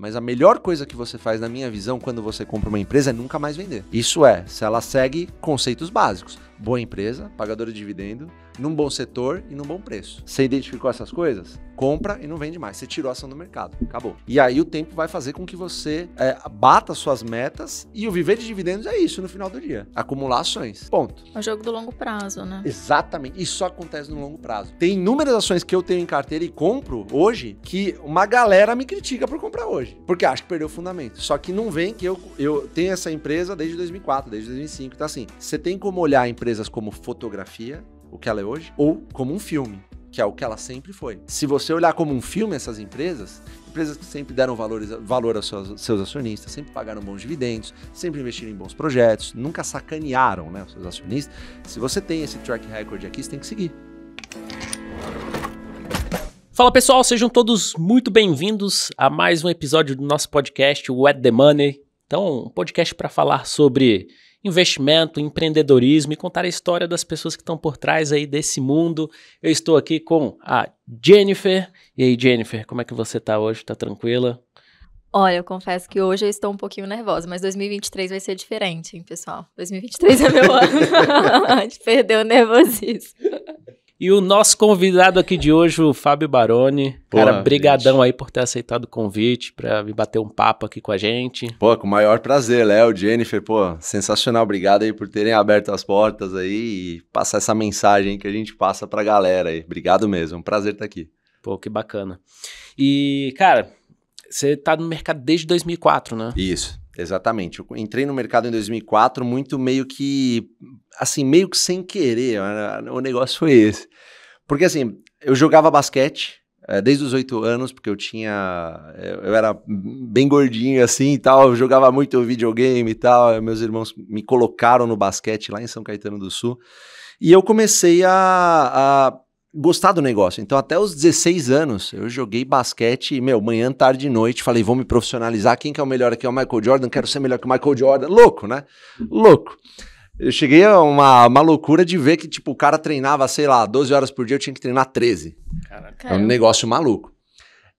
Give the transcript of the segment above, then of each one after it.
Mas a melhor coisa que você faz, na minha visão, quando você compra uma empresa é nunca mais vender. Isso é, se ela segue conceitos básicos boa empresa, pagadora de dividendo, num bom setor e num bom preço. Você identificou essas coisas? Compra e não vende mais. Você tirou a ação do mercado. Acabou. E aí o tempo vai fazer com que você é, bata suas metas e o viver de dividendos é isso no final do dia. Acumular ações. Ponto. É o jogo do longo prazo, né? Exatamente. Isso só acontece no longo prazo. Tem inúmeras ações que eu tenho em carteira e compro hoje que uma galera me critica por comprar hoje. Porque acha que perdeu o fundamento. Só que não vem que eu, eu tenho essa empresa desde 2004, desde 2005. Então assim, você tem como olhar a empresa empresas como fotografia, o que ela é hoje, ou como um filme, que é o que ela sempre foi. Se você olhar como um filme essas empresas, empresas que sempre deram valores, valor aos seus, seus acionistas, sempre pagaram bons dividendos, sempre investiram em bons projetos, nunca sacanearam né, os seus acionistas. Se você tem esse track record aqui, você tem que seguir. Fala pessoal, sejam todos muito bem-vindos a mais um episódio do nosso podcast, o At The Money. Então, um podcast para falar sobre investimento, empreendedorismo e contar a história das pessoas que estão por trás aí desse mundo. Eu estou aqui com a Jennifer. E aí, Jennifer, como é que você está hoje? Está tranquila? Olha, eu confesso que hoje eu estou um pouquinho nervosa, mas 2023 vai ser diferente, hein, pessoal? 2023 é meu ano. A gente perdeu o nervosismo. E o nosso convidado aqui de hoje, o Fábio Baroni. Cara, brigadão gente. aí por ter aceitado o convite para vir bater um papo aqui com a gente. Pô, com o maior prazer, Léo, Jennifer, pô, sensacional. Obrigado aí por terem aberto as portas aí e passar essa mensagem que a gente passa pra galera aí. Obrigado mesmo, é um prazer estar tá aqui. Pô, que bacana. E, cara, você tá no mercado desde 2004, né? Isso. Exatamente. Eu entrei no mercado em 2004 muito meio que, assim, meio que sem querer. O negócio foi esse. Porque, assim, eu jogava basquete eh, desde os oito anos, porque eu tinha... Eh, eu era bem gordinho, assim, e tal. Eu jogava muito videogame e tal. Meus irmãos me colocaram no basquete lá em São Caetano do Sul. E eu comecei a, a gostar do negócio. Então, até os 16 anos, eu joguei basquete, meu, manhã, tarde e noite, falei, vou me profissionalizar, quem que é o melhor aqui é o Michael Jordan, quero ser melhor que o Michael Jordan. Louco, né? Louco. Eu cheguei a uma, uma loucura de ver que, tipo, o cara treinava, sei lá, 12 horas por dia, eu tinha que treinar 13. É um negócio maluco.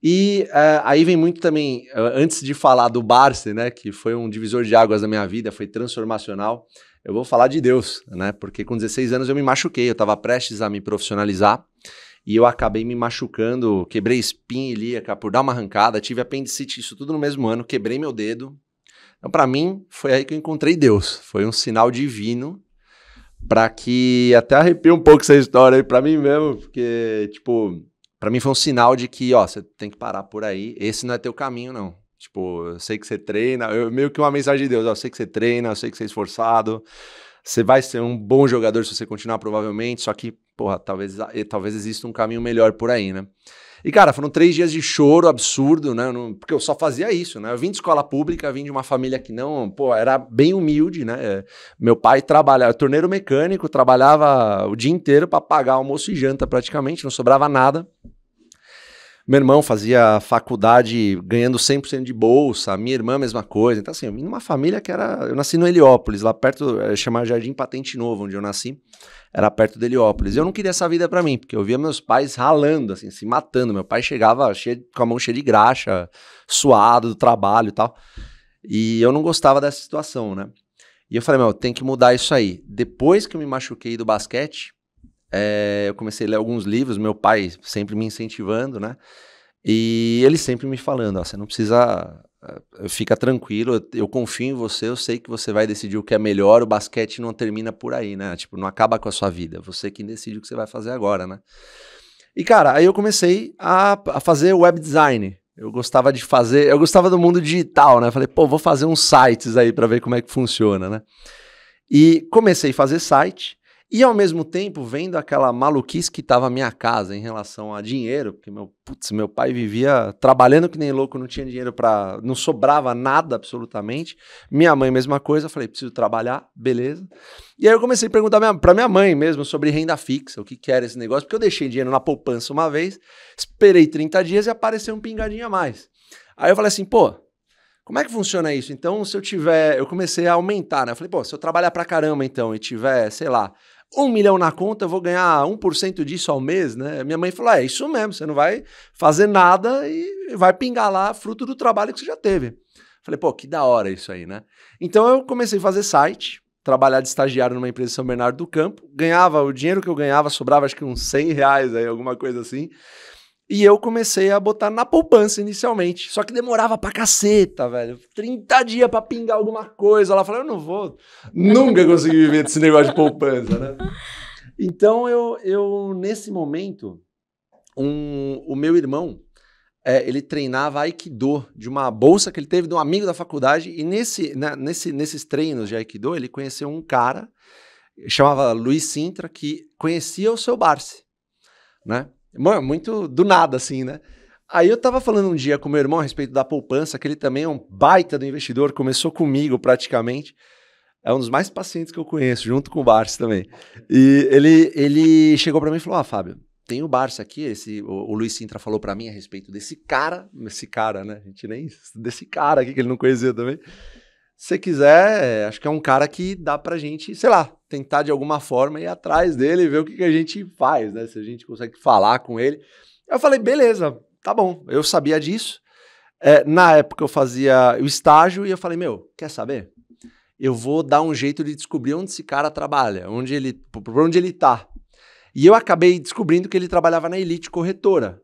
E uh, aí vem muito também, uh, antes de falar do Barça, né, que foi um divisor de águas da minha vida, foi transformacional eu vou falar de Deus, né? Porque com 16 anos eu me machuquei, eu estava prestes a me profissionalizar e eu acabei me machucando, quebrei espinha ilíaca por dar uma arrancada, tive apendicite, isso tudo no mesmo ano, quebrei meu dedo. Então, para mim, foi aí que eu encontrei Deus. Foi um sinal divino para que até arrepio um pouco essa história aí para mim mesmo, porque tipo, para mim foi um sinal de que, ó, você tem que parar por aí, esse não é teu caminho não. Tipo, eu sei que você treina, eu, meio que uma mensagem de Deus, eu sei que você treina, eu sei que você é esforçado, você vai ser um bom jogador se você continuar, provavelmente, só que, porra, talvez, talvez exista um caminho melhor por aí, né? E, cara, foram três dias de choro absurdo, né? Eu não, porque eu só fazia isso, né? Eu vim de escola pública, vim de uma família que não, pô, era bem humilde, né? Meu pai trabalhava, torneiro mecânico, trabalhava o dia inteiro para pagar almoço e janta praticamente, não sobrava nada. Meu irmão fazia faculdade ganhando 100% de bolsa, minha irmã mesma coisa. Então assim, eu vim numa família que era, eu nasci no Heliópolis, lá perto, eh, chamava Jardim Patente Novo, onde eu nasci, era perto do Heliópolis. eu não queria essa vida para mim, porque eu via meus pais ralando assim, se matando. Meu pai chegava cheio, com a mão cheia de graxa, suado do trabalho e tal. E eu não gostava dessa situação, né? E eu falei, meu, tem que mudar isso aí. Depois que eu me machuquei do basquete, é, eu comecei a ler alguns livros, meu pai sempre me incentivando, né? E ele sempre me falando, ó, você não precisa, eh, fica tranquilo, eu, confio em você, eu sei que você vai decidir o que é melhor, o basquete não termina por aí, né? Tipo, não acaba com a sua vida, você que decide o que você vai fazer agora, né? E cara, aí eu comecei a, a fazer web design. Eu gostava de fazer, eu gostava do mundo digital, né? Falei, pô, vou fazer uns sites aí para ver como é que funciona, né? E comecei a fazer site e ao mesmo tempo, vendo aquela maluquice que estava a minha casa em relação a dinheiro, porque meu, putz, meu pai vivia trabalhando que nem louco, não tinha dinheiro para, não sobrava nada absolutamente. Minha mãe mesma coisa, falei, preciso trabalhar, beleza. E aí eu comecei a perguntar para minha mãe mesmo sobre renda fixa, o que que era esse negócio, porque eu deixei dinheiro na poupança uma vez, esperei 30 dias e apareceu um pingadinho a mais. Aí eu falei assim, pô, como é que funciona isso? Então, se eu tiver, eu comecei a aumentar, né? Eu falei, pô, se eu trabalhar pra caramba então e tiver, sei lá, um milhão na conta, eu vou ganhar 1% disso ao mês, né? Minha mãe falou: ah, é isso mesmo, você não vai fazer nada e vai pingar lá fruto do trabalho que você já teve. Falei, pô, que da hora isso aí, né? Então eu comecei a fazer site, trabalhar de estagiário numa empresa de São Bernardo do Campo, ganhava o dinheiro que eu ganhava, sobrava acho que uns 100 reais aí, alguma coisa assim. E eu comecei a botar na poupança inicialmente. Só que demorava pra caceta, velho. 30 dias pra pingar alguma coisa. Ela falou: eu não vou. Nunca consegui viver desse negócio de poupança, né? Então eu, eu nesse momento, um, o meu irmão, é, ele treinava Aikido de uma bolsa que ele teve de um amigo da faculdade. E nesse, né, nesse, nesses treinos de Aikido, ele conheceu um cara, chamava Luiz Sintra, que conhecia o seu Barce, né? muito do nada, assim, né? Aí eu tava falando um dia com meu irmão a respeito da poupança, que ele também é um baita do investidor, começou comigo praticamente. É um dos mais pacientes que eu conheço, junto com o Barça também. E ele, ele chegou para mim e falou: Ah, Fábio, tem o Barça aqui, esse, o, o Luiz Sintra falou para mim a respeito desse cara, esse cara, né? A gente nem. desse cara aqui que ele não conhecia também se quiser, acho que é um cara que dá pra gente, sei lá, tentar de alguma forma ir atrás dele e ver o que, que, a gente faz, né? Se a gente consegue falar com ele. Eu falei, beleza, tá bom, eu sabia disso. É, na época eu fazia o estágio e eu falei, meu, quer saber? Eu vou dar um jeito de descobrir onde esse cara trabalha, onde ele, por onde ele tá. E eu acabei descobrindo que ele trabalhava na Elite Corretora,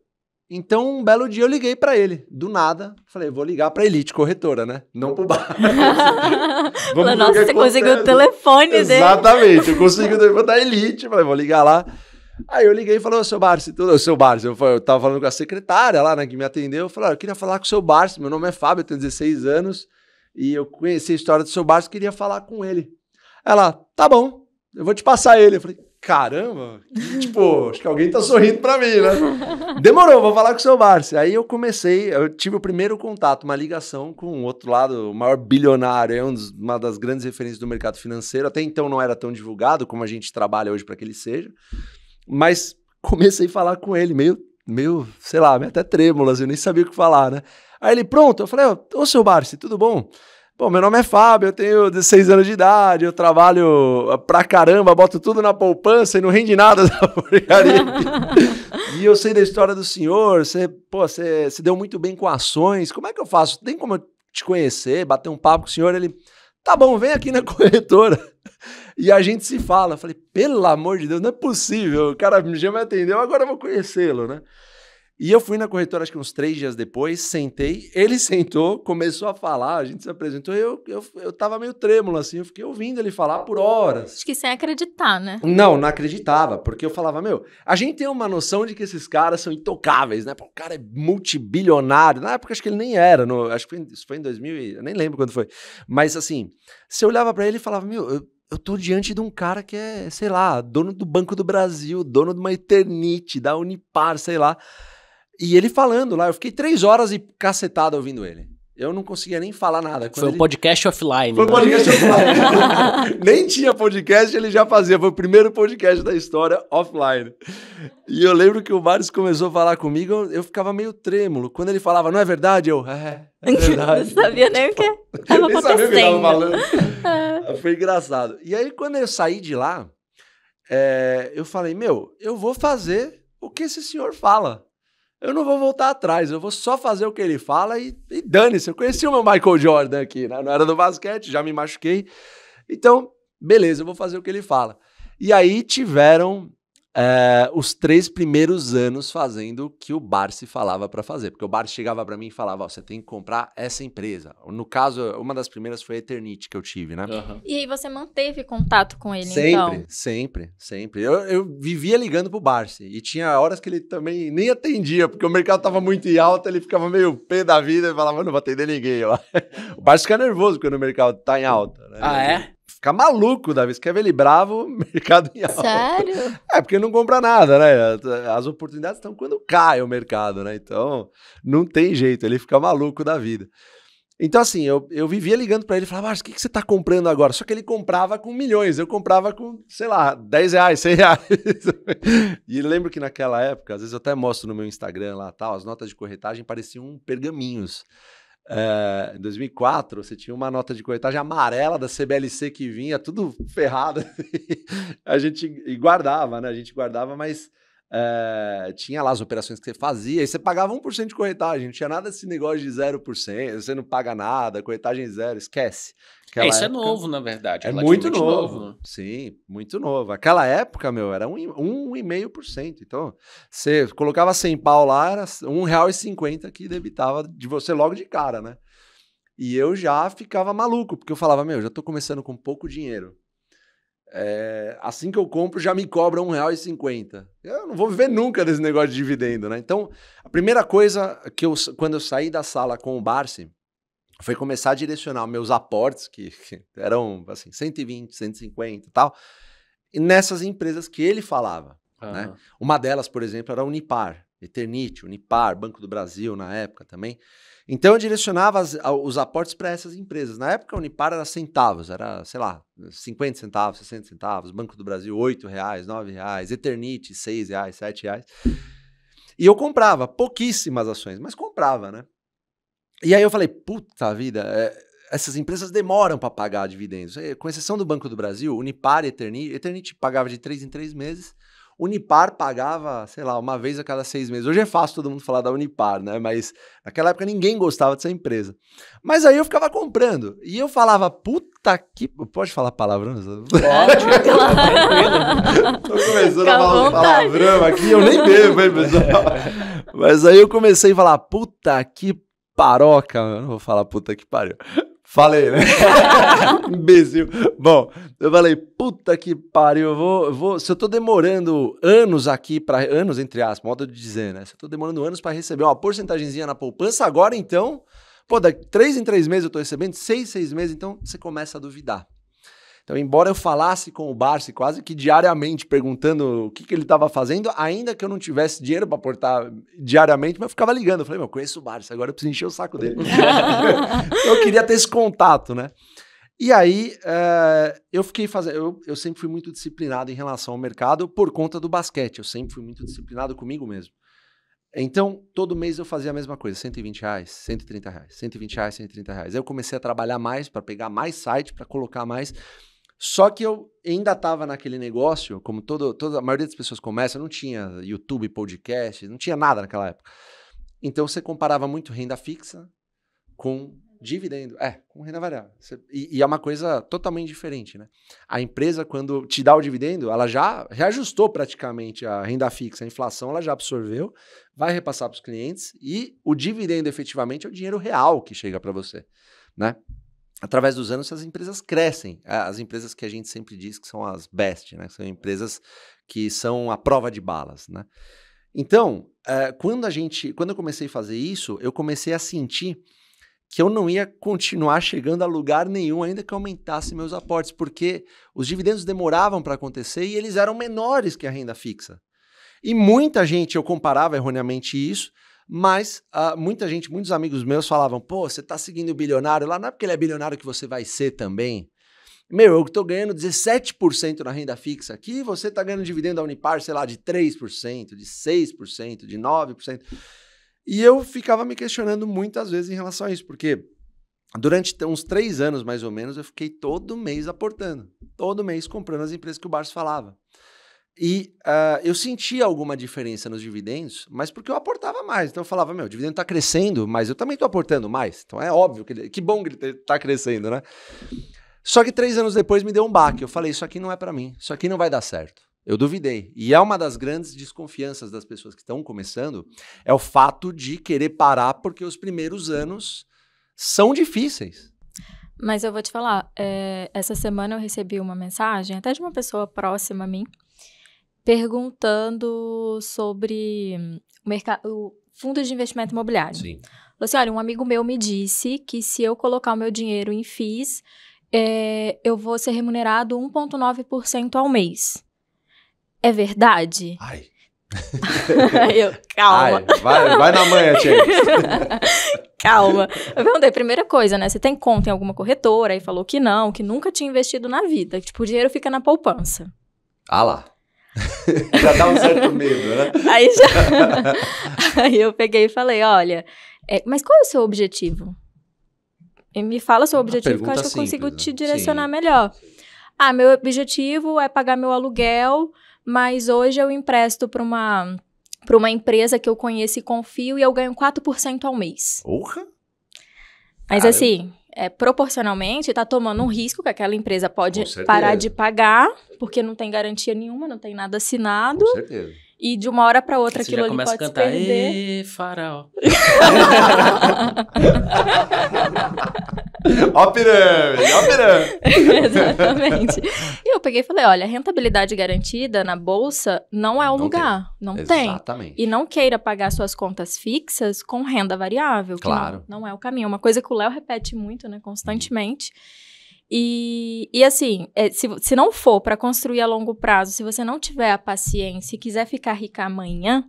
então, um belo dia eu liguei para ele, do nada. Falei, vou ligar pra Elite Corretora, né? Não pro bar. Vamos Nossa, você conseguiu o telefone dele. Exatamente, eu consegui o telefone da Elite. Falei, vou ligar lá. Aí eu liguei e falei, o seu Barsi, tudo, seu Barça. eu, eu tava falando com a secretária lá, né, que me atendeu. Eu falei, eu queria falar com o seu Barça, meu nome é Fábio, eu tenho 16 anos. E eu conheci a história do seu Barça, queria falar com ele. Ela, tá bom, eu vou te passar ele. Eu falei, caramba, tipo, acho que alguém tá sorrindo para mim, né? Demorou, vou falar com o seu Márcio. Aí eu comecei, eu tive o primeiro contato, uma ligação com o outro lado, o maior bilionário, é uma das grandes referências do mercado financeiro. Até então não era tão divulgado como a gente trabalha hoje para que ele seja, mas comecei a falar com ele, meio, meio sei lá, meio até trêmulas, assim, eu nem sabia o que falar, né? Aí ele, pronto, eu falei, ô, seu Márcio, tudo bom? Bom, meu nome é Fábio, eu tenho 16 anos de idade, eu trabalho pra caramba, boto tudo na poupança e não rende nada da porcaria. e eu sei da história do senhor, você, pô, você se deu muito bem com ações. Como é que eu faço? Tem como eu te conhecer, bater um papo com o senhor? Ele, tá bom, vem aqui na corretora. E a gente se fala. Eu falei, pelo amor de Deus, não é possível. O cara já me atendeu, agora eu vou conhecê-lo, né? E eu fui na corretora, acho que uns três dias depois, sentei, ele sentou, começou a falar, a gente se apresentou, eu, eu, eu tava meio trêmulo, assim, eu fiquei ouvindo ele falar por horas. Acho que sem acreditar, né? Não, não acreditava, porque eu falava, meu, a gente tem uma noção de que esses caras são intocáveis, né? o cara é multibilionário, na época acho que ele nem era, no, acho que foi, isso foi em 2000, eu nem lembro quando foi, mas assim, você olhava para ele e falava, meu, eu, eu tô diante de um cara que é, sei lá, dono do Banco do Brasil, dono de uma Eternite, da Unipar, sei lá. E ele falando lá, eu fiquei três horas e cacetada ouvindo ele. Eu não conseguia nem falar nada. Quando foi o ele... podcast offline. Foi o né? podcast offline. nem tinha podcast, ele já fazia. Foi o primeiro podcast da história offline. E eu lembro que o Marius começou a falar comigo, eu ficava meio trêmulo. Quando ele falava, não é verdade? Eu, é, é verdade. não sabia nem o que estava acontecendo. sabia o que estava falando. É. foi engraçado. E aí, quando eu saí de lá, é, eu falei, meu, eu vou fazer o que esse senhor fala eu não vou voltar atrás, eu vou só fazer o que ele fala e, e dane-se. Eu conheci o meu Michael Jordan aqui né? não era do basquete, já me machuquei. Então, beleza, eu vou fazer o que ele fala. E aí tiveram é, os três primeiros anos fazendo o que o Barci falava para fazer. Porque o Barci chegava para mim e falava: oh, você tem que comprar essa empresa. No caso, uma das primeiras foi a Eternit que eu tive, né? Uhum. E aí você manteve contato com ele, sempre, então? Sempre, sempre. sempre. eu vivia ligando pro Barsi. E tinha horas que ele também nem atendia, porque o mercado tava muito em alta, ele ficava meio pé da vida e falava: não vou atender ninguém. o Barsi fica nervoso quando o mercado tá em alta. Né? Ah, é? fica maluco da vez. Quer ver ele bravo, mercado em alta. Sério? É, porque não compra nada, né? As oportunidades estão quando cai o mercado, né? Então, não tem jeito, ele fica maluco da vida. Então, assim, eu, eu vivia ligando para ele e falava, Marcos, o que, que você está comprando agora? Só que ele comprava com milhões, eu comprava com, sei lá, 10 reais, 100 reais. e lembro que naquela época, às vezes eu até mostro no meu Instagram lá, tal, as notas de corretagem pareciam pergaminhos. É, em 2004, você tinha uma nota de corretagem amarela da CBLC que vinha, tudo ferrado. Assim. a gente guardava, né? A gente guardava, mas é, tinha lá as operações que você fazia e você pagava 1% de corretagem. Não tinha nada desse negócio de 0%, você não paga nada, corretagem zero, esquece isso é época, é novo, na verdade. É muito novo. novo. Sim, muito novo. Aquela época, meu, era 1,5%. Então, você colocava 100 pau lá, era R$1,50 que debitava de você logo de cara, né? E eu já ficava maluco, porque eu falava, meu, já tô começando com pouco dinheiro. É, assim que eu compro, já me cobra R$1,50. Eu não vou viver nunca desse negócio de dividendo, né? Então, a primeira coisa que eu, quando eu saí da sala com o Barsi, foi começar a direcionar meus aportes, que, que eram assim, 120, 150 e tal, nessas empresas que ele falava. Uhum. Né? Uma delas, por exemplo, era a Unipar, Eternit, Unipar, Banco do Brasil na época também. Então eu direcionava as, os aportes para essas empresas. Na época a Unipar era centavos, era, sei lá, 50 centavos, 60 centavos, Banco do Brasil 8 reais, 9 reais, Eternit 6 reais, 7 reais. E eu comprava pouquíssimas ações, mas comprava, né? E aí eu falei, puta vida, é, essas empresas demoram para pagar dividendos. Com exceção do Banco do Brasil, Unipar e Eternit, Eternit pagava de três em três meses, Unipar pagava, sei lá, uma vez a cada seis meses. Hoje é fácil todo mundo falar da Unipar, né? Mas naquela época ninguém gostava dessa empresa. Mas aí eu ficava comprando. E eu falava, puta que. Pode falar palavrão? Pode, claro. Tô começando a falar palavrão aqui, eu nem bebo, hein, pessoal? Mas aí eu comecei a falar, puta que paroca, eu não vou falar puta que pariu. Falei, né? Imbecil. Bom, eu falei, puta que pariu, eu vou, eu vou. Se eu tô demorando anos aqui para Anos, entre aspas, modo de dizer, né? Se eu tô demorando anos para receber uma porcentagemzinha na poupança, agora então. Pô, daqui três em três meses eu tô recebendo, seis, seis meses, então você começa a duvidar. Então, embora eu falasse com o Barsi quase que diariamente, perguntando o que, que ele estava fazendo, ainda que eu não tivesse dinheiro para aportar diariamente, mas eu ficava ligando. Eu falei, meu, conheço o Barsi, agora eu preciso encher o saco dele. eu queria ter esse contato, né? E aí, eh, eu fiquei fazendo. Eu, eu sempre fui muito disciplinado em relação ao mercado por conta do basquete. Eu sempre fui muito disciplinado comigo mesmo. Então, todo mês eu fazia a mesma coisa: 120 reais, 130 reais, 120 reais, 130 reais. Aí eu comecei a trabalhar mais para pegar mais site, para colocar mais. Só que eu ainda estava naquele negócio, como todo, toda a maioria das pessoas começa, não tinha YouTube, podcast, não tinha nada naquela época. Então você comparava muito renda fixa com dividendo. É, com renda variável. Você, e, e, é uma coisa totalmente diferente, né? A empresa, quando te dá o dividendo, ela já reajustou praticamente a renda fixa, a inflação ela já absorveu, vai repassar para os clientes e o dividendo efetivamente é o dinheiro real que chega para você, né? através dos anos as empresas crescem. As empresas que a gente sempre diz que são as best, né? São empresas que são a prova de balas, né? Então, eh, quando a gente, quando eu comecei a fazer isso, eu comecei a sentir que eu não ia continuar chegando a lugar nenhum ainda que aumentasse meus aportes, porque os dividendos demoravam para acontecer e eles eram menores que a renda fixa. E muita gente, eu comparava erroneamente isso, mas uh, muita gente, muitos amigos meus falavam: pô, você tá seguindo o bilionário lá, não é porque ele é bilionário que você vai ser também. Meu, eu tô ganhando 17% na renda fixa aqui, você tá ganhando dividendo da Unipar, sei lá, de 3%, de 6%, de 9%. E eu ficava me questionando muitas vezes em relação a isso, porque durante uns três anos mais ou menos eu fiquei todo mês aportando, todo mês comprando as empresas que o Barça falava. E uh, eu sentia alguma diferença nos dividendos, mas porque eu aportava mais. Então eu falava, meu, o dividendo está crescendo, mas eu também estou aportando mais. Então é óbvio que que bom que ele está crescendo, né? Só que três anos depois me deu um baque. Eu falei, isso aqui não é para mim, isso aqui não vai dar certo. Eu duvidei. E é uma das grandes desconfianças das pessoas que estão começando, é o fato de querer parar porque os primeiros anos são difíceis. Mas eu vou te falar, é, essa semana eu recebi uma mensagem até de uma pessoa próxima a mim perguntando sobre o, mercado, o fundo de investimento imobiliário. Sim. Falou assim, olha, um amigo meu me disse que se eu colocar o meu dinheiro em FIIs, é, eh, eu vou ser remunerado 1,9% ao mês. É verdade? Ai. eu, calma. Ai, vai, vai na manhã, Chase. calma. Eu perguntei, primeira coisa, né? Você tem conta em alguma corretora? E falou que não, que nunca tinha investido na vida. Que, tipo, o dinheiro fica na poupança. Ah lá. já dá um certo medo, né? Aí já. Aí eu peguei e falei: olha, é, mas qual é o seu objetivo? E me fala seu objetivo, que eu acho que eu consigo né? te direcionar sim. melhor. Ah, meu objetivo é pagar meu aluguel, mas hoje eu empresto para uma para uma empresa que eu conheço e confio e eu ganho 4% ao mês. Porra! Mas assim, é, proporcionalmente, está tomando um risco que aquela empresa pode parar de pagar, porque não tem garantia nenhuma, não tem nada assinado. Com certeza. E de uma hora para outra Você aquilo já começa ali pode a cantar, se perder. Ê, faraó. ó pirâmide, ó pirâmide. Exatamente. E eu peguei e falei, olha, rentabilidade garantida na bolsa não é o não lugar. Tem. Não Exatamente. tem. Exatamente. E não queira pagar suas contas fixas com renda variável. Claro. Não, não, é o caminho. Uma coisa que o Léo repete muito, né, constantemente. Hum e, e assim, é, se, se não for para construir a longo prazo, se você não tiver a paciência e quiser ficar rica amanhã,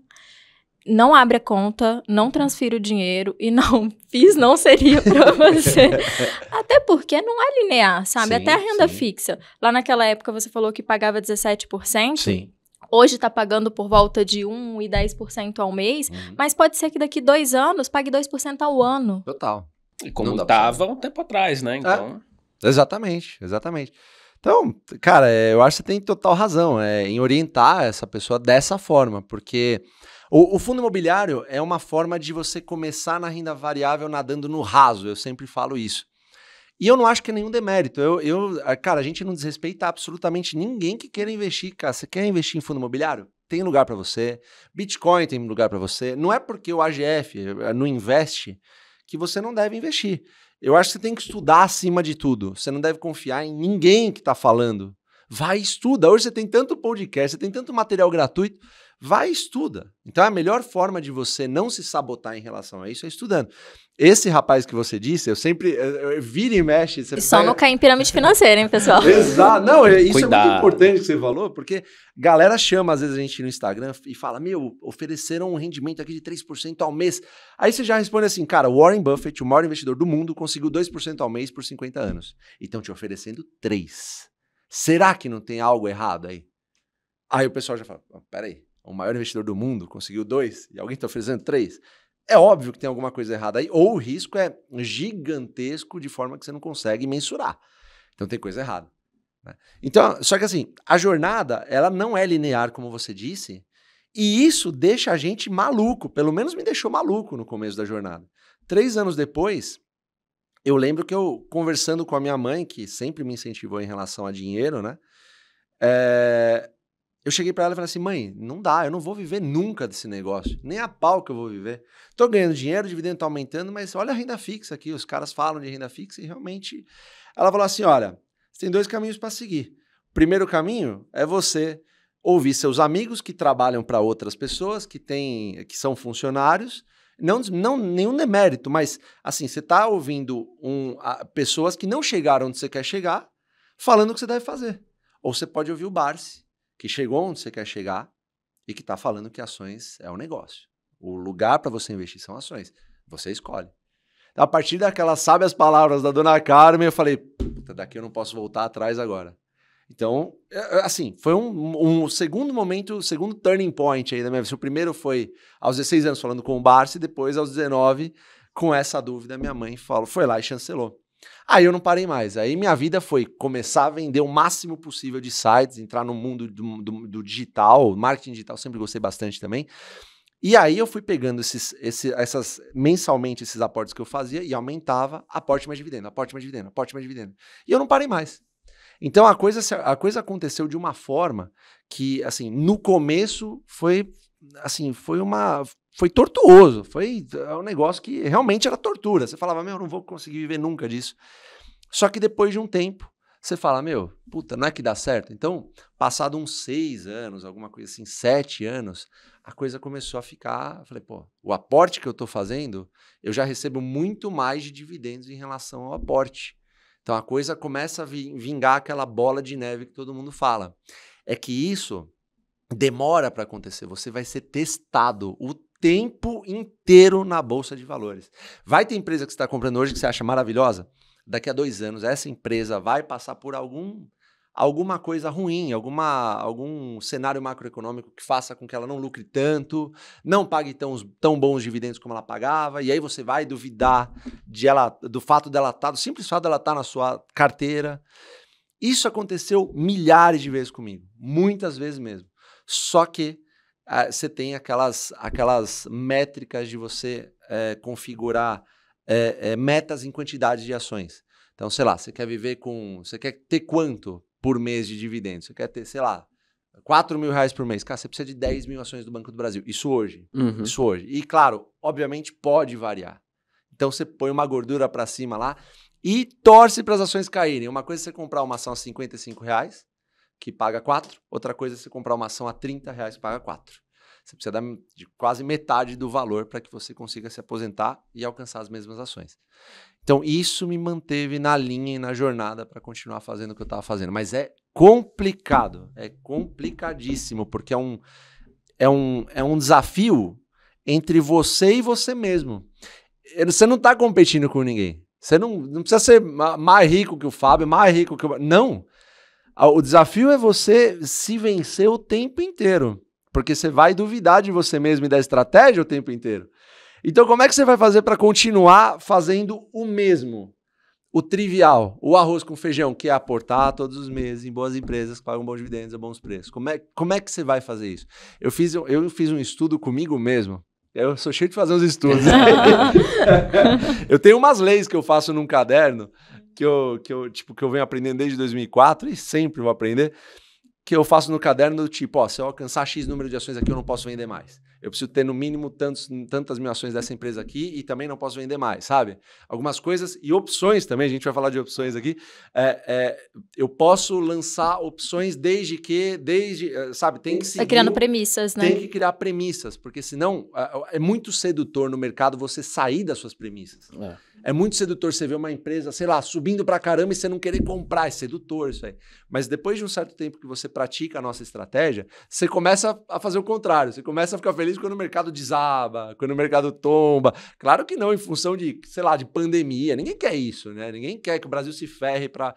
não abre a conta, não transfira o dinheiro e não fiz não seria para você. Até porque não é linear, sabe? Sim, Até a renda sim. fixa. Lá naquela época você falou que pagava 17%. Sim. Hoje está pagando por volta de 1 e 10% ao mês, uhum. mas pode ser que daqui dois anos pague 2% ao ano. Total. E como estava um tempo atrás, né? É. Então. Exatamente, exatamente. Então, cara, é, eu acho que você tem total razão é, em orientar essa pessoa dessa forma, porque o, o, fundo imobiliário é uma forma de você começar na renda variável nadando no raso, eu sempre falo isso. E eu não acho que é nenhum demérito. Eu, eu cara, a gente não desrespeita absolutamente ninguém que queira investir. Cara, você quer investir em fundo imobiliário? Tem lugar para você. Bitcoin tem lugar para você. Não é porque o AGF eh, não investe que você não deve investir. Eu acho que você tem que estudar acima de tudo. Você não deve confiar em ninguém que está falando. Vai, estuda. Hoje você tem tanto podcast, você tem tanto material gratuito vai e estuda. Então a melhor forma de você não se sabotar em relação a isso é estudando. Esse rapaz que você disse, eu sempre eu, eu vira e mexe. Você e só vai... não cair em pirâmide financeira, hein, pessoal? Exato. Não, é, isso Cuidado. é muito importante que você falou, porque galera chama às vezes a gente no Instagram e fala: Meu, ofereceram um rendimento aqui de 3% ao mês. Aí você já responde assim: Cara, Warren Buffett, o maior investidor do mundo, conseguiu 2% ao mês por 50 anos. E estão te oferecendo 3%. Será que não tem algo errado aí? Aí o pessoal já fala: Peraí o maior investidor do mundo conseguiu dois e alguém está oferecendo três. É óbvio que tem alguma coisa errada aí, ou o risco é gigantesco de forma que você não consegue mensurar. Então tem coisa errada. Né? Então, só que assim, a jornada ela não é linear, como você disse, e isso deixa a gente maluco, pelo menos me deixou maluco no começo da jornada. Três anos depois, eu lembro que eu, conversando com a minha mãe, que sempre me incentivou em relação a dinheiro, né? É, eu cheguei para ela e falei assim: mãe, não dá, eu não vou viver nunca desse negócio. Nem a pau que eu vou viver. Tô ganhando dinheiro, o dividendo tá aumentando, mas olha a renda fixa aqui. Os caras falam de renda fixa e realmente. Ela falou assim: olha, você tem dois caminhos para seguir. O primeiro caminho é você ouvir seus amigos que trabalham para outras pessoas, que têm, que são funcionários. Não, não nenhum demérito, mas assim, você tá ouvindo um, a, pessoas que não chegaram onde você quer chegar, falando o que você deve fazer. Ou você pode ouvir o Barce que chegou onde você quer chegar e que está falando que ações é um negócio. O lugar para você investir são ações. Você escolhe. A partir daquelas sábias palavras da dona Carmen, eu falei: puta, daqui eu não posso voltar atrás agora. Então, é, é, assim, foi um, um segundo momento, segundo turning point aí da minha vida. O primeiro foi aos 16 anos falando com o Barça e depois aos 19, com essa dúvida, minha mãe falou, foi lá e chancelou. Aí eu não parei mais. Aí minha vida foi começar a vender o máximo possível de sites, entrar no mundo do, do, do digital, marketing digital, sempre gostei bastante também. E aí eu fui pegando esses, esses essas, mensalmente esses aportes que eu fazia e aumentava aporte mais dividendo, aporte mais dividendo, aporte mais dividendo. E eu não parei mais. Então a coisa, a coisa aconteceu de uma forma que, assim, no começo foi, assim, foi uma foi tortuoso, foi é um negócio que realmente era tortura. Você falava, meu, eu não vou conseguir viver nunca disso. Só que depois de um tempo, você fala, meu, puta, não é que dá certo. Então, passado uns seis anos, alguma coisa assim, sete anos, a coisa começou a ficar. Falei, pô, o aporte que eu estou fazendo, eu já recebo muito mais de dividendos em relação ao aporte. Então a coisa começa a vingar aquela bola de neve que todo mundo fala. É que isso demora para acontecer. Você vai ser testado o tempo inteiro na bolsa de valores. Vai ter empresa que você está comprando hoje que você acha maravilhosa? Daqui a dois anos, essa empresa vai passar por algum alguma coisa ruim, alguma, algum cenário macroeconômico que faça com que ela não lucre tanto, não pague tão, tão bons dividendos como ela pagava, e aí você vai duvidar de ela, do fato dela estar, tá, do simples fato dela estar tá na sua carteira. Isso aconteceu milhares de vezes comigo, muitas vezes mesmo. Só que ah, você tem aquelas, aquelas métricas de você é, configurar é, é, metas em quantidade de ações. Então, sei lá, você quer viver com. Você quer ter quanto por mês de dividendos? Você quer ter, sei lá, 4 mil reais por mês. Cara, você precisa de 10 mil ações do Banco do Brasil. Isso hoje. Uhum. Isso hoje. E, claro, obviamente pode variar. Então, você põe uma gordura para cima lá e torce para as ações caírem. Uma coisa é você comprar uma ação a 55 reais que paga 4, outra coisa é você comprar uma ação a 30 reais que paga 4. Você precisa dar de quase metade do valor para que você consiga se aposentar e alcançar as mesmas ações. Então, isso me manteve na linha e na jornada para continuar fazendo o que eu estava fazendo. Mas é complicado, é complicadíssimo, porque é um, é um, é um desafio entre você e você mesmo. Você não está competindo com ninguém. Você não, não precisa ser mais rico que o Fábio, mais rico que o. Não! Ah, o desafio é você se vencer o tempo inteiro, porque você vai duvidar de você mesmo e da estratégia o tempo inteiro. Então, como é que você vai fazer para continuar fazendo o mesmo? O trivial, o arroz com feijão, que é aportar todos os meses em boas empresas que pagam bons dividendos a bons preços. Como é, como é que você vai fazer isso? Eu fiz, eu fiz um estudo comigo mesmo. Eu sou cheio de fazer uns estudos. eu tenho umas leis que eu faço num caderno que eu, que eu, tipo, que eu venho aprendendo desde 2004 e sempre vou aprender, que eu faço no caderno do tipo, ó, se eu alcançar X número de ações aqui, eu não posso vender mais. Eu preciso ter no mínimo tantos, tantas mil ações dessa empresa aqui e também não posso vender mais, sabe? Algumas coisas e opções também, a gente vai falar de opções aqui. É, é, eu posso lançar opções desde que, desde, eh, sabe, tem que tá se criando premissas, né? Tem que criar premissas, porque senão é muito sedutor no mercado você sair das suas premissas. É. É muito sedutor você ver uma empresa, sei lá, subindo pra caramba e você não querer comprar. É sedutor isso aí. Mas depois de um certo tempo que você pratica a nossa estratégia, você começa a fazer o contrário. Você começa a ficar feliz quando o mercado desaba, quando o mercado tomba. Claro que não, em função de, sei lá, de pandemia. Ninguém quer isso, né? Ninguém quer que o Brasil se ferre pra.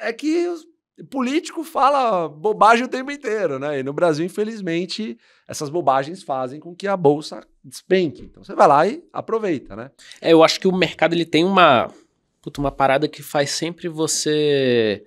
É que os político fala bobagem o tempo inteiro, né? E no Brasil, infelizmente, essas bobagens fazem com que a bolsa despenque. Então você vai lá e aproveita, né? É, eu acho que o mercado ele tem uma, puta, uma parada que faz sempre você.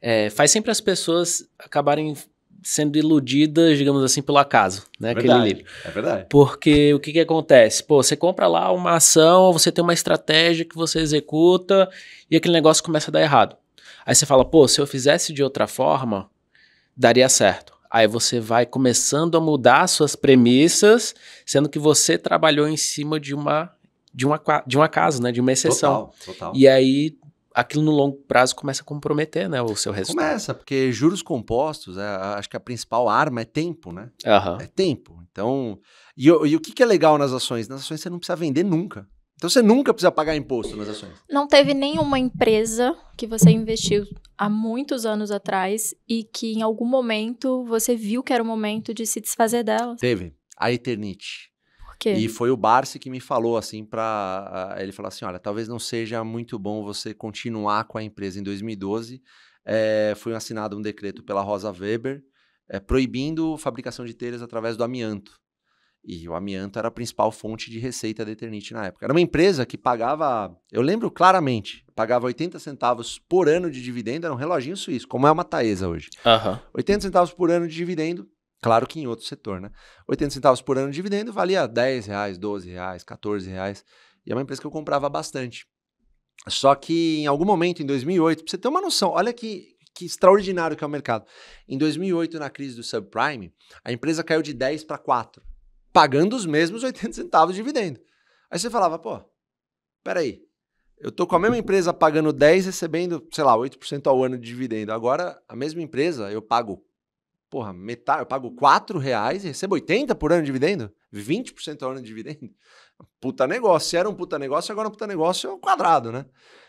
É, faz sempre as pessoas acabarem sendo iludidas, digamos assim, pelo acaso, né? É verdade, Aquele livro. É verdade. Porque o que, que acontece? Pô, você compra lá uma ação, você tem uma estratégia que você executa e aquele negócio começa a dar errado. Aí você fala, pô, se eu fizesse de outra forma, daria certo. Aí você vai começando a mudar suas premissas, sendo que você trabalhou em cima de uma de uma de um acaso, né, de uma exceção. Total, total. E aí aquilo no longo prazo começa a comprometer, né, o seu resultado. Começa, porque juros compostos, é, acho que a principal arma é tempo, né? Uhum. É tempo. Então, e, e o que, que é legal nas ações? Nas ações você não precisa vender nunca. Então você nunca precisa pagar imposto nas ações. Não teve nenhuma empresa que você investiu há muitos anos atrás e que em algum momento você viu que era o momento de se desfazer dela? Teve. A Eternit. Por E foi o Barsi que me falou assim para ele falou assim, olha, talvez não seja muito bom você continuar com a empresa em 2012. É, eh, foi assinado um decreto pela Rosa Weber é, proibindo fabricação de telhas através do amianto. E o amianto era a principal fonte de receita da Eternit na época. Era uma empresa que pagava, eu lembro claramente, pagava 80 centavos por ano de dividendo, era um reloginho suíço, como é uma Taesa hoje. Uhum. 80 centavos por ano de dividendo, claro que em outro setor, né? 80 centavos por ano de dividendo valia 10 reais, 12 reais, 14 reais. E é uma empresa que eu comprava bastante. Só que em algum momento, em 2008, pra você ter uma noção, olha que, que extraordinário que é o mercado. Em 2008, na crise do subprime, a empresa caiu de 10 para 4 pagando os mesmos 80 centavos de dividendo. Aí você falava, pô, peraí, eu tô com a mesma empresa pagando 10, recebendo, sei lá, 8% ao ano de dividendo. Agora, a mesma empresa, eu pago, porra, metade, eu pago 4 reais e recebo 80 por ano de dividendo? 20% ao ano de dividendo? Puta negócio. Se era um puta negócio, agora um puta negócio é um quadrado, né?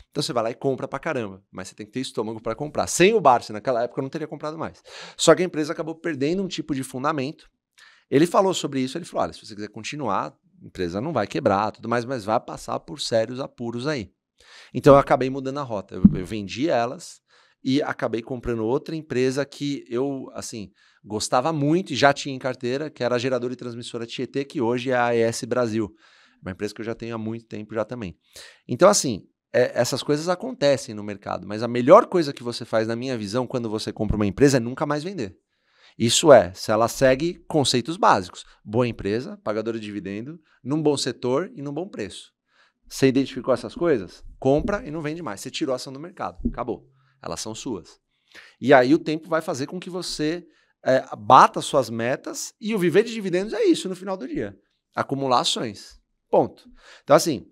Então você vai lá e compra pra caramba, mas você tem que ter estômago para comprar. Sem o Barça, naquela época eu não teria comprado mais. Só que a empresa acabou perdendo um tipo de fundamento ele falou sobre isso, ele falou: olha, se você quiser continuar, a empresa não vai quebrar, tudo mais, mas vai passar por sérios apuros aí. Então eu acabei mudando a rota. Eu, eu vendi elas e acabei comprando outra empresa que eu, assim, gostava muito e já tinha em carteira, que era a geradora e transmissora Tietê, que hoje é a AES Brasil. Uma empresa que eu já tenho há muito tempo já também. Então, assim, é, essas coisas acontecem no mercado, mas a melhor coisa que você faz, na minha visão, quando você compra uma empresa é nunca mais vender. Isso é, se ela segue conceitos básicos: boa empresa, pagadora de dividendo, num bom setor e num bom preço. Você identificou essas coisas? Compra e não vende mais. Você tirou a ação do mercado. Acabou. Elas são suas. E aí o tempo vai fazer com que você é, bata suas metas e o viver de dividendos é isso no final do dia. Acumular ações. Ponto. Então, assim,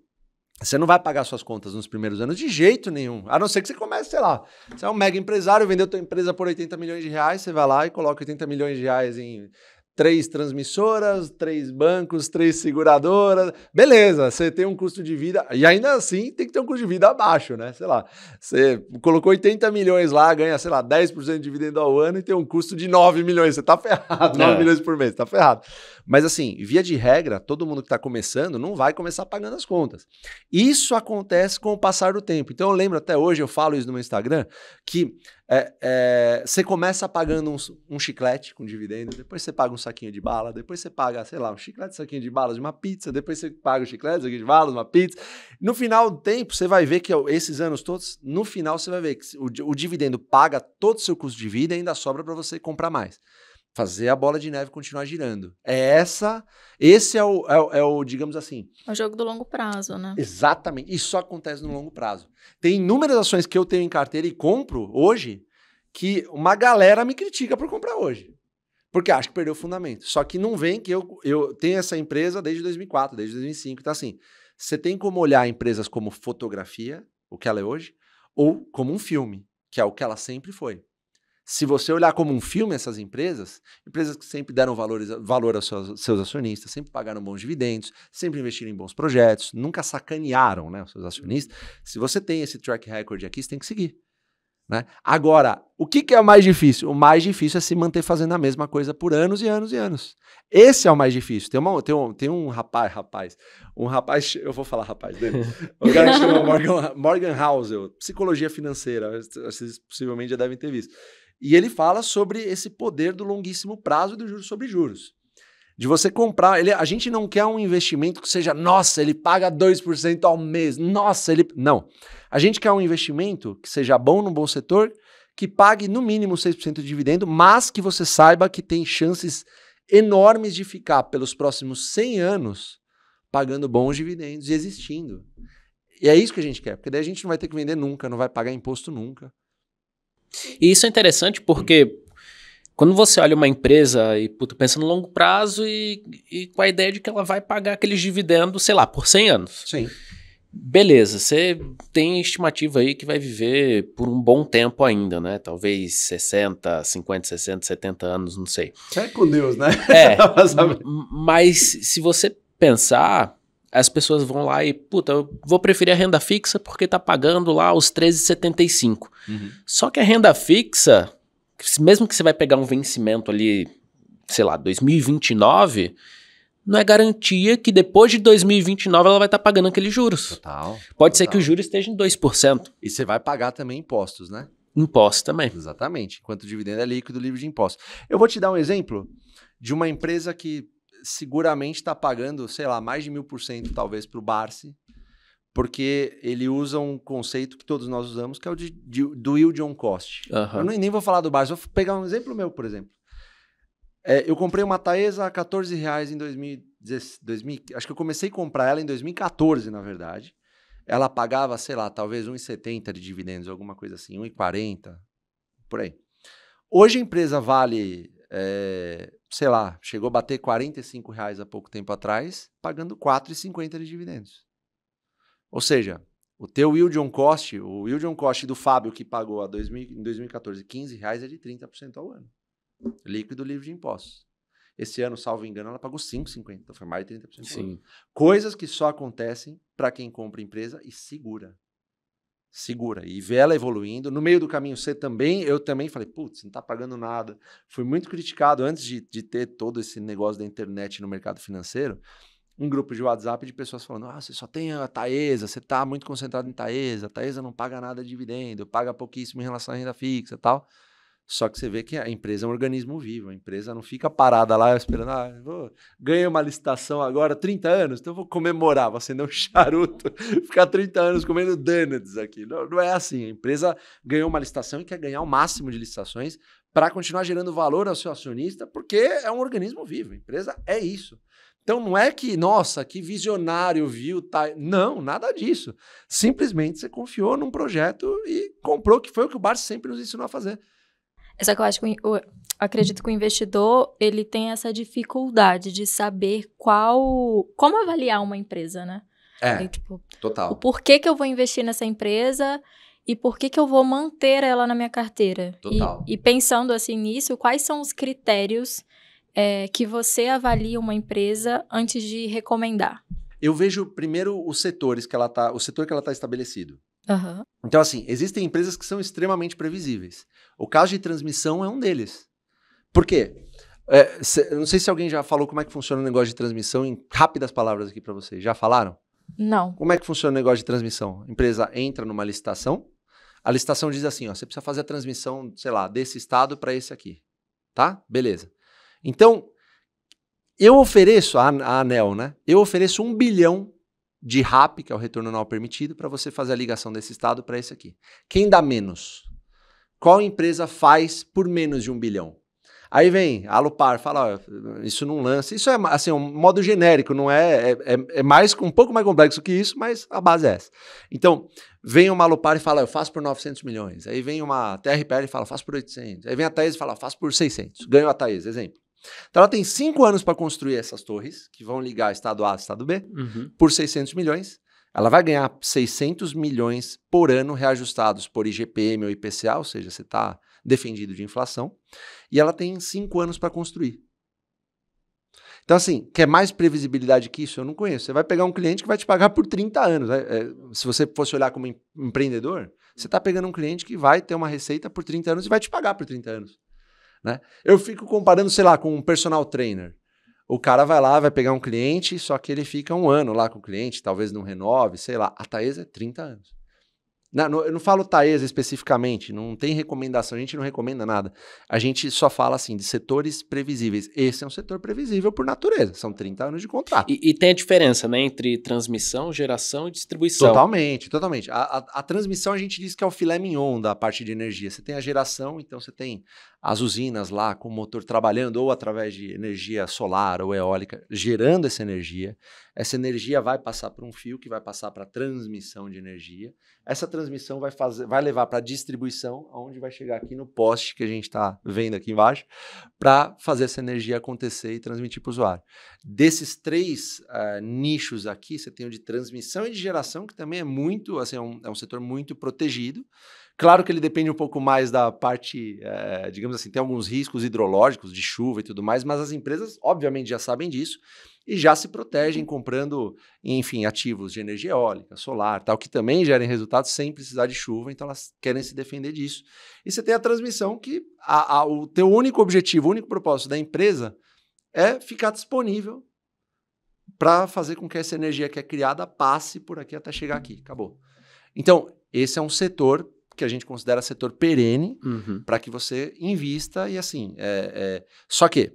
você não vai pagar suas contas nos primeiros anos de jeito nenhum. A não ser que você comece, sei lá. Você é um mega empresário, vendeu tua empresa por 80 milhões de reais, você vai lá e coloca 80 milhões de reais em três transmissoras, três bancos, três seguradoras. Beleza, você tem um custo de vida, e ainda assim tem que ter um custo de vida abaixo, né? Sei lá, você colocou 80 milhões lá, ganha, sei lá, 10% de dividendo ao ano e tem um custo de 9 milhões. Você tá ferrado, 9 é. milhões por mês, tá ferrado. Mas assim, via de regra, todo mundo que tá começando não vai começar pagando as contas. Isso acontece com o passar do tempo. Então eu lembro até hoje, eu falo isso no meu Instagram, que é, é, você começa pagando um, um, chiclete com dividendo, depois você paga um saquinho de bala, depois você paga, sei lá, um chiclete, saquinho de balas, uma pizza, depois você paga um chiclete, saquinho de balas, uma pizza. No final do tempo, você vai ver que é esses anos todos, no final você vai ver que o, o dividendo paga todo o seu custo de vida e ainda sobra para você comprar mais fazer a bola de neve continuar girando. É essa, esse é o, é, é, o, digamos assim. É o jogo do longo prazo, né? Exatamente. Isso só acontece no longo prazo. Tem inúmeras ações que eu tenho em carteira e compro hoje que uma galera me critica por comprar hoje. Porque acho que perdeu o fundamento. Só que não vem que eu, eu tenho essa empresa desde 2004, desde 2005. Então, assim, você tem como olhar empresas como fotografia, o que ela é hoje, ou como um filme, que é o que ela sempre foi se você olhar como um filme essas empresas, empresas que sempre deram valor valor aos seus, seus, acionistas, sempre pagaram bons dividendos, sempre investiram em bons projetos, nunca sacanearam né, os seus acionistas. Uhum. Se você tem esse track record aqui, você tem que seguir. Né? Agora, o que, que é o mais difícil? O mais difícil é se manter fazendo a mesma coisa por anos e anos e anos. Esse é o mais difícil. Tem, uma, tem, um, tem um rapaz, rapaz, um rapaz, eu vou falar rapaz dele. o cara chama Morgan, Morgan Housel, psicologia financeira, vocês possivelmente já devem ter visto. E ele fala sobre esse poder do longuíssimo prazo do juros sobre juros. De você comprar. Ele, a gente não quer um investimento que seja, nossa, ele paga 2% ao mês. Nossa, ele. Não. A gente quer um investimento que seja bom no bom setor, que pague no mínimo 6% de dividendo, mas que você saiba que tem chances enormes de ficar pelos próximos 100 anos pagando bons dividendos e existindo. E é isso que a gente quer, porque daí a gente não vai ter que vender nunca, não vai pagar imposto nunca. E isso é interessante porque quando você olha uma empresa e puta, pensa no longo prazo e, e, com a ideia de que ela vai pagar aqueles dividendos, sei lá, por 100 anos. Sim. Beleza, você tem estimativa aí que vai viver por um bom tempo ainda, né? Talvez 60, 50, 60, 70 anos, não sei. É com Deus, né? É. mas se você pensar, as pessoas vão lá e, puta, eu vou preferir a renda fixa porque tá pagando lá os 13,75. Uhum. Só que a renda fixa, mesmo que você vai pegar um vencimento ali, sei lá, 2029, não é garantia que depois de 2029 ela vai estar tá pagando aqueles juros. Total. Pode total. ser que o juro esteja em 2%. E você vai pagar também impostos, né? Impostos também. Exatamente. Enquanto o dividendo é líquido, livre de impostos. Eu vou te dar um exemplo de uma empresa que seguramente está pagando, sei lá, mais de mil por cento, talvez, para o Barsi, porque ele usa um conceito que todos nós usamos, que é o de, de, do yield on cost. Uhum. Eu nem, nem vou falar do Barsi, vou pegar um exemplo meu, por exemplo. É, eu comprei uma Taesa a 14 reais em 2000, 2000, acho que eu comecei a comprar ela em 2014, na verdade. Ela pagava, sei lá, talvez 1,70 de dividendos, alguma coisa assim, 1,40, por aí. Hoje a empresa vale é, sei lá, chegou a bater 45 reais há pouco tempo atrás, pagando 4,50 de dividendos. Ou seja, o teu yield on cost, o yield on cost do Fábio que pagou a 2000, em 2014 15 reais é de 30% ao ano. Líquido livre de impostos. Esse ano, salvo engano, ela pagou 5,50, então foi mais de 30%. Sim. Coisas que só acontecem para quem compra empresa e segura segura e vê ela evoluindo. No meio do caminho, você também, eu também falei, putz, não tá pagando nada. Fui muito criticado antes de, de ter todo esse negócio da internet no mercado financeiro. Um grupo de WhatsApp de pessoas falando: Ah, você só tem a Taesa, você tá muito concentrado em Taesa, Taesa não paga nada de dividendo, paga pouquíssimo em relação à renda fixa e tal. Só que você vê que a empresa é um organismo vivo, a empresa não fica parada lá esperando, ah, vou, ganhei uma licitação agora, 30 anos, então vou comemorar, vou acender um charuto, ficar 30 anos comendo donuts aqui. Não, não é assim, a empresa ganhou uma licitação e quer ganhar o máximo de licitações para continuar gerando valor ao seu acionista, porque é um organismo vivo, a empresa é isso. Então não é que, nossa, que visionário viu, tá? Não, nada disso. Simplesmente você confiou num projeto e comprou, que foi o que o Barça sempre nos ensinou a fazer. Só que eu acho que acredito que o investidor ele tem essa dificuldade de saber qual. como avaliar uma empresa, né? É. E, tipo, total. O porquê que eu vou investir nessa empresa e por que, que eu vou manter ela na minha carteira? Total. E, e pensando assim nisso, quais são os critérios é, que você avalia uma empresa antes de recomendar? Eu vejo primeiro os setores que ela tá, o setor que ela está estabelecido. Uhum. Então, assim, existem empresas que são extremamente previsíveis. O caso de transmissão é um deles. Por quê? É, cê, não sei se alguém já falou como é que funciona o negócio de transmissão em rápidas palavras aqui para vocês. Já falaram? Não. Como é que funciona o negócio de transmissão? A empresa entra numa licitação, a licitação diz assim: ó, você precisa fazer a transmissão, sei lá, desse estado para esse aqui. Tá? Beleza. Então, eu ofereço, a, a Anel, né? Eu ofereço um bilhão de RAP, que é o retorno não permitido, para você fazer a ligação desse estado para esse aqui. Quem dá menos? Qual empresa faz por menos de um bilhão? Aí vem a Alupar, fala, ó, isso não lança. Isso é assim, um modo genérico, não é, é, é, é, mais um pouco mais complexo que isso, mas a base é essa. Então, vem uma Alupar e fala, eu faço por 900 milhões. Aí vem uma TRPL e fala, faço por 800. Aí vem a Thaís e fala, faço por 600. Ganho a Thaís, exemplo. Então ela tem cinco anos para construir essas torres, que vão ligar estado A e estado B, uhum. por 600 milhões. Ela vai ganhar 600 milhões por ano reajustados por IGPM ou IPCA, ou seja, você está defendido de inflação. E ela tem cinco anos para construir. Então, assim, quer mais previsibilidade que isso? Eu não conheço. Você vai pegar um cliente que vai te pagar por 30 anos. Né? É, se você fosse olhar como empreendedor, você está pegando um cliente que vai ter uma receita por 30 anos e vai te pagar por 30 anos. Né? Eu fico comparando, sei lá, com um personal trainer. O cara vai lá, vai pegar um cliente, só que ele fica um ano lá com o cliente, talvez não renove, sei lá. A Taesa é 30 anos. Não, eu não falo Taesa especificamente, não tem recomendação, a gente não recomenda nada. A gente só fala assim de setores previsíveis. Esse é um setor previsível por natureza, são 30 anos de contrato. E, e tem a diferença, né, entre transmissão, geração e distribuição. Totalmente, totalmente. A, a, a transmissão a gente diz que é o filé mignon da parte de energia. Você tem a geração, então você tem as usinas lá com o motor trabalhando ou através de energia solar ou eólica, gerando essa energia. Essa energia vai passar por um fio que vai passar para transmissão de energia. Essa transmissão vai, fazer, vai levar para distribuição, aonde vai chegar aqui no poste que a gente está vendo aqui embaixo, para fazer essa energia acontecer e transmitir para o usuário. Desses três uh, nichos aqui, você tem o de transmissão e de geração, que também é muito, assim, é um, é um setor muito protegido Claro que ele depende um pouco mais da parte, é, digamos assim, tem alguns riscos hidrológicos de chuva e tudo mais, mas as empresas, obviamente, já sabem disso e já se protegem uhum. comprando, enfim, ativos de energia eólica, solar, tal, que também gerem resultados sem precisar de chuva, então elas querem se defender disso. E você tem a transmissão que a, a, o teu único objetivo, o único propósito da empresa é ficar disponível para fazer com que essa energia que é criada passe por aqui até chegar aqui. Acabou. Então, esse é um setor que a gente considera setor perene, uhum. para que você invista e assim. É, é... Só que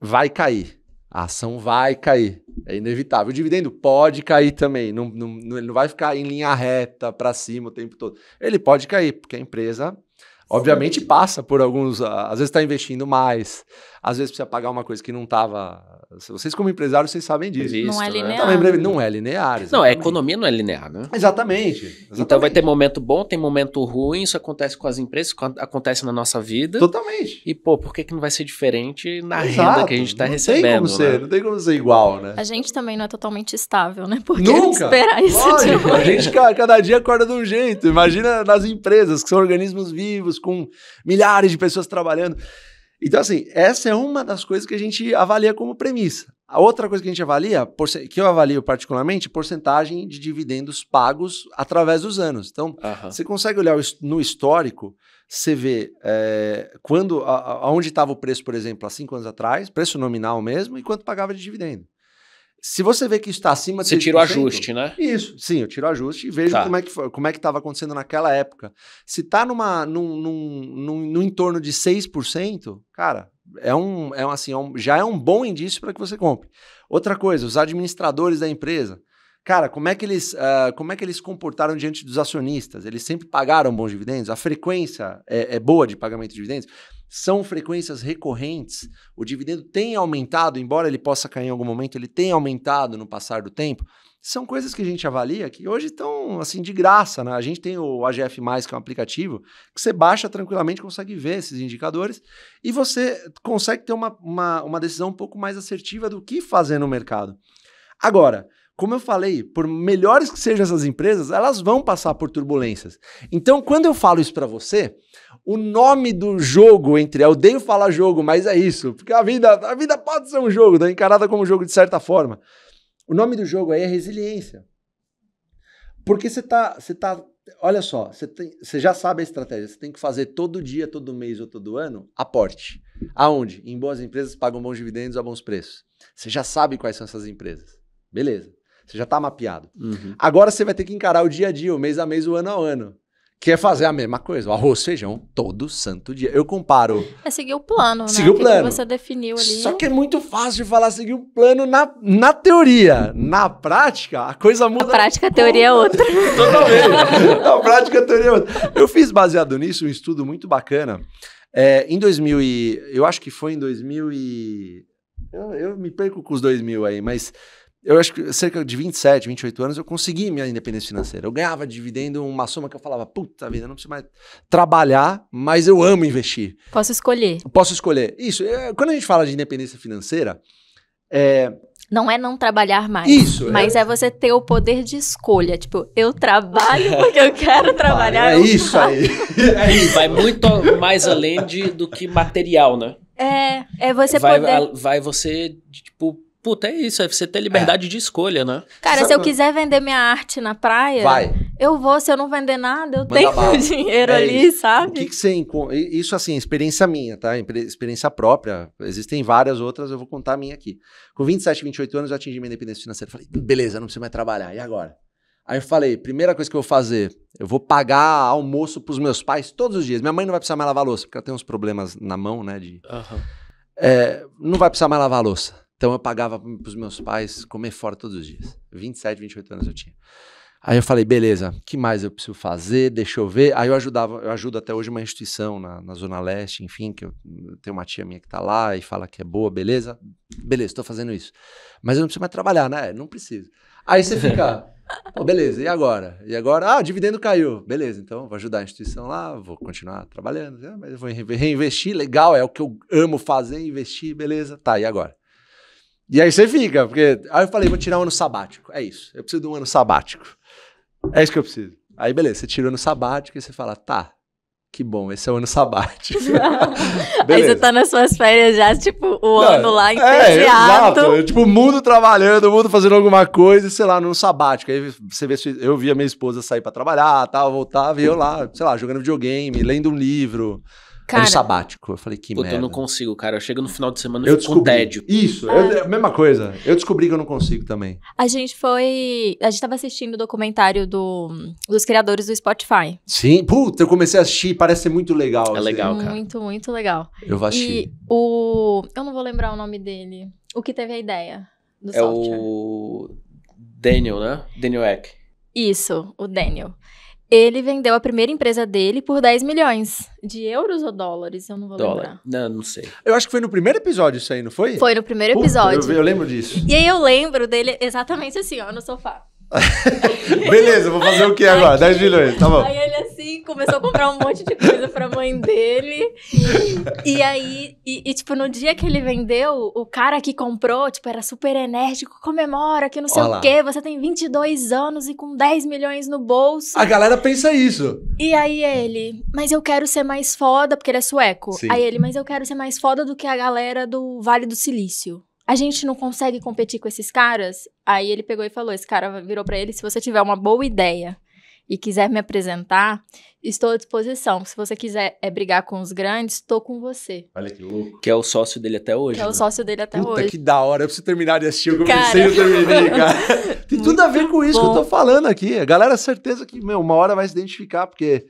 vai cair. A ação vai cair. É inevitável. O dividendo pode cair também. Não, não, não ele não vai ficar em linha reta para cima o tempo todo. Ele pode cair, porque a empresa Obviamente passa por alguns. Às vezes está investindo mais, às vezes precisa pagar uma coisa que não estava. Vocês, como empresários, vocês sabem disso. É né? Não é linear. Também, não é linear. Exatamente. Não, a economia não é linear, né? Exatamente, exatamente, Então vai ter momento bom, tem momento ruim, isso acontece com as empresas, acontece na nossa vida. Totalmente. E, pô, por que, que não vai ser diferente na Exato. renda que a gente está recebendo? Tem como né? ser, não tem como ser igual, né? A gente também não é totalmente estável, né? Porque Nunca. esperar isso de hoje? A gente cada dia acorda de um jeito. Imagina nas empresas, que são organismos vivos com milhares de pessoas trabalhando. Então, assim, essa é uma das coisas que a gente avalia como premissa. A outra coisa que a gente avalia, que eu avalio particularmente, porcentagem de dividendos pagos através dos anos. Então, você consegue olhar no histórico, você vê é, quando, aonde onde estava o preço, por exemplo, há cinco anos atrás, preço nominal mesmo, e quanto pagava de dividendo. Se você vê que está acima... Você tira o ajuste, né? Isso, sim, eu tiro o ajuste e vejo tá. como é que foi, como é que estava acontecendo naquela época. Se está num, num, num, num entorno de 6%, cara, é um, é um, assim, é um, já é um bom indício para que você compre. Outra coisa, os administradores da empresa. Cara, como é que eles uh, como é que eles comportaram diante dos acionistas? Eles sempre pagaram bons dividendos? A frequência é, é boa de pagamento de dividendos? são frequências recorrentes, o dividendo tem aumentado, embora ele possa cair em algum momento, ele tem aumentado no passar do tempo. São coisas que a gente avalia que hoje estão assim de graça, né? A gente tem o AGF+, que é um aplicativo que você baixa tranquilamente, consegue ver esses indicadores e você consegue ter uma, uma, uma decisão um pouco mais assertiva do que fazer no mercado. Agora, como eu falei, por melhores que sejam essas empresas, elas vão passar por turbulências. Então, quando eu falo isso para você, o nome do jogo, entre. Eu odeio falar jogo, mas é isso. Porque a vida, a vida pode ser um jogo, tá encarada como jogo de certa forma. O nome do jogo aí é resiliência. Porque você tá, você tá, olha só, você, tem, você já sabe a estratégia, você tem que fazer todo dia, todo mês ou todo ano aporte. Aonde? Em boas empresas pagam bons dividendos a bons preços. Você já sabe quais são essas empresas. Beleza. Você já está mapeado. Uhum. Agora você vai ter que encarar o dia a dia, o mês a mês, o ano a ano quer é fazer a mesma coisa, O arroz, feijão, todo santo dia. Eu comparo. É seguir o plano, né? Seguir o plano. Que você definiu ali. Só que é muito fácil falar seguir o plano na, na teoria. Na prática, a coisa muda. Na prática, a teoria é outra. Totalmente. na prática, a teoria é outra. Eu fiz baseado nisso um estudo muito bacana. É, em 2000 e... Eu acho que foi em 2000 e... Eu, eu me perco com os 2000 aí, mas eu acho que cerca de 27, 28 anos, eu consegui minha independência financeira. Eu ganhava dividendo uma soma que eu falava, puta vida, eu não preciso mais trabalhar, mas eu amo investir. Posso escolher. Posso escolher. Isso, eu, é, quando a gente fala de independência financeira, é, não é não trabalhar mais. Isso. É. Mas é... é... você ter o poder de escolha. Tipo, eu trabalho porque eu quero trabalhar. É isso aí. É isso. Vai muito mais além de, do que material, né? É, é você vai, poder... Vai você, tipo, Puta, é isso, é você ter é. liberdade é. de escolha, né? Cara, Sabe, se eu quiser vender minha arte na praia, vai. eu vou. Se eu não vender nada, eu Manda tenho bala. dinheiro é ali, isso. sabe? O que, que você encontra? Isso, assim, é experiência minha, tá? Experiência própria. Existem várias outras, eu vou contar a minha aqui. Com 27, 28 anos, eu atingi minha independência financeira. Falei, beleza, não preciso mais trabalhar. E agora? Aí eu falei, primeira coisa que eu vou fazer, eu vou pagar almoço pros meus pais todos os dias. Minha mãe não vai precisar mais lavar louça, porque ela tem uns problemas na mão, né? De... Uhum. É, não vai precisar mais lavar louça. Então eu pagava para os meus pais comer fora todos os dias. 27, 28 anos eu tinha. Aí eu falei, beleza, que mais eu preciso fazer? Deixa eu ver. Aí eu ajudava, eu ajudo até hoje uma instituição na, na Zona Leste, enfim, que eu, eu tenho uma tia minha que está lá e fala que é boa, beleza? Beleza, estou fazendo isso. Mas eu não preciso mais trabalhar, né? Não preciso. Aí você fica, beleza, e agora? E agora, ah, o dividendo caiu. Beleza, então vou ajudar a instituição lá, vou continuar trabalhando, ah, mas eu vou reinvestir, legal, é o que eu amo fazer, investir, beleza. Tá, e agora? E aí você fica, porque. Aí eu falei, vou tirar um ano sabático. É isso. Eu preciso de um ano sabático. É isso que eu preciso. Aí, beleza, você tira o ano sabático e você fala, tá, que bom, esse é o ano sabático. Aí você tá nas suas férias já, tipo, o Não, ano lá entediado. É, exato. tipo, o mundo trabalhando, o mundo fazendo alguma coisa, sei lá, no sabático. Aí você vê se eu via minha esposa sair para trabalhar, tal, voltava, e eu lá, sei lá, jogando videogame, lendo um livro, Cara, Era sabático. Eu falei, que merda. Eu não consigo, cara. Eu chego no final de semana eu fico com tédio. Isso, ah. é mesma coisa. Eu descobri que eu não consigo também. A gente foi. A gente tava assistindo o documentário do, dos criadores do Spotify. Sim, puta, eu comecei a assistir, parece ser muito legal. É assim. legal, cara. Muito, muito legal. Eu vou assistir. E o. Eu não vou lembrar o nome dele. O que teve a ideia do é software. É o. Daniel, né? Daniel Eck. Isso, o Daniel ele vendeu a primeira empresa dele por 10 milhões de euros ou dólares, eu não vou Dólar. lembrar. Não, não sei. Eu acho que foi no primeiro episódio isso aí, não foi? Foi no primeiro Puta, episódio. Eu, eu, lembro disso. E aí eu lembro dele exatamente assim, ó, no sofá. Beleza, vou fazer o que agora? Aqui, 10 milhões, tá bom. Aí ele assim começou a comprar um monte de coisa pra mãe dele. E, aí, e, e, tipo, no dia que ele vendeu, o cara que comprou, tipo, era super enérgico, comemora que não sei Olá. o que, você tem 22 anos e com 10 milhões no bolso. A galera pensa isso. E aí ele, mas eu quero ser mais foda, porque ele é sueco. Sim. Aí ele, mas eu quero ser mais foda do que a galera do Vale do Silício a gente não consegue competir com esses caras? Aí ele pegou e falou: esse cara virou para ele: se você tiver uma boa ideia e quiser me apresentar, estou à disposição. Se você quiser é brigar com os grandes, estou com você. Olha que louco. Que é o sócio dele até hoje. Que né? é o né? sócio dele até Puta, hoje. que da hora. Eu preciso terminar de assistir. Eu comecei e eu terminei, cara. Tem tudo a ver com isso bom. que eu tô falando aqui. A galera, certeza que, meu, uma hora vai se identificar, porque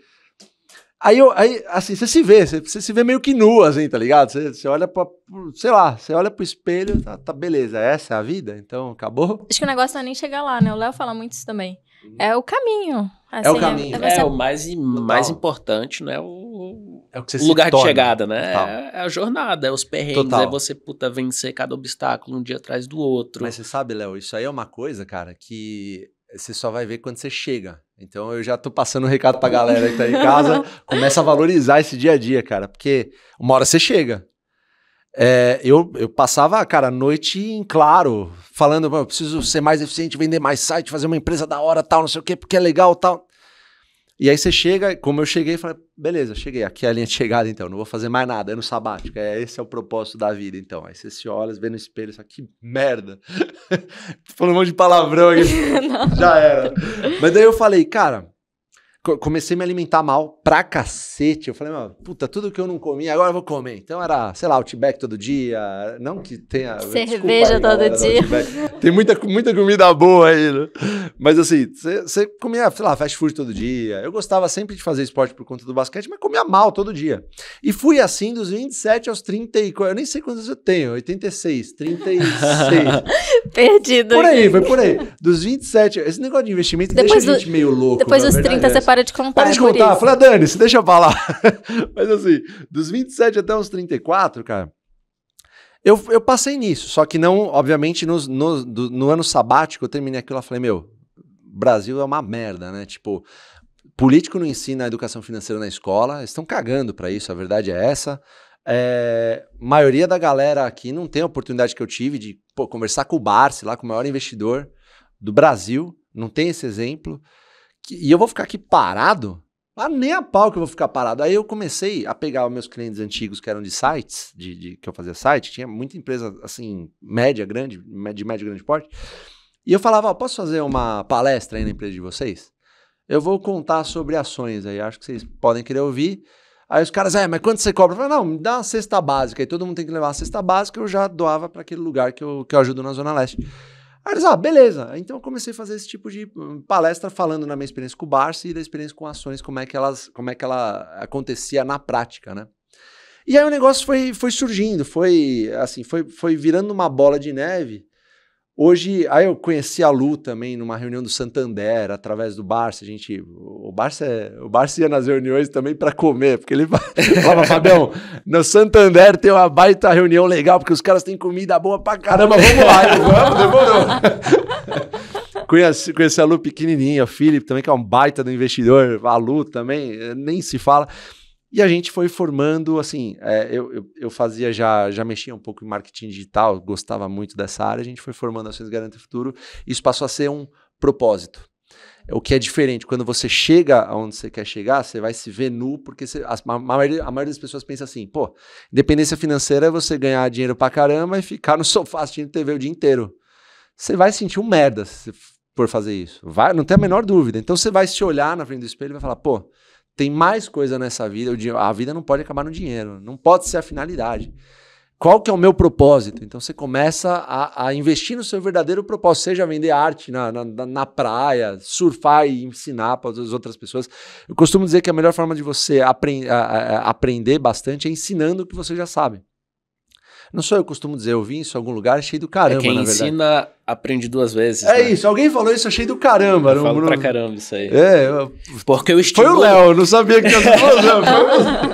Aí, eu, aí, assim, você se vê, você, você, se vê meio que nu, assim, tá ligado? Você, você olha pra, sei lá, você olha pro espelho, tá, tá, beleza, essa é a vida? Então, acabou? Acho que o negócio não é nem chegar lá, né? O Léo fala muito isso também. É o caminho. É assim, é o né? caminho. É, é, é o mais, mais importante, né? O, é o que você lugar torna, de chegada, né? É, é, a jornada, é os perrengues, é Total. é você, puta, vencer cada obstáculo um dia atrás do outro. Mas você sabe, Léo, isso aí é uma coisa, cara, que você só vai ver quando você chega. Então eu já tô passando o um recado pra galera que tá em casa. começa a valorizar esse dia a dia, cara, porque uma hora você chega. É, eu, eu passava, cara, a noite em claro, falando, eu preciso ser mais eficiente, vender mais site, fazer uma empresa da hora, tal, não sei o quê, porque é legal, tal. E aí você chega, como eu cheguei, fala, beleza, cheguei, aqui é a linha de chegada, então, não vou fazer mais nada, é no sabático, é, esse é o propósito da vida, então. Aí você se olha, vê no espelho, isso que merda. Falou falando um monte de palavrão aqui. Já era. Mas daí eu falei, cara, comecei a me alimentar mal pra cacete. Eu falei, puta, tudo que eu não comia, agora eu vou comer. Então era, sei lá, Outback todo dia, não que tenha... Cerveja aí, né, todo galera, dia. Tem muita, muita comida boa aí, né? Mas assim, você comia, sei lá, fast food todo dia. Eu gostava sempre de fazer esporte por conta do basquete, mas comia mal todo dia. E fui assim dos 27 aos 30 Eu nem sei quantos eu tenho, 86, 36. Perdido. Por aí, gente. foi por aí. Dos 27, esse negócio de investimento depois deixa a gente meio louco. Depois dos 30 é você para de contar. Para de é contar. Falei, Dani, se deixa eu falar. Mas assim, dos 27 até os 34, cara, eu, eu passei nisso. Só que não, obviamente, no, no, do, no ano sabático, eu terminei aquilo e falei, meu, Brasil é uma merda, né? Tipo, político não ensina a educação financeira na escola, estão cagando para isso, a verdade é essa. É, maioria da galera aqui não tem a oportunidade que eu tive de pô, conversar com o Barsi, lá com o maior investidor do Brasil, não tem esse exemplo. Que, e eu vou ficar aqui parado? Ah, nem a pau que eu vou ficar parado. Aí eu comecei a pegar os meus clientes antigos que eram de sites, de, de que eu fazia site, tinha muita empresa assim, média, grande, de médio grande porte. E eu falava, ó, posso fazer uma palestra aí na empresa de vocês? Eu vou contar sobre ações aí, acho que vocês podem querer ouvir. Aí os caras, é, mas quanto você cobra? Eu falei, não, me dá uma cesta básica. Aí todo mundo tem que levar a cesta básica, eu já doava para aquele lugar que eu, que eu ajudo na Zona Leste. Aí eles, ah, beleza. Então eu comecei a fazer esse tipo de hum, palestra falando na minha experiência com o Barça e da experiência com ações, como é que, elas, como é que ela acontecia na prática, né? E aí o negócio foi, foi surgindo, foi assim, foi, foi virando uma bola de neve Hoje, aí ah, eu conheci a Lu também numa reunião do Santander, através do Barça. A gente, o Barça, é, o Barça ia nas reuniões também para comer, porque ele falava, Fabião, no Santander tem uma baita reunião legal, porque os caras têm comida boa pra caramba. Vamos lá, vamos, demorou. conheci, conheci a Lu pequenininha, o Felipe também, que é um baita do investidor, a Lu também, eh, nem se fala. E a gente foi formando, assim, é, eu, eu, eu, fazia já, já mexia um pouco em marketing digital, gostava muito dessa área, a gente foi formando Ações Garante Futuro, isso passou a ser um propósito. É o que é diferente, quando você chega aonde você quer chegar, você vai se ver nu, porque você, a, a, maioria, a maioria das pessoas pensa assim, pô, independência financeira é você ganhar dinheiro pra caramba e ficar no sofá assistindo TV o dia inteiro. Você vai sentir um merda se for fazer isso. Vai, não tem a menor dúvida. Então você vai se olhar na frente do espelho e vai falar, pô, tem mais coisa nessa vida. A vida não pode acabar no dinheiro. Não pode ser a finalidade. Qual que é o meu propósito? Então você começa a, a investir no seu verdadeiro propósito, seja vender arte na, na, na praia, surfar e ensinar para as outras pessoas. Eu costumo dizer que a melhor forma de você aprend, a, a, aprender bastante é ensinando o que você já sabe. Não sou eu costumo dizer, eu vi isso em algum lugar, cheio do caramba, é quem na verdade. ensina aprende duas vezes. É né? isso, alguém falou isso, achei do caramba. Eu não, falo não... pra caramba isso aí. É, eu... porque eu estimulo. Foi o Léo, não sabia que tinha falando.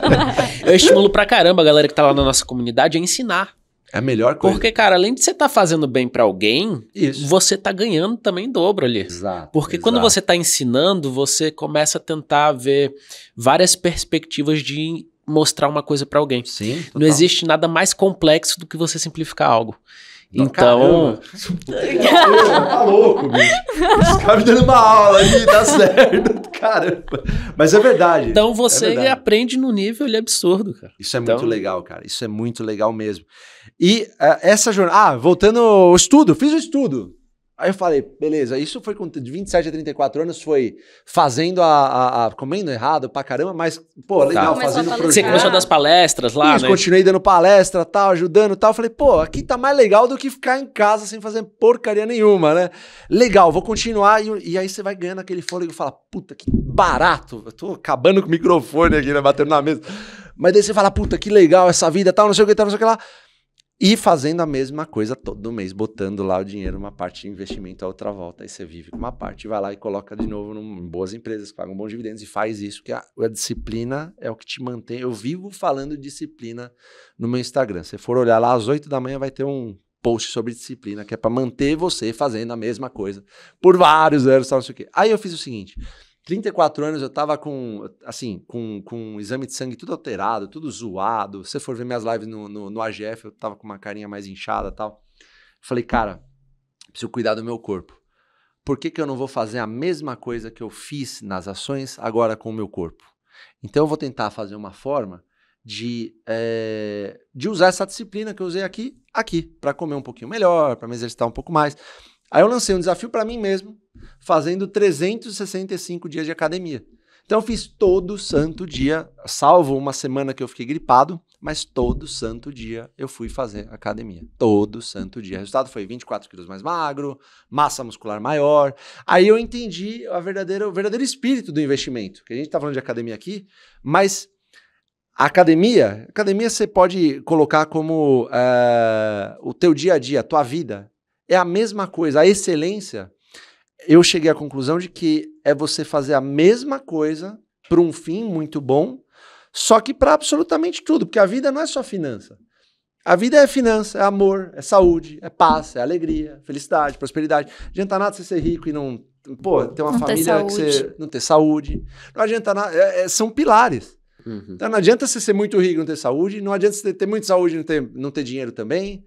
eu estimulo pra caramba a galera que tá lá na nossa comunidade a ensinar. É a melhor coisa. Porque, cara, além de você estar tá fazendo bem para alguém, Isso. você tá ganhando também dobro ali. Exato. Porque exato. quando você tá ensinando, você começa a tentar ver várias perspectivas de mostrar uma coisa para alguém. Sim, não existe nada mais complexo do que você simplificar algo. então. Caramba. tá louco, bicho. Os caras me dando uma aula aí, tá certo. Caramba. Mas é verdade. Então você é verdade. aprende no nível é absurdo, cara. Isso é então... muito legal, cara. Isso é muito legal mesmo. E uh, essa jornada. Ah, voltando ao estudo, fiz o estudo. Aí eu falei, beleza, isso foi com de 27 a 34 anos, foi fazendo a. a, a comendo errado pra caramba, mas, pô, tá. legal, tá. fazendo projeto. Você começou das palestras lá, isso, né? continuei dando palestra, tal, ajudando tal. Eu falei, pô, aqui tá mais legal do que ficar em casa sem fazer porcaria nenhuma, né? Legal, vou continuar. E, e aí você vai ganhando aquele fôlego e fala, puta, que barato. Eu tô acabando com o microfone aqui, né? Batendo na mesa. Mas daí você fala, puta, que legal essa vida, tal, não sei o que, tal, não sei o que lá. E fazendo a mesma coisa todo mês, botando lá o dinheiro, uma parte de investimento, a outra volta. Aí você vive com uma parte, vai lá e coloca de novo num, em boas empresas, que pagam bons dividendos e faz isso, porque a, a, disciplina é o que te mantém. Eu vivo falando disciplina no meu Instagram. Se for olhar lá às 8 da manhã, vai ter um post sobre disciplina, que é para manter você fazendo a mesma coisa por vários anos, tal, não sei o quê. Aí eu fiz o seguinte: 34 anos eu tava com, assim, com, com um exame de sangue tudo alterado, tudo zoado. Se você for ver minhas lives no, no, no AGF, eu tava com uma carinha mais inchada tal. Falei, cara, preciso cuidar do meu corpo. Por que, que eu não vou fazer a mesma coisa que eu fiz nas ações agora com o meu corpo? Então eu vou tentar fazer uma forma de, é, de usar essa disciplina que eu usei aqui, aqui, para comer um pouquinho melhor, para me exercitar um pouco mais. Aí eu lancei um desafio para mim mesmo, fazendo 365 dias de academia. Então eu fiz todo santo dia, salvo uma semana que eu fiquei gripado, mas todo santo dia eu fui fazer academia. Todo santo dia. O resultado foi 24 quilos mais magro, massa muscular maior. Aí eu entendi a verdadeira, o verdadeiro espírito do investimento. Que a gente está falando de academia aqui, mas a academia, academia você pode colocar como uh, o teu dia a dia, a tua vida. É a mesma coisa. A excelência eu cheguei à conclusão de que é você fazer a mesma coisa para um fim muito bom, só que para absolutamente tudo, porque a vida não é só finança. A vida é finança, é amor, é saúde, é paz, é alegria, felicidade, prosperidade. Não adianta nada você ser rico e não. Pô, ter uma não família ter que você. Não ter saúde. Não adianta nada. É, é, são pilares. Uhum. Então não adianta você ser muito rico e não ter saúde. Não adianta você ter, ter muita saúde e não ter, não ter dinheiro também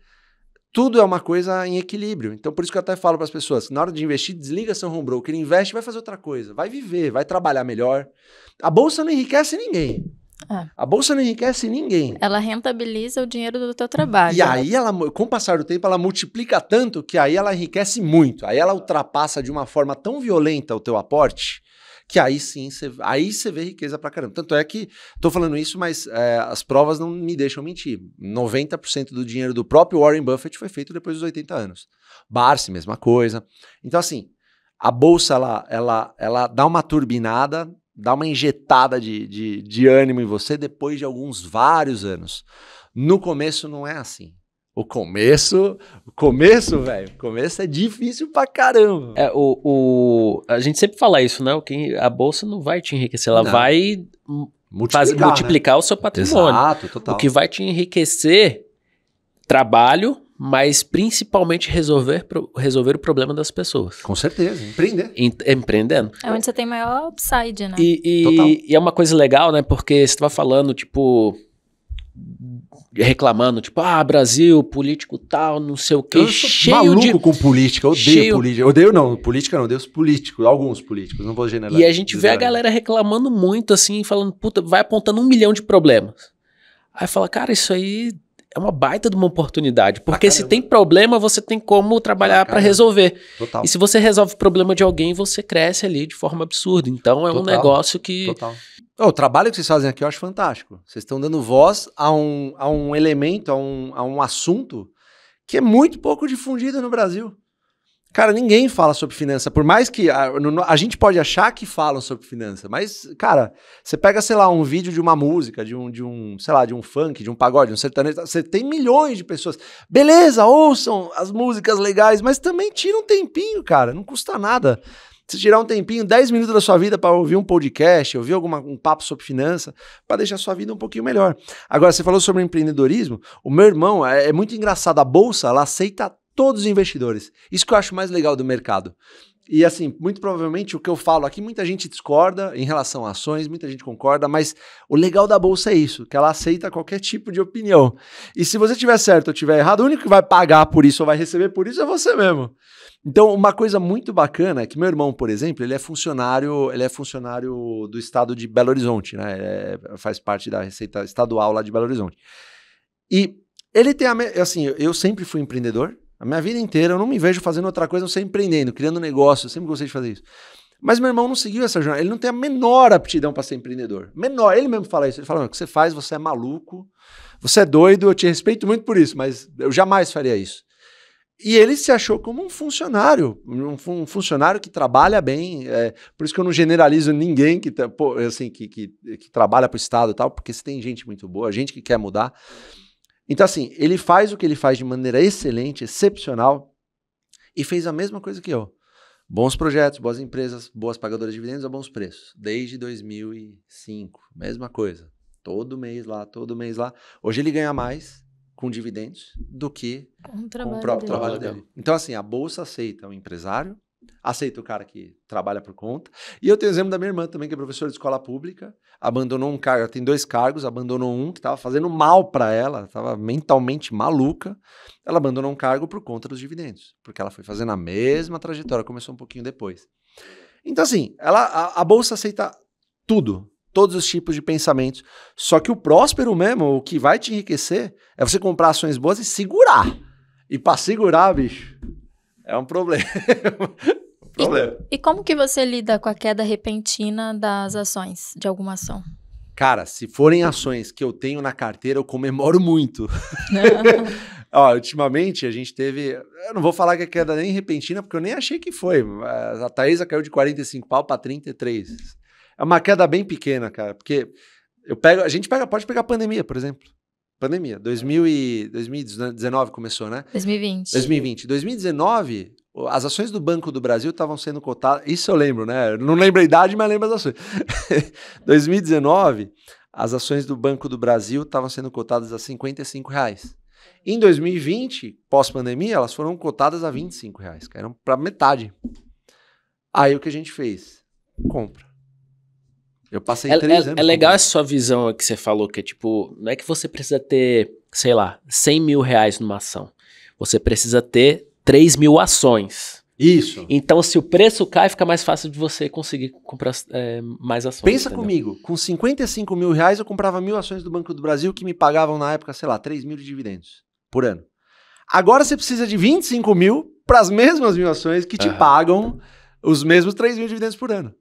tudo é uma coisa em equilíbrio. Então, por isso que eu até falo para as pessoas: na hora de investir, desliga seu home broker, investe vai fazer outra coisa, vai viver, vai trabalhar melhor. A bolsa não enriquece ninguém. Ah. A bolsa não enriquece ninguém. Ela rentabiliza o dinheiro do teu trabalho. E né? aí, ela, com o passar do tempo, ela multiplica tanto que aí ela enriquece muito. Aí ela ultrapassa de uma forma tão violenta o teu aporte que aí sim você, aí você vê riqueza pra caramba. Tanto é que, tô falando isso, mas é, as provas não me deixam mentir. 90% do dinheiro do próprio Warren Buffett foi feito depois dos 80 anos. Barsi, mesma coisa. Então, assim, a bolsa, ela, ela, ela dá uma turbinada, dá uma injetada de, de, de ânimo em você depois de alguns vários anos. No começo não é assim. O começo, o começo, velho, o começo é difícil pra caramba. É, o, o, a gente sempre fala isso, né? Quem, a bolsa não vai te enriquecer, ela não. vai multiplicar, faz, né? multiplicar né? o seu patrimônio. Exato, total. O que vai te enriquecer, trabalho, mas principalmente resolver, resolver o problema das pessoas. Com certeza, empreender. Em, empreendendo. É onde você tem maior upside, né? E, e, e, é uma coisa legal, né? Porque você estava falando, tipo, reclamando, tipo, ah, Brasil, político tal, não sei o quê. Eu sou cheio maluco de... com política, eu odeio cheio... política. Eu odeio não, política não, odeio os políticos, alguns políticos, não vou generalizar. E a gente vê a galera reclamando muito, assim, falando, puta, vai apontando um milhão de problemas. Aí fala, cara, isso aí é uma baita de uma oportunidade. Porque se tem problema, você tem como trabalhar para resolver. Total. E se você resolve o problema de alguém, você cresce ali de forma absurda. Então é Total. um negócio que. Total. o trabalho que vocês fazem aqui eu acho fantástico. Vocês estão dando voz a um, a um elemento, a um, a um assunto que é muito pouco difundido no Brasil. Cara, ninguém fala sobre finança. Por mais que a, a, gente pode achar que falam sobre finança, mas, cara, você pega, sei lá, um vídeo de uma música, de um, de um sei lá, de um funk, de um pagode, de um sertanejo, tá, você tem milhões de pessoas. Beleza, ouçam as músicas legais, mas também tira um tempinho, cara, não custa nada. Se tirar um tempinho, 10 minutos da sua vida para ouvir um podcast, ouvir alguma, um papo sobre finança, para deixar a sua vida um pouquinho melhor. Agora, você falou sobre empreendedorismo. O meu irmão, é, é muito engraçado, a bolsa, ela aceita todos os investidores. Isso que eu acho mais legal do mercado. E assim, muito provavelmente o que eu falo aqui, muita gente discorda em relação a ações, muita gente concorda, mas o legal da bolsa é isso, que ela aceita qualquer tipo de opinião. E se você tiver certo ou tiver errado, o único que vai pagar por isso ou vai receber por isso é você mesmo. Então, uma coisa muito bacana é que meu irmão, por exemplo, ele é funcionário, ele é funcionário do estado de Belo Horizonte, né? É, faz parte da Receita Estadual lá de Belo Horizonte. E ele tem a, assim, eu sempre fui empreendedor, a minha vida inteira eu não me vejo fazendo outra coisa, eu sei empreendendo, criando negócio, eu sempre gostei de fazer isso. Mas meu irmão não seguiu essa jornada, ele não tem a menor aptidão para ser empreendedor. Menor, ele mesmo fala isso, ele fala: "O que você faz, você é maluco, você é doido, eu te respeito muito por isso, mas eu jamais faria isso". E ele se achou como um funcionário, um, funcionário que trabalha bem. É, por isso que eu não generalizo ninguém que, tá, assim, que, que, que trabalha para o Estado e tal, porque se tem gente muito boa, gente que quer mudar. Então, assim, ele faz o que ele faz de maneira excelente, excepcional, e fez a mesma coisa que eu. Bons projetos, boas empresas, boas pagadoras de dividendos a bons preços. Desde 2005, mesma coisa. Todo mês lá, todo mês lá. Hoje ele ganha mais com dividendos do que com, o, com o próprio dele. trabalho dele. Então, assim, a bolsa aceita o é empresário, aceita o cara que trabalha por conta. E eu tenho o exemplo da minha irmã também, que é professora de escola pública, abandonou um cargo, tem dois cargos, abandonou um que estava fazendo mal para ela, estava mentalmente maluca. Ela abandonou um cargo por conta dos dividendos, porque ela foi fazendo a mesma trajetória, começou um pouquinho depois. Então, assim, ela, a, a bolsa aceita tudo, todos os tipos de pensamentos. Só que o próspero mesmo, o que vai te enriquecer, é você comprar ações boas e segurar. E para segurar, bicho, é um problema. E como que você lida com a queda repentina das ações, de alguma ação? Cara, se forem ações que eu tenho na carteira, eu comemoro muito. Ó, ultimamente a gente teve. Eu não vou falar que a é queda nem repentina, porque eu nem achei que foi. A Thaísa caiu de 45 pau para 33. É uma queda bem pequena, cara, porque eu pego, a gente pega, pode pegar a pandemia, por exemplo. Pandemia, 2000 e, 2019 começou, né? 2020. 2020. 2019, as ações do Banco do Brasil estavam sendo cotadas. Isso eu lembro, né? não lembro a idade, mas lembro as ações. 2019, as ações do Banco do Brasil estavam sendo cotadas a 55 reais. Em 2020, pós-pandemia, elas foram cotadas a 25 reais, eram para metade. Aí o que a gente fez? Compra. Eu passei é, três é, anos. É legal essa sua visão que você falou, que é tipo, não é que você precisa ter, sei lá, 100 mil reais numa ação. Você precisa ter 3 mil ações. Isso. Então, se o preço cai, fica mais fácil de você conseguir comprar é, mais ações. Pensa entendeu? comigo, com 55 mil reais eu comprava mil ações do Banco do Brasil que me pagavam na época, sei lá, 3 mil de dividendos por ano. Agora você precisa de 25 mil para as mesmas mil ações que te uhum. pagam os mesmos 3 mil dividendos por ano.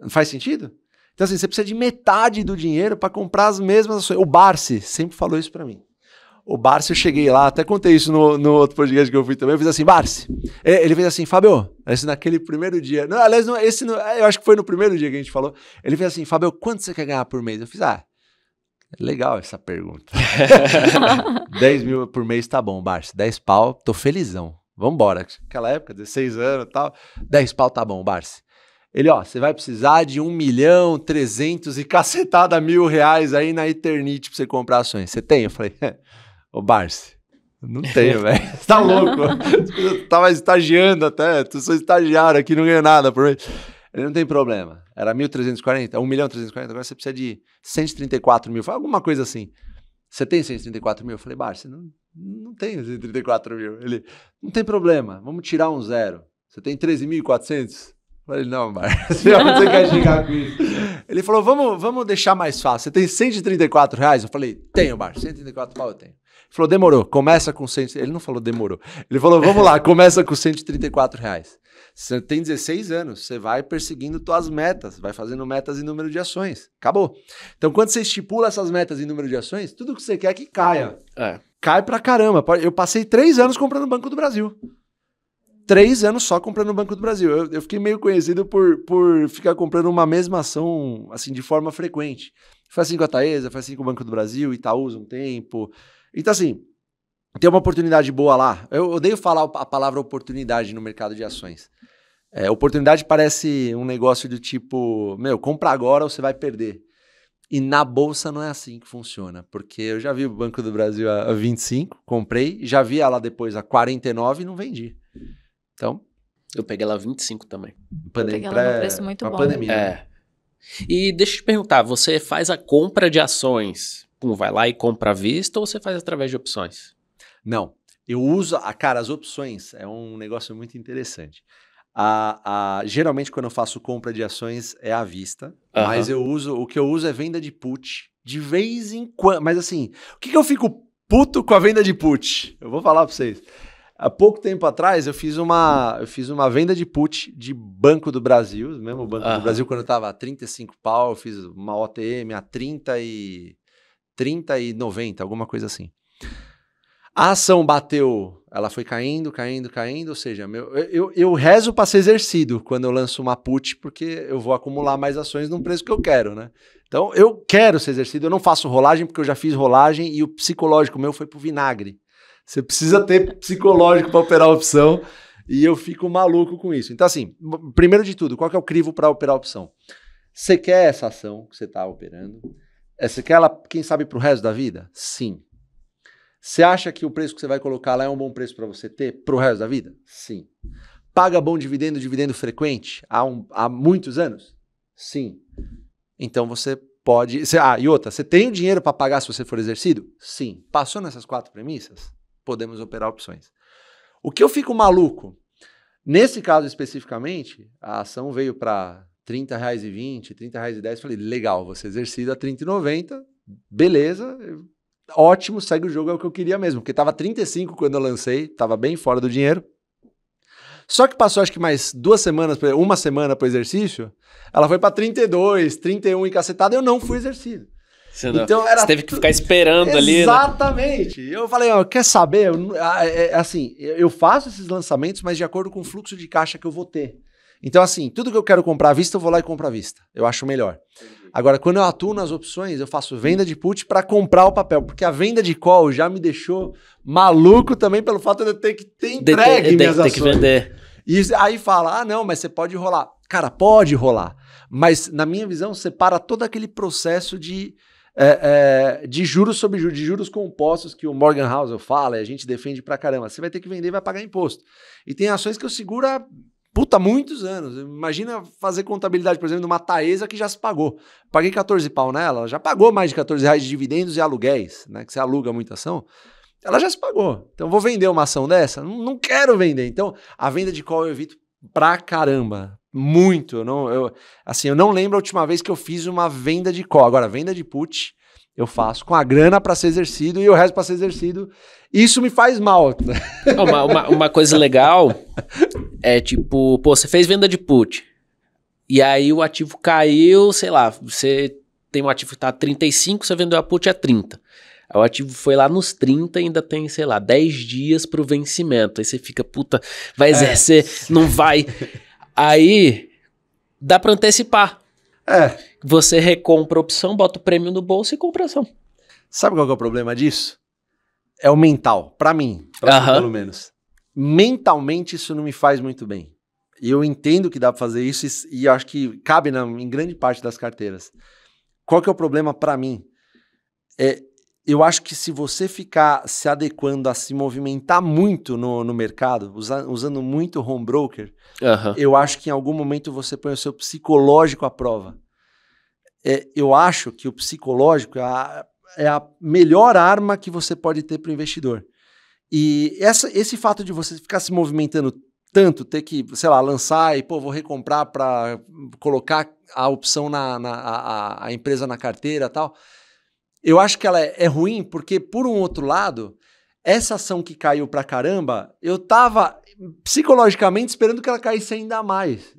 Não faz sentido? Então, assim, você precisa de metade do dinheiro para comprar as mesmas ações. O Barsi sempre falou isso para mim. O Barça, eu cheguei lá, até contei isso no, no outro podcast que eu fui também. Eu fiz assim, Barça. É, ele fez assim, Fábio, esse naquele primeiro dia. Não, aliás, não, esse não, é, eu acho que foi no primeiro dia que a gente falou. Ele fez assim, Fábio, quanto você quer ganhar por mês? Eu fiz, ah, legal essa pergunta. 10 mil por mês tá bom, Barça. 10 pau, tô felizão. Vambora. Aquela época, 16 anos e tal. 10 pau tá bom, Barça. Ele, ó, você vai precisar de 1 milhão, 300 e cacetada mil reais aí na Eternite pra você comprar ações. Você tem? Eu falei, Ô, Barce, não tenho, velho. Você tá louco? eu tá tava estagiando até. Tu sou estagiário aqui, não ganho nada por mês. Ele não tem problema. Era 1.340, 1.340, é agora você precisa de 134 mil. Foi alguma coisa assim. Você tem 134 mil? Eu falei, Barça, não, não tenho 134 mil. Ele, não tem problema, vamos tirar um zero. Você tem 13.400? Falei, não, Barça, você quer chegar com isso? Ele falou, vamos, vamos deixar mais fácil. Você tem 134 reais? Eu falei, tenho, Barça, 134 pau eu tenho. Falou, demorou, começa com 100. Ele não falou demorou. Ele falou, vamos lá, começa com 134 reais. Você tem 16 anos, você vai perseguindo suas metas, vai fazendo metas em número de ações. Acabou. Então, quando você estipula essas metas em número de ações, tudo que você quer é que caia. É. Cai pra caramba. Eu passei três anos comprando Banco do Brasil três anos só comprando o Banco do Brasil. Eu, eu, fiquei meio conhecido por, por ficar comprando uma mesma ação, assim, de forma frequente. Foi assim com a Taesa, foi assim com o Banco do Brasil, Itaúsa um tempo, então, assim, tem uma oportunidade boa lá. Eu odeio falar a palavra oportunidade no mercado de ações. É, oportunidade parece um negócio do tipo, meu, compra agora ou você vai perder. E na bolsa não é assim que funciona, porque eu já vi o Banco do Brasil a 25, comprei, já vi ela depois a 49 e não vendi. Então. Eu peguei ela a 25 também. Pandemia, eu peguei ela num preço muito é, bom. Pandemia. Né? É. E deixa eu te perguntar, você faz a compra de ações pum, vai lá e compra à vista ou você faz através de opções? Não. Eu uso. A, cara, as opções é um negócio muito interessante. A, a, geralmente, quando eu faço compra de ações, é à vista. Uhum. Mas eu uso. O que eu uso é venda de put. De vez em quando. Mas assim, o que, que eu fico puto com a venda de put? Eu vou falar para vocês. Há pouco tempo atrás eu fiz uma, eu fiz uma venda de put de Banco do Brasil, mesmo o Banco uhum. do Brasil, quando eu estava a 35 pau, eu fiz uma OTM a 30 e 30 e 90, alguma coisa assim. A ação bateu, ela foi caindo, caindo, caindo, ou seja, meu, eu, eu rezo para ser exercido quando eu lanço uma put, porque eu vou acumular mais ações num preço que eu quero, né? Então, eu quero ser exercido, eu não faço rolagem porque eu já fiz rolagem e o psicológico meu foi pro vinagre. Você precisa ter psicológico para operar a opção e eu fico maluco com isso. Então, assim, primeiro de tudo, qual que é o crivo para operar a opção? Você quer essa ação que você está operando? Essa é, quer ela, quem sabe, para o resto da vida? Sim. Você acha que o preço que você vai colocar lá é um bom preço para você ter para o resto da vida? Sim. Paga bom dividendo, dividendo frequente há, um, há muitos anos? Sim. Então você pode. ah, e outra, você tem o dinheiro para pagar se você for exercido? Sim. Passou nessas quatro premissas? Podemos operar opções. O que eu fico maluco? Nesse caso especificamente, a ação veio para 30 reais e 20, 30 reais e 10. Falei, legal, você e 30,90, beleza, ótimo, segue o jogo, é o que eu queria mesmo, porque tava 35 quando eu lancei, tava bem fora do dinheiro. Só que passou acho que mais duas semanas, uma semana para exercício, ela foi para 32, 31 e cacetada, eu não fui exercido, Você então não, era você teve que ficar esperando ali. Né? Exatamente. Né? Eu falei, ó, quer saber? Eu, ah, é, é, assim, eu faço esses lançamentos, mas de acordo com o fluxo de caixa que eu vou ter. Então, assim, tudo que eu quero comprar à vista, eu vou lá e compro à vista. Eu acho melhor. Agora, quando eu atuo nas opções, eu faço venda de put para comprar o papel, porque a venda de call já me deixou maluco também pelo fato de eu ter que ter entregue de, de, de, de que vender. E aí fala, ah, não, mas você pode rolar. Cara, pode rolar. Mas, na minha visão, separa todo aquele processo de, é, é, de juros sobre juros, de juros compostos que o Morgan Housel fala e a gente defende pra caramba. Você vai ter que vender e vai pagar imposto. E tem ações que eu seguro há puta, muitos anos. Imagina fazer contabilidade, por exemplo, de uma Taesa que já se pagou. Paguei 14 pau nela, já pagou mais de 14 reais de dividendos e aluguéis, né? Que você aluga muita ação. Ela já se pagou. Então, vou vender uma ação dessa? Não, não quero vender. Então, a venda de call eu evito pra caramba. Muito. Eu não, eu, assim, eu não lembro a última vez que eu fiz uma venda de call. Agora, venda de put eu faço com a grana para ser exercido e o resto para ser exercido. Isso me faz mal. Uma, uma, uma, coisa legal é tipo, pô, você fez venda de put. E aí o ativo caiu, sei lá, você tem um ativo que tá a 35, você vendeu a put é a 30. Aí o ativo foi lá nos 30 e ainda tem, sei lá, 10 dias pro vencimento. Aí você fica, puta, vai é. exercer, é. não vai. Aí dá para antecipar. É. Você recompra a opção, bota o prêmio no bolso e compra a ação. Sabe qual é o problema disso? É o mental, para mim, pra uh -huh. mim, pelo menos. Mentalmente isso não me faz muito bem. E eu entendo que dá para fazer isso e, e, acho que cabe na, em grande parte das carteiras. Qual que é o problema para mim? É, eu acho que se você ficar se adequando a se movimentar muito no, no mercado, usa, usando muito home broker, eu acho que em algum momento você põe o seu psicológico à prova é, eu acho que o psicológico é a, é a melhor arma que você pode ter para o investidor. E essa, esse fato de você ficar se movimentando tanto, ter que, sei lá, lançar e, pô, vou recomprar para colocar a opção na, na a, a, empresa na carteira tal, eu acho que ela é, é ruim porque, por um outro lado, essa ação que caiu para caramba, eu tava psicologicamente esperando que ela caísse ainda mais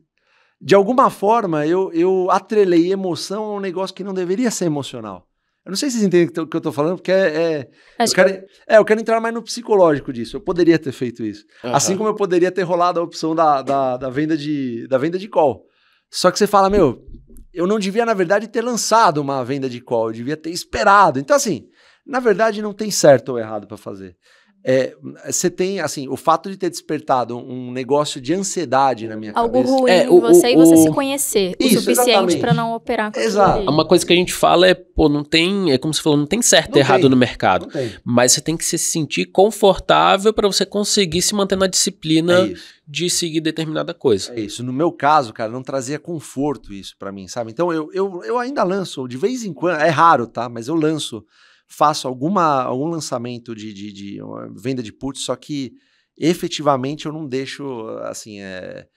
de alguma forma, eu, eu atrelei emoção a um negócio que não deveria ser emocional. Eu não sei se vocês entendem o que eu estou falando, porque é. é, é eu, quero, que... é, eu quero entrar mais no psicológico disso. Eu poderia ter feito isso. Uhum. Assim como eu poderia ter rolado a opção da, da, da, venda de, da venda de call. Só que você fala, meu, eu não devia, na verdade, ter lançado uma venda de call, eu devia ter esperado. Então, assim, na verdade, não tem certo ou errado para fazer. É, você tem, assim, o fato de ter despertado um negócio de ansiedade na minha Algo cabeça. Algo ruim é, em você o, e você o... se conhecer Isso, o suficiente para não operar com Exato. É uma coisa que a gente fala é, pô, não tem, é como você falou, não tem certo e errado tem, no mercado. Mas você tem que se sentir confortável para você conseguir se manter na disciplina é de seguir determinada coisa. É isso. No meu caso, cara, não trazia conforto isso para mim, sabe? Então eu, eu, eu ainda lanço, de vez em quando, é raro, tá? Mas eu lanço faço alguma, algum lançamento de, de, de venda de puts, só que efetivamente eu não deixo, assim, é,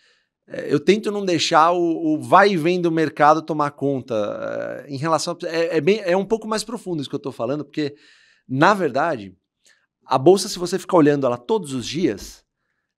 é, eu tento não deixar o, o, vai e vem do mercado tomar conta. Eh, em relação a, é, é, bem, é um pouco mais profundo isso que eu estou falando, porque, na verdade, a bolsa, se você ficar olhando ela todos os dias,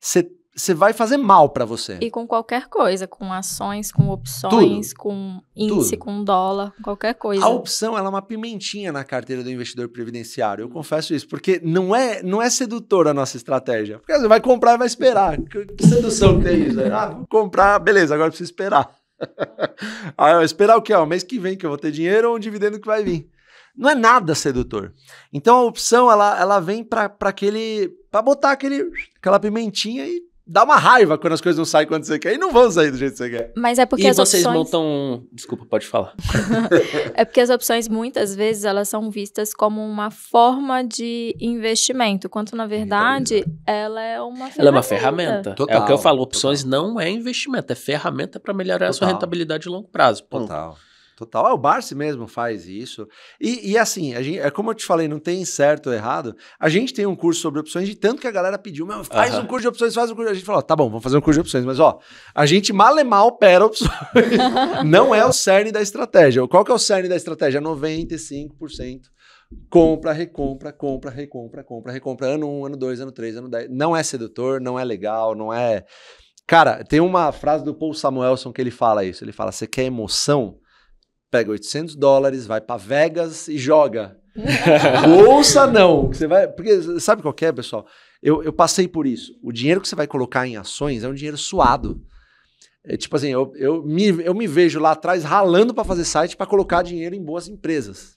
você você vai fazer mal para você. E com qualquer coisa, com ações, com opções, Tudo. com índice, Tudo. com dólar, qualquer coisa. A opção ela é uma pimentinha na carteira do investidor previdenciário. Eu confesso isso, porque não é não é sedutor a nossa estratégia. Porque você vai comprar e vai esperar. Que, que sedução que tem isso? Ah, vou comprar, beleza, agora preciso esperar. ah, esperar o quê? Ah, o mês que vem que eu vou ter dinheiro ou um dividendo que vai vir não é nada sedutor. Então a opção ela, ela vem para aquele para botar aquele aquela pimentinha e dá uma raiva quando as coisas não saem quando você quer e não vão sair do jeito que você quer. Mas é porque e as vocês montam, desculpa, pode falar. é porque as opções muitas vezes elas são vistas como uma forma de investimento, quanto na verdade é ela é uma ferramenta. Ela é uma ferramenta. Total, é o que eu falo, opções total. não é investimento, é ferramenta para melhorar total. a sua rentabilidade de longo prazo. Ponto. Total. Total. Ah, o Barsi mesmo faz isso. E, e assim, a gente, é como eu te falei, não tem certo ou errado. A gente tem um curso sobre opções, de tanto que a galera pediu, meu, faz um curso de opções, faz um curso. A gente falou, tá bom, vamos fazer um curso de opções. Mas, ó, a gente mal e mal opera opções. não é o cerne da estratégia. Qual que é o cerne da estratégia? 95% compra, recompra, compra, recompra, compra, recompra. Ano 1, um, ano 2, ano 3, ano 10. Não é sedutor, não é legal, não é... Cara, tem uma frase do Paul Samuelson que ele fala isso. Ele fala, você quer emoção? pega 800 dólares, vai para Vegas e joga. Bolsa não. Você vai, porque sabe qual é, pessoal? Eu, eu passei por isso. O dinheiro que você vai colocar em ações é um dinheiro suado. É, tipo assim, eu, eu, me, eu me vejo lá atrás ralando para fazer site para colocar dinheiro em boas empresas.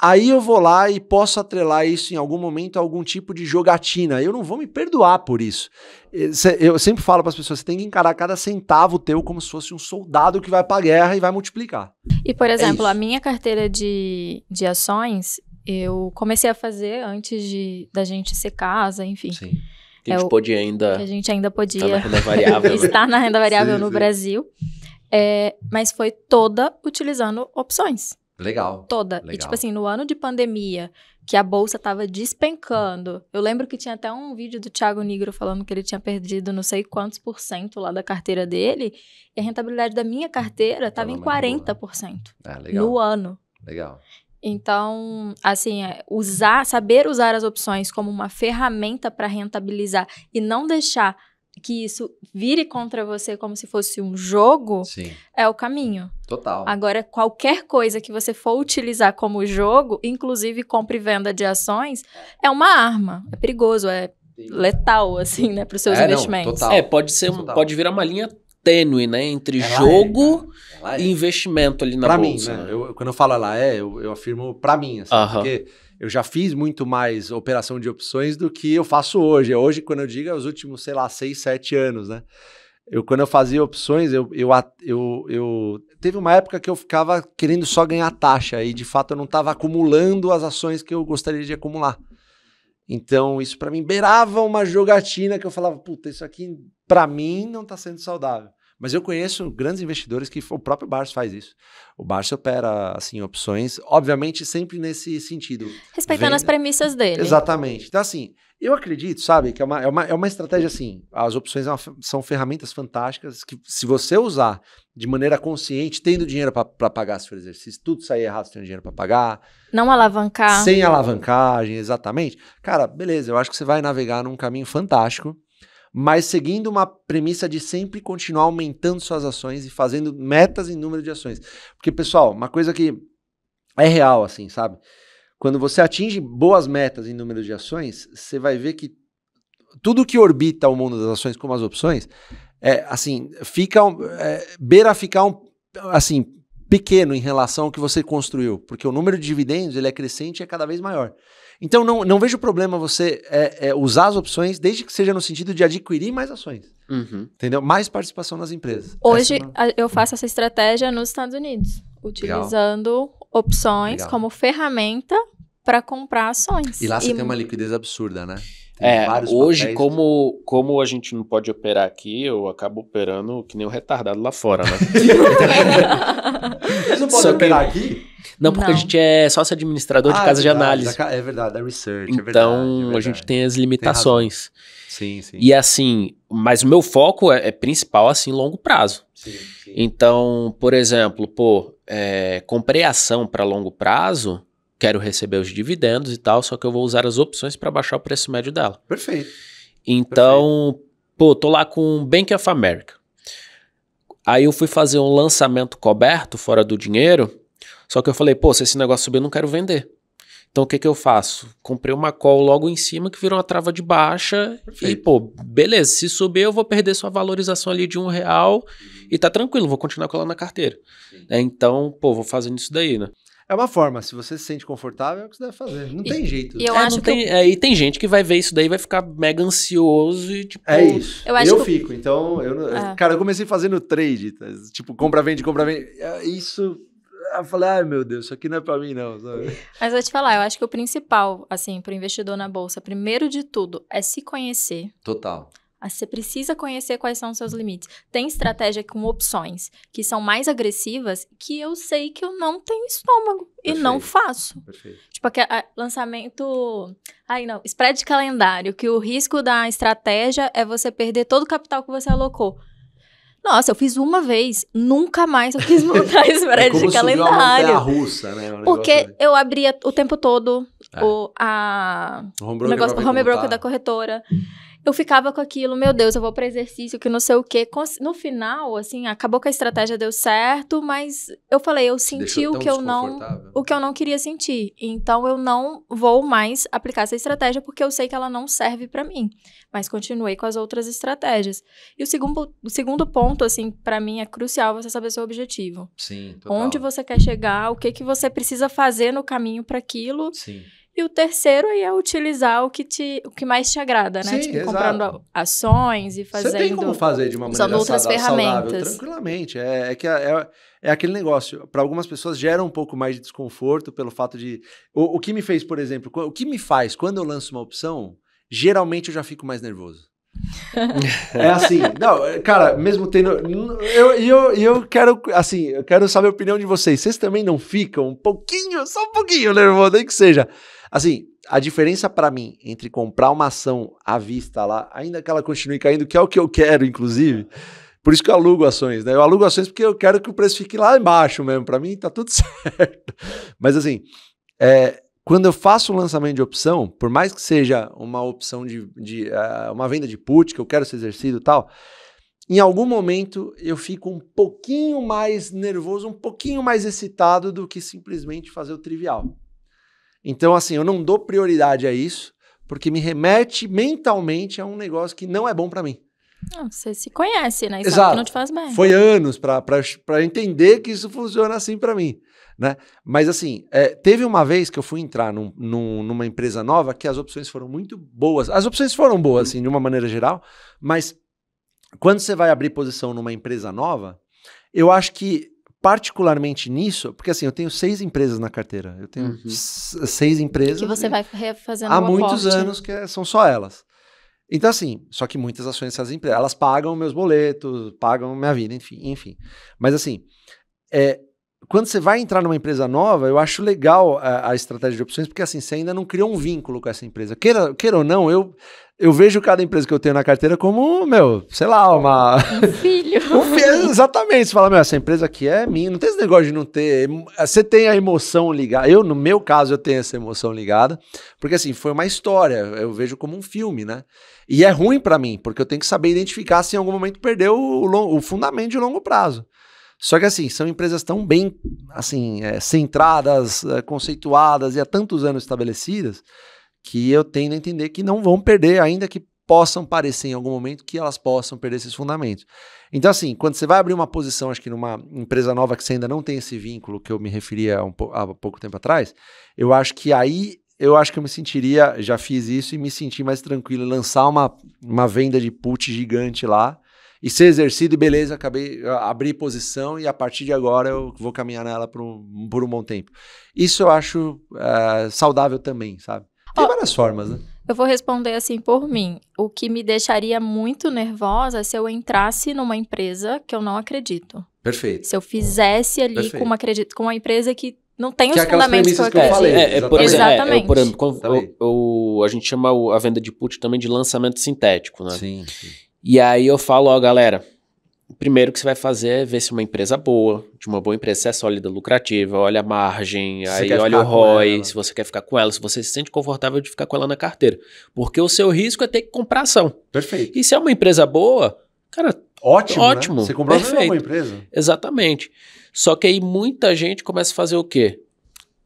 Aí eu vou lá e posso atrelar isso em algum momento a algum tipo de jogatina. Eu não vou me perdoar por isso. Eh, eu sempre falo para as pessoas, você tem que encarar cada centavo teu como se fosse um soldado que vai para a guerra e vai multiplicar. E, por é exemplo, é a minha carteira de, de ações, eu comecei a fazer antes de da gente ser casa, enfim. Sim. é a gente podia ainda... Que a gente ainda podia... Tá na renda variável. Né? estar na renda variável sim, no sim. Brasil. É, mas foi toda utilizando opções. Legal. Toda. Legal. E tipo assim, no ano de pandemia, que a bolsa tava despencando. Eu lembro que tinha até um vídeo do Thiago Nigro falando que ele tinha perdido não sei quantos por cento lá da carteira dele, e a rentabilidade da minha carteira tava em 40% né? ah, legal. no ano. Legal. Então, assim, é, usar, saber usar as opções como uma ferramenta para rentabilizar e não deixar que isso vire contra você como se fosse um jogo, Sim. é o caminho. Total. Agora, qualquer coisa que você for utilizar como jogo, inclusive compra e venda de ações, é uma arma. É perigoso, é letal, assim, né, para os seus é, investimentos. Não, total. É, pode ser, total. pode virar uma linha tênue, né, entre ela é, jogo é, e investimento ali na pra bolsa. Mim, né? né? Eu, quando eu falo ela é, eu, eu afirmo para mim, assim, uh -huh. porque eu já fiz muito mais operação de opções do que eu faço hoje. É hoje, quando eu digo, é os últimos, sei lá, seis, sete anos, né? Eu, quando eu fazia opções, eu, eu, eu, eu teve uma época que eu ficava querendo só ganhar taxa e de fato eu não estava acumulando as ações que eu gostaria de acumular. Então, isso para mim beirava uma jogatina que eu falava, puta, isso aqui para mim não está sendo saudável. Mas eu conheço grandes investidores que o próprio Barça faz isso. O Barça opera assim opções, obviamente sempre nesse sentido. Respeitando Venda. as premissas dele. Exatamente. Então assim, eu acredito, sabe, que é uma, é uma, é uma estratégia assim. As opções é são ferramentas fantásticas que se você usar de maneira consciente, tendo dinheiro para pagar for exercício, tudo sair errado, você tem dinheiro para pagar. Não alavancar. Sem alavancagem, exatamente. Cara, beleza, eu acho que você vai navegar num caminho fantástico mas seguindo uma premissa de sempre continuar aumentando suas ações e fazendo metas em número de ações. Porque, pessoal, uma coisa que é real, assim, sabe? Quando você atinge boas metas em número de ações, você vai ver que tudo que orbita o mundo das ações, como as opções, é assim, fica é, beira ficar um, assim pequeno em relação ao que você construiu, porque o número de dividendos ele é crescente e é cada vez maior. Então, não, não vejo problema você é, é, usar as opções, desde que seja no sentido de adquirir mais ações. Uhum. Entendeu? Mais participação nas empresas. Hoje, é eu faço essa estratégia nos Estados Unidos, utilizando Legal. opções Legal. como ferramenta para comprar ações. E lá você e... tem uma liquidez absurda, né? Tem é, hoje, papéis, né? como, né? como a gente não pode operar aqui, eu acabo operando que nem um retardado lá fora, né? Eles não podem Só operar que... aqui? Não, porque não. a gente é sócio administrador ah, é de casa é de análise. É verdade, é research. É então, é verdade, é a gente tem as limitações. Tem sim, sim. E assim, mas o meu foco é, é, principal, assim, longo prazo. Sim, sim. Então, por exemplo, pô, comprei ação para longo prazo quero receber os dividendos e tal, só que eu vou usar as opções para baixar o preço médio dela. Perfeito. Então, Perfeito. pô, tô lá com Bank of America. Aí eu fui fazer um lançamento coberto, fora do dinheiro, só que eu falei, pô, se esse negócio subir, eu não quero vender. Então o que que eu faço? Comprei uma call logo em cima que virou uma trava de baixa Perfeito. e pô, beleza, se subir eu vou perder sua valorização ali de um real uhum. e tá tranquilo, vou continuar com ela na carteira. É, então, pô, vou fazendo isso daí, né? É uma forma, se você se sente confortável, é o que você deve fazer. Não e, tem jeito. E, eu é, acho que tem, eu... é, e tem gente que vai ver isso daí vai ficar mega ansioso e tipo. É isso. Eu, eu fico. Então, eu, ah. cara, eu comecei fazendo trade, tá, tipo, compra, vende, compra, vende. É, isso. Eu falei, ai meu Deus, isso aqui não é pra mim, não. Sabe? Mas vou te falar, eu acho que o principal, assim, pro investidor na bolsa, primeiro de tudo, é se conhecer. Total. Ah, você precisa conhecer quais são os seus limites. Tem estratégia com opções que são mais agressivas que eu sei que eu não tenho estômago Perfeito. e não faço. Perfeito. Tipo, aquele lançamento. Ai, não. Spread de calendário, que o risco da estratégia é você perder todo o capital que você alocou. Nossa, eu fiz uma vez, nunca mais eu quis montar spread é como de calendário. Uma russa, né? É um porque eu abria o tempo todo é. o, a, o negócio, o home broker da corretora eu ficava com aquilo, meu Deus, eu vou para exercício, que não sei o quê. No final, assim, acabou que a estratégia deu certo, mas eu falei, eu senti o que eu não o que eu não queria sentir. Então eu não vou mais aplicar essa estratégia porque eu sei que ela não serve para mim. Mas continuei com as outras estratégias. E o segundo, o segundo ponto, assim, para mim é crucial você saber seu objetivo. Sim, total. Onde você quer chegar, o que que você precisa fazer no caminho para aquilo. Sim. E o terceiro aí é utilizar o que, te, o que mais te agrada, né? Sim, tipo, exato. comprando ações e fazendo. Você tem como fazer de uma maneira outras saudável, ferramentas. tranquilamente. É, é que é, é, é aquele negócio. Para algumas pessoas gera um pouco mais de desconforto pelo fato de. O, o que me fez, por exemplo, o que me faz quando eu lanço uma opção, geralmente eu já fico mais nervoso. é assim, não, cara, mesmo tendo. Eu, eu, eu quero, assim, eu quero saber a opinião de vocês. Vocês também não ficam um pouquinho, só um pouquinho nervoso, nem que seja. Assim, a diferença para mim entre comprar uma ação à vista lá, ainda que ela continue caindo, que é o que eu quero, inclusive. Por isso que eu alugo ações, né? Eu alugo ações porque eu quero que o preço fique lá embaixo mesmo. Para mim tá tudo certo. Mas assim, é, quando eu faço um lançamento de opção, por mais que seja uma opção de, de uh, uma venda de put que eu quero ser exercido e tal, em algum momento eu fico um pouquinho mais nervoso, um pouquinho mais excitado do que simplesmente fazer o trivial. Então, assim, eu não dou prioridade a isso, porque me remete mentalmente a um negócio que não é bom para mim. Não, ah, você se conhece, né? Exato. não te faz bem. Foi anos para entender que isso funciona assim para mim. Né? Mas assim, é, teve uma vez que eu fui entrar num, num, numa empresa nova que as opções foram muito boas. As opções foram boas, assim, de uma maneira geral, mas quando você vai abrir posição numa empresa nova, eu acho que particularmente nisso, porque assim, eu tenho seis empresas na carteira. Eu tenho uhum. seis empresas. Que você vai fazendo Há muitos aporte. anos que é, são só elas. Então, assim, só que muitas ações dessas empresas, elas pagam meus boletos, pagam minha vida, enfim, enfim. Mas assim, é, quando você vai entrar numa empresa nova, eu acho legal a, a, estratégia de opções, porque assim, você ainda não criou um vínculo com essa empresa. Queira, queira ou não, eu, eu vejo cada empresa que eu tenho na carteira como, meu, sei lá, uma. Um filho. um Exatamente. Você fala, meu, essa empresa aqui é minha. Não tem esse negócio de não ter. Você tem a emoção ligada. Eu, no meu caso, eu tenho essa emoção ligada. Porque, assim, foi uma história. Eu vejo como um filme, né? E é ruim para mim, porque eu tenho que saber identificar se em algum momento perdeu o, o fundamento de longo prazo. Só que assim, são empresas tão bem assim, é, centradas, é, conceituadas e há tantos anos estabelecidas que eu tendo a entender que não vão perder, ainda que possam parecer em algum momento que elas possam perder esses fundamentos. Então, assim, quando você vai abrir uma posição, acho que numa empresa nova que você ainda não tem esse vínculo que eu me referia um há pouco tempo atrás, eu acho que aí eu acho que eu me sentiria, já fiz isso e me senti mais tranquilo, lançar uma, uma venda de put gigante lá e ser exercido, e beleza, acabei, abri posição e a partir de agora eu vou caminhar nela por um, por um bom tempo. Isso eu acho uh, saudável também, sabe? Tem várias formas, né? Eu vou responder assim por mim. O que me deixaria muito nervosa é se eu entrasse numa empresa que eu não acredito. Perfeito. Se eu fizesse ali Perfeito. com uma acredito, com uma empresa que não tem que os é fundamentos que eu, que eu falei. É, é, por exatamente. Exemplo, é, é por exemplo, quando, o, o, a gente chama a venda de put também de lançamento sintético, né? Sim. sim. E aí eu falo, ó, galera, o primeiro que você vai fazer é ver se uma empresa boa, de uma boa empresa, se é sólida, lucrativa, olha a margem, se aí olha o ROI, se você quer ficar com ela, se você se sente confortável de ficar com ela na carteira. Porque o seu risco é ter que comprar ação. Perfeito. E se é uma empresa boa, cara, ótimo. Né? Ótimo. Né? Você comprou é perfeito. uma empresa. Exatamente. Só que aí muita gente começa a fazer o quê?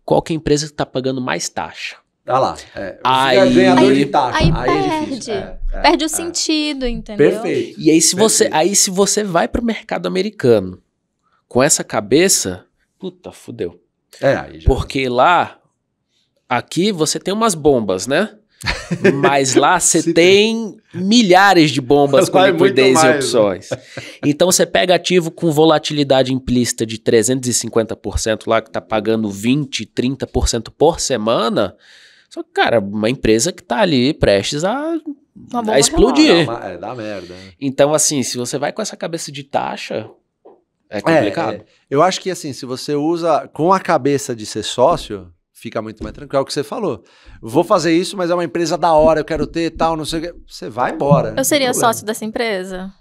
Qual que é a empresa que está pagando mais taxa? Tá lá. É, aí, ganhador aí, de taxa. Aí, aí é perde. É é, perde o é. sentido, entendeu? Perfeito. E aí se, Perfeito. Você, aí, se você vai pro mercado americano com essa cabeça, puta, fudeu. É, Porque lá, aqui você tem umas bombas, né? Mas lá você tem, milhares de bombas com liquidez e opções. Então você pega ativo com volatilidade implícita de 350% lá, que tá pagando 20, 30% por semana. Só que, cara, uma empresa que tá ali prestes a, a explodir. é, dá merda. Né? Então, assim, se você vai com essa cabeça de taxa, é, é complicado. É, é. Eu acho que, assim, se você usa com a cabeça de ser sócio, fica muito mais tranquilo. É o que você falou. Vou fazer isso, mas é uma empresa da hora, eu quero ter tal, não sei o quê. Você vai embora. Eu seria sócio dessa empresa?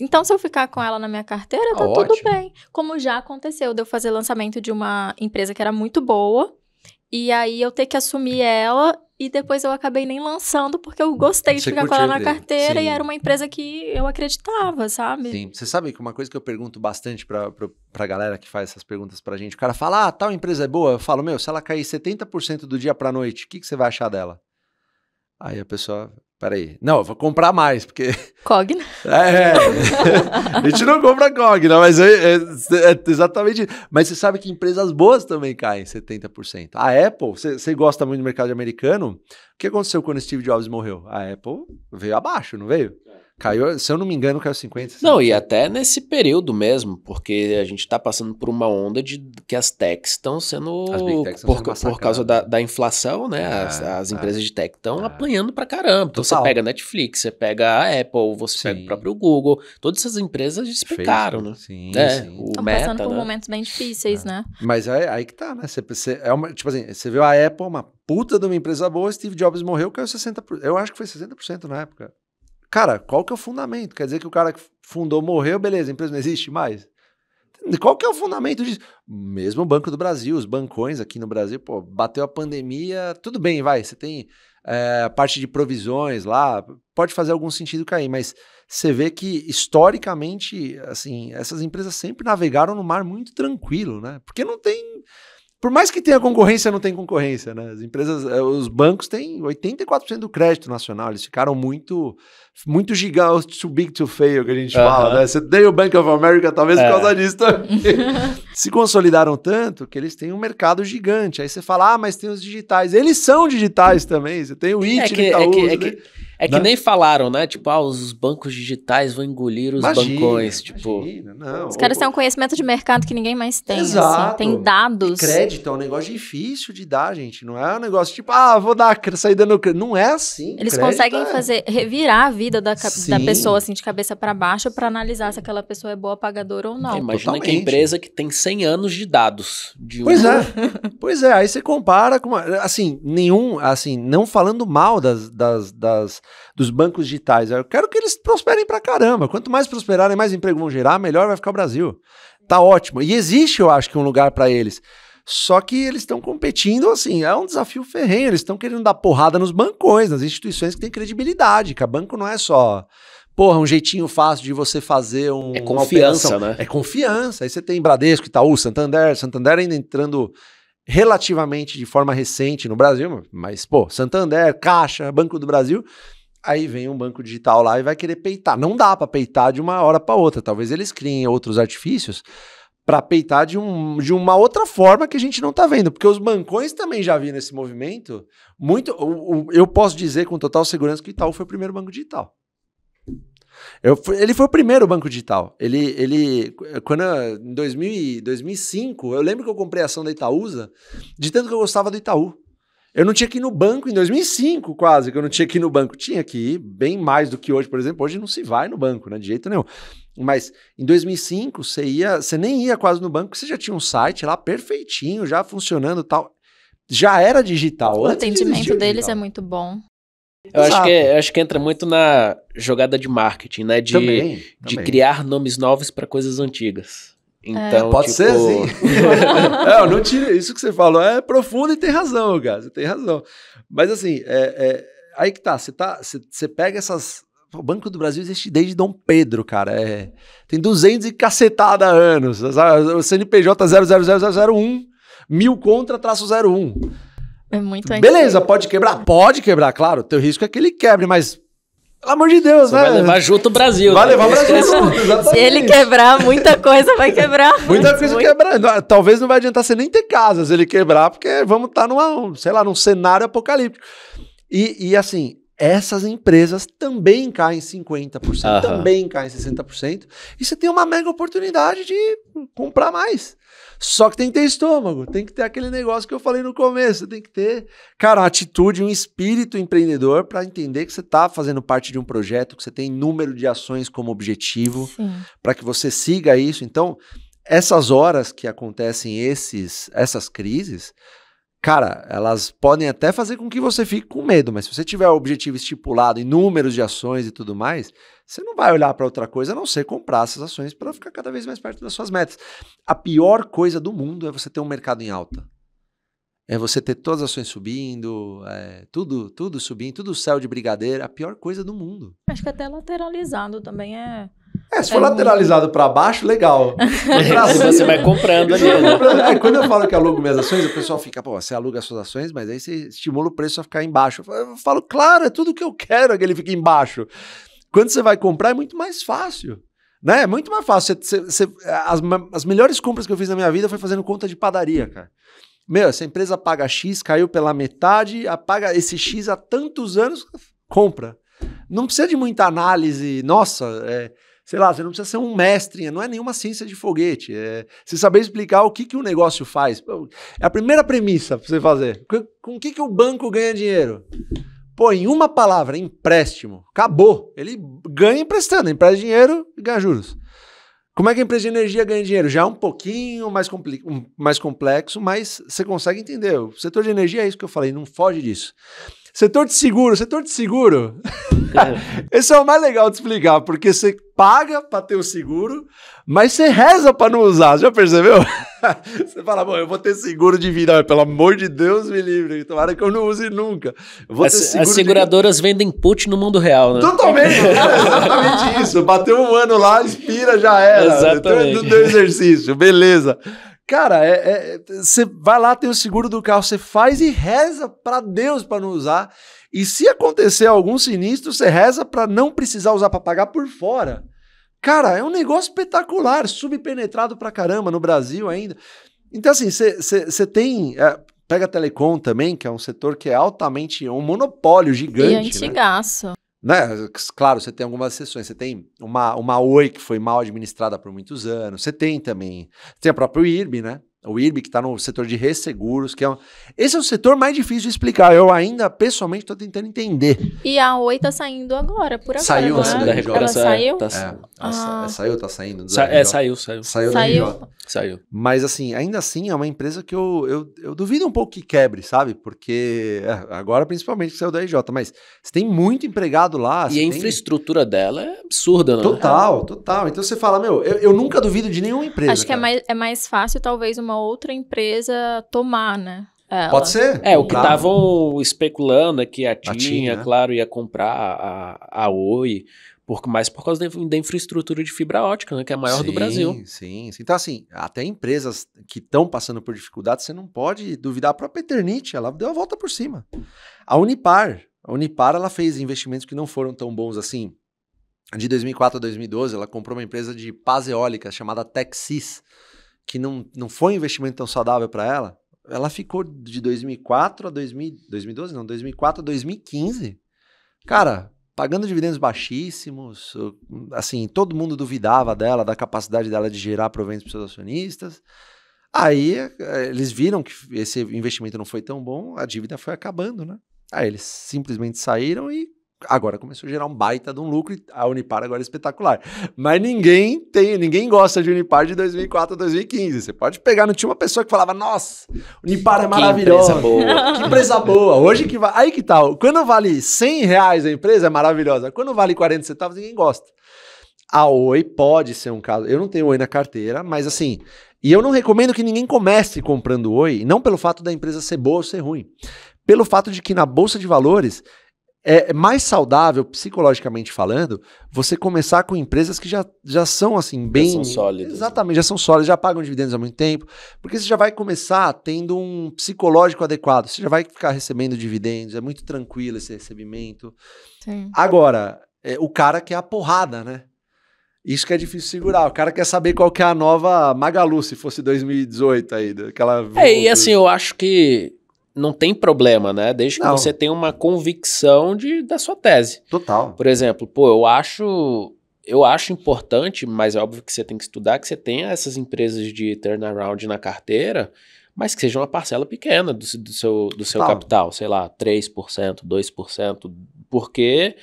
Então, se eu ficar com ela na minha carteira, tá ah, tudo bem. Como já aconteceu de eu fazer lançamento de uma empresa que era muito boa e aí eu ter que assumir ela e depois eu acabei nem lançando porque eu gostei Você de ficar com ela na carteira Sim. e era uma empresa que eu acreditava, sabe? Sim. Você sabe que uma coisa que eu pergunto bastante pra, pra, pra galera que faz essas perguntas pra gente, o cara fala, ah, tal empresa é boa. Eu falo, meu, se ela cair 70% do dia pra noite, o que, que você vai achar dela? Aí a pessoa, Peraí. Não, eu vou comprar mais, porque. Cogna? É. a gente não compra Cogna, mas é, é, é exatamente isso. Mas você sabe que empresas boas também caem 70%. A Apple, você gosta muito do mercado americano. O que aconteceu quando Steve Jobs morreu? A Apple veio abaixo, não veio? Caiu, se eu não me engano, caiu 50. Não, e até nesse período mesmo, porque a gente está passando por uma onda de que as techs estão sendo. As big techs por, sendo por causa da, da inflação, né? né? É, as, as é, empresas de tech estão é. apanhando pra caramba. Então Total. você pega a Netflix, você pega a Apple, você sim. pega o próprio Google. Todas essas empresas explicaram, né? Sim, é, sim. estão passando por né? momentos bem difíceis, é. né? Mas é aí que tá, né? Você, você, é uma, tipo assim, você viu a Apple, uma puta de uma empresa boa, Steve Jobs morreu, caiu 60%. Eu acho que foi 60% na época. Cara, qual que é o fundamento? Quer dizer que o cara que fundou morreu, beleza, a empresa não existe mais? Qual que é o fundamento disso? Mesmo o Banco do Brasil, os bancões aqui no Brasil, pô, bateu a pandemia, tudo bem, vai, você tem é, eh, a parte de provisões lá, pode fazer algum sentido cair, mas você vê que historicamente, assim, essas empresas sempre navegaram no mar muito tranquilo, né? Porque não tem por mais que tenha concorrência, não tem concorrência, né? As empresas, eh, os bancos têm 84% do crédito nacional, eles ficaram muito, muito gigantes, too big to fail, que a gente uh -huh. fala, né? Você tem o Bank of America, talvez é. por causa disso Se consolidaram tanto que eles têm um mercado gigante. Aí você fala, ah, mas tem os digitais. Eles são digitais também, você tem o é IT, tá é que, Itaú, é né? que, é que... Né? É que não. nem falaram, né? Tipo, ah, os bancos digitais vão engolir os imagina, bancões. Tipo, imagina, não. Os caras têm um conhecimento de mercado que ninguém mais tem. Assim, Exato. Assim, tem dados. E crédito é um negócio difícil de dar, gente. Não é um negócio tipo, ah, vou dar sair dando crédito. Não é assim. Eles crédito conseguem é... fazer revirar a vida da, da pessoa assim de cabeça para baixo para analisar se aquela pessoa é boa pagadora ou não. É, imagina Totalmente. que a empresa que tem 100 anos de dados. De um... Pois é. pois é. Aí você compara com uma, assim, nenhum, assim, não falando mal das, das, das dos bancos digitais. Eu quero que eles prosperem pra caramba. Quanto mais prosperarem, mais emprego vão gerar, melhor vai ficar o Brasil. Tá ótimo. E existe, eu acho, que um lugar para eles. Só que eles estão competindo, assim, é um desafio ferrenho. Eles estão querendo dar porrada nos bancões, nas instituições que têm credibilidade, que a banco não é só porra, um jeitinho fácil de você fazer um. É confiança, né? É confiança. Aí você tem Bradesco, Itaú, Santander, Santander ainda entrando relativamente de forma recente no Brasil, mas, pô, Santander, Caixa, Banco do Brasil, Aí vem um banco digital lá e vai querer peitar. Não dá para peitar de uma hora para outra. Talvez eles criem outros artifícios para peitar de, um, de uma outra forma que a gente não está vendo, porque os bancões também já viram esse movimento. Muito, eu posso dizer com total segurança que o Itaú foi o primeiro banco digital. Eu, ele foi o primeiro banco digital. Ele, ele quando em 2000, 2005, eu lembro que eu comprei a ação da Itaúsa, de tanto que eu gostava do Itaú. Eu não tinha que ir no banco em 2005, quase, que eu não tinha que ir no banco. Tinha que ir bem mais do que hoje, por exemplo. Hoje não se vai no banco, né? De jeito nenhum. Mas em 2005, você ia, você nem ia quase no banco, você já tinha um site lá perfeitinho, já funcionando tal. Já era digital. O atendimento deles digital. é muito bom. Eu acho, que, é, eu acho que entra muito na jogada de marketing, né? De, também, de também. criar nomes novos para coisas antigas. Então, é. Pode tipo... ser, sim. É, não, não tira. Isso que você falou é profundo e tem razão, cara. Você tem razão. Mas assim, é, é, aí que tá. Você, tá, você, pega essas. O Banco do Brasil existe desde Dom Pedro, cara. É, tem 200 e cacetada anos. O CNPJ 000001, mil contra traço 01. É muito Beleza, antigo. pode quebrar? Pode quebrar, claro. O teu risco é que ele quebre, mas pelo amor de Deus, né? Vai levar junto o Brasil. Vai né? levar o Brasil junto, exatamente. Se ele quebrar, muita coisa vai quebrar. muita coisa muito. quebrar. Talvez não vai adiantar você nem ter casas ele quebrar, porque vamos estar tá sei lá, num cenário apocalíptico. E, e assim, essas empresas também caem 50%, uhum. também caem 60%, e você tem uma mega oportunidade de comprar mais. Só que tem que ter estômago, tem que ter aquele negócio que eu falei no começo, tem que ter, cara, uma atitude, um espírito empreendedor para entender que você está fazendo parte de um projeto, que você tem número de ações como objetivo, para que você siga isso. Então, essas horas que acontecem esses, essas crises, cara, elas podem até fazer com que você fique com medo, mas se você tiver o objetivo estipulado em números de ações e tudo mais, você não vai olhar para outra coisa a não ser comprar essas ações para ficar cada vez mais perto das suas metas. A pior coisa do mundo é você ter um mercado em alta. É você ter todas as ações subindo, é, tudo, tudo subindo, tudo céu de brigadeiro, a pior coisa do mundo. Acho que até lateralizado também é é, se for é lateralizado para baixo, legal. Pra cima, você vai comprando ali. Né? É, quando eu falo que alugo minhas ações, o pessoal fica, pô, você aluga suas ações, mas aí você estimula o preço a ficar embaixo. Eu falo, claro, é tudo que eu quero é que ele fique embaixo. Quando você vai comprar, é muito mais fácil. Né? É muito mais fácil. Você, você, você, as, as melhores compras que eu fiz na minha vida foi fazendo conta de padaria, cara. Meu, essa empresa paga X, caiu pela metade, apaga esse X há tantos anos, compra. Não precisa de muita análise. Nossa, é sei lá, você não precisa ser um mestre, não é nenhuma ciência de foguete. É você saber explicar o que, que o negócio faz. É a primeira premissa para você fazer. Com o que, que o banco ganha dinheiro? Pô, em uma palavra, empréstimo. Acabou. Ele ganha emprestando, empresta dinheiro e ganha juros. Como é que a empresa de energia ganha dinheiro? Já é um pouquinho mais, mais complexo, mas você consegue entender. O setor de energia é isso que eu falei, não foge disso. Setor de seguro, setor de seguro. É. Esse é o mais legal de explicar, porque você paga para ter o seguro, mas você reza para não usar, já percebeu? você fala, bom, eu vou ter seguro de vida, pelo amor de Deus, me livre, tomara que eu não use nunca. As, as, seguradoras de... vendem put no mundo real, né? Totalmente, é exatamente isso. Bateu um ano lá, expira, já era. Exatamente. Do, então, do exercício, beleza. Cara, é, é, você vai lá, tem o seguro do carro, você faz e reza para Deus para não usar. E se acontecer algum sinistro, você reza para não precisar usar para pagar por fora. Cara, é um negócio espetacular, subpenetrado pra caramba no Brasil ainda. Então, assim, você tem. É, pega a Telecom também, que é um setor que é altamente é um monopólio gigante. E é né? antigaço. Né? Claro, você tem algumas exceções. Você tem uma, uma Oi que foi mal administrada por muitos anos. Você tem também. Tem a própria IRB, né? O IRB, que está no setor de resseguros, que é um... Esse é o setor mais difícil de explicar. Eu ainda, pessoalmente, estou tentando entender. E a Oi está saindo agora, por agora. Saiu Né? da recuperação. Ela saiu? É, tá... é, ah. saiu, está saindo? Sa é, saiu, saiu. Saiu, saiu. saiu. Mas, assim, ainda assim, é uma empresa que eu, eu, eu duvido um pouco que quebre, sabe? Porque é, agora, principalmente, que saiu da RJ. Mas você tem muito empregado lá. E a tem... infraestrutura dela é absurda, né? Total, total. Então, você fala, meu, eu, eu nunca duvido de nenhuma empresa. Acho que é mais, é mais fácil, talvez, uma uma outra empresa tomar, né? É, ela. Pode ser. É, o que estavam especulando é que a tinha, a né? claro, ia comprar a, a Oi, por, mais por causa da, da infraestrutura de fibra ótica, né, que é a maior sim, do Brasil. Sim, sim. Então, assim, até empresas que estão passando por dificuldades, você não pode duvidar. A própria Eternit, ela deu a volta por cima. A Unipar, a Unipar, ela fez investimentos que não foram tão bons assim. De 2004 a 2012, ela comprou uma empresa de paz eólica chamada Texis que não, não foi um investimento tão saudável para ela, ela ficou de 2004 a 2000, 2012, não, 2004 a 2015, cara, pagando dividendos baixíssimos, assim, todo mundo duvidava dela, da capacidade dela de gerar proventos para seus acionistas. Aí eh, eles viram que esse investimento não foi tão bom, a dívida foi acabando, né? Aí eles simplesmente saíram e agora começou a gerar um baita de um lucro e a Unipar agora é espetacular. Mas ninguém tem, ninguém gosta de Unipar de 2004 a 2015. Você pode pegar, não tinha uma pessoa que falava, nossa, Unipar é maravilhosa. Que empresa boa. que empresa boa. Hoje que vai, aí que tal. Tá, quando vale 100 reais a empresa é maravilhosa. Quando vale 40 centavos, ninguém gosta. A Oi pode ser um caso. Eu não tenho Oi na carteira, mas assim, e eu não recomendo que ninguém comece comprando Oi, não pelo fato da empresa ser boa ou ser ruim, pelo fato de que na bolsa de valores é, é mais saudável, psicologicamente falando, você começar com empresas que já, já são assim, bem. Já são sólidas. Né? Exatamente, já são sólidas, já pagam dividendos há muito tempo. Porque você já vai começar tendo um psicológico adequado. Você já vai ficar recebendo dividendos, é muito tranquilo esse recebimento. Sim. Agora, é, o cara quer a porrada, né? Isso que é difícil segurar. O cara quer saber qual que é a nova Magalu, se fosse 2018 ainda. Aquela... É, e assim, eu acho que não tem problema, né? Desde que não. você tenha uma convicção de, da sua tese. Total. Por exemplo, pô, eu acho eu acho importante, mas é óbvio que você tem que estudar, que você tenha essas empresas de turnaround na carteira, mas que seja uma parcela pequena do, do seu, do seu capital, sei lá, 3%, 2%, porque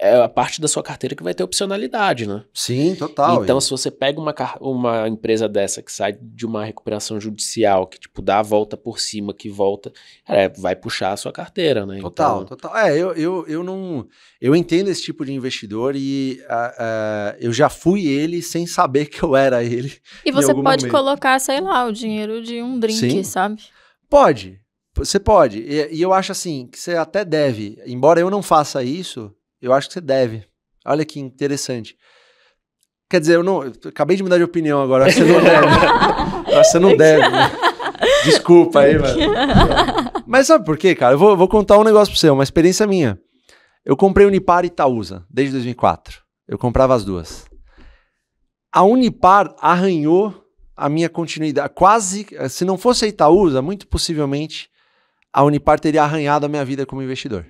é a parte da sua carteira que vai ter opcionalidade, né? Sim, total. Então, hein? se você pega uma, uma empresa dessa que sai de uma recuperação judicial, que, tipo, dá a volta por cima, que volta, é, vai puxar a sua carteira, né? Total, então... total. É, eu, eu, eu não... Eu entendo esse tipo de investidor e uh, uh, eu já fui ele sem saber que eu era ele. E você pode momento. colocar, sei lá, o dinheiro de um drink, Sim. sabe? Pode, você pode. E, e, eu acho assim, que você até deve, embora eu não faça isso, eu acho que você deve. Olha que interessante. Quer dizer, eu não. Eu acabei de mudar de opinião agora. você não deve. Acho que você não deve. Né? Desculpa aí, mano. Mas sabe por quê, cara? Eu vou, vou contar um negócio pra você, uma experiência minha. Eu comprei Unipar e Itaúsa desde 2004. Eu comprava as duas. A Unipar arranhou a minha continuidade. Quase, se não fosse a Itaúsa, muito possivelmente a Unipar teria arranhado a minha vida como investidor.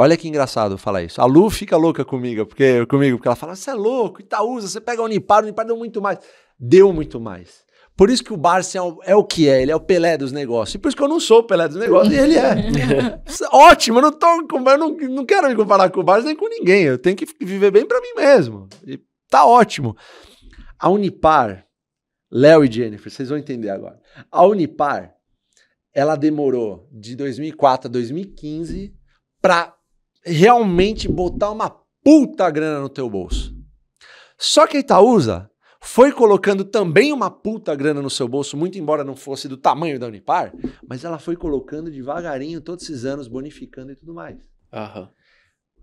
Olha que engraçado falar isso. A Lu fica louca comigo, porque, comigo, porque ela fala: você é louco, Itaúsa, você pega o Unipar, o Unipar deu muito mais. Deu muito mais. Por isso que o Barça é o, é o que é, ele é o Pelé dos negócios. E por isso que eu não sou o Pelé dos negócios, e ele é. Ótimo, eu não, tô, eu não, não quero me comparar com o Barça nem com ninguém. Eu tenho que viver bem para mim mesmo. E tá ótimo. A Unipar, Léo e Jennifer, vocês vão entender agora. A Unipar, ela demorou de 2004 a 2015 para realmente botar uma puta grana no teu bolso. Só que a Itaúsa foi colocando também uma puta grana no seu bolso, muito embora não fosse do tamanho da Unipar, mas ela foi colocando devagarinho todos esses anos, bonificando e tudo mais. Uhum.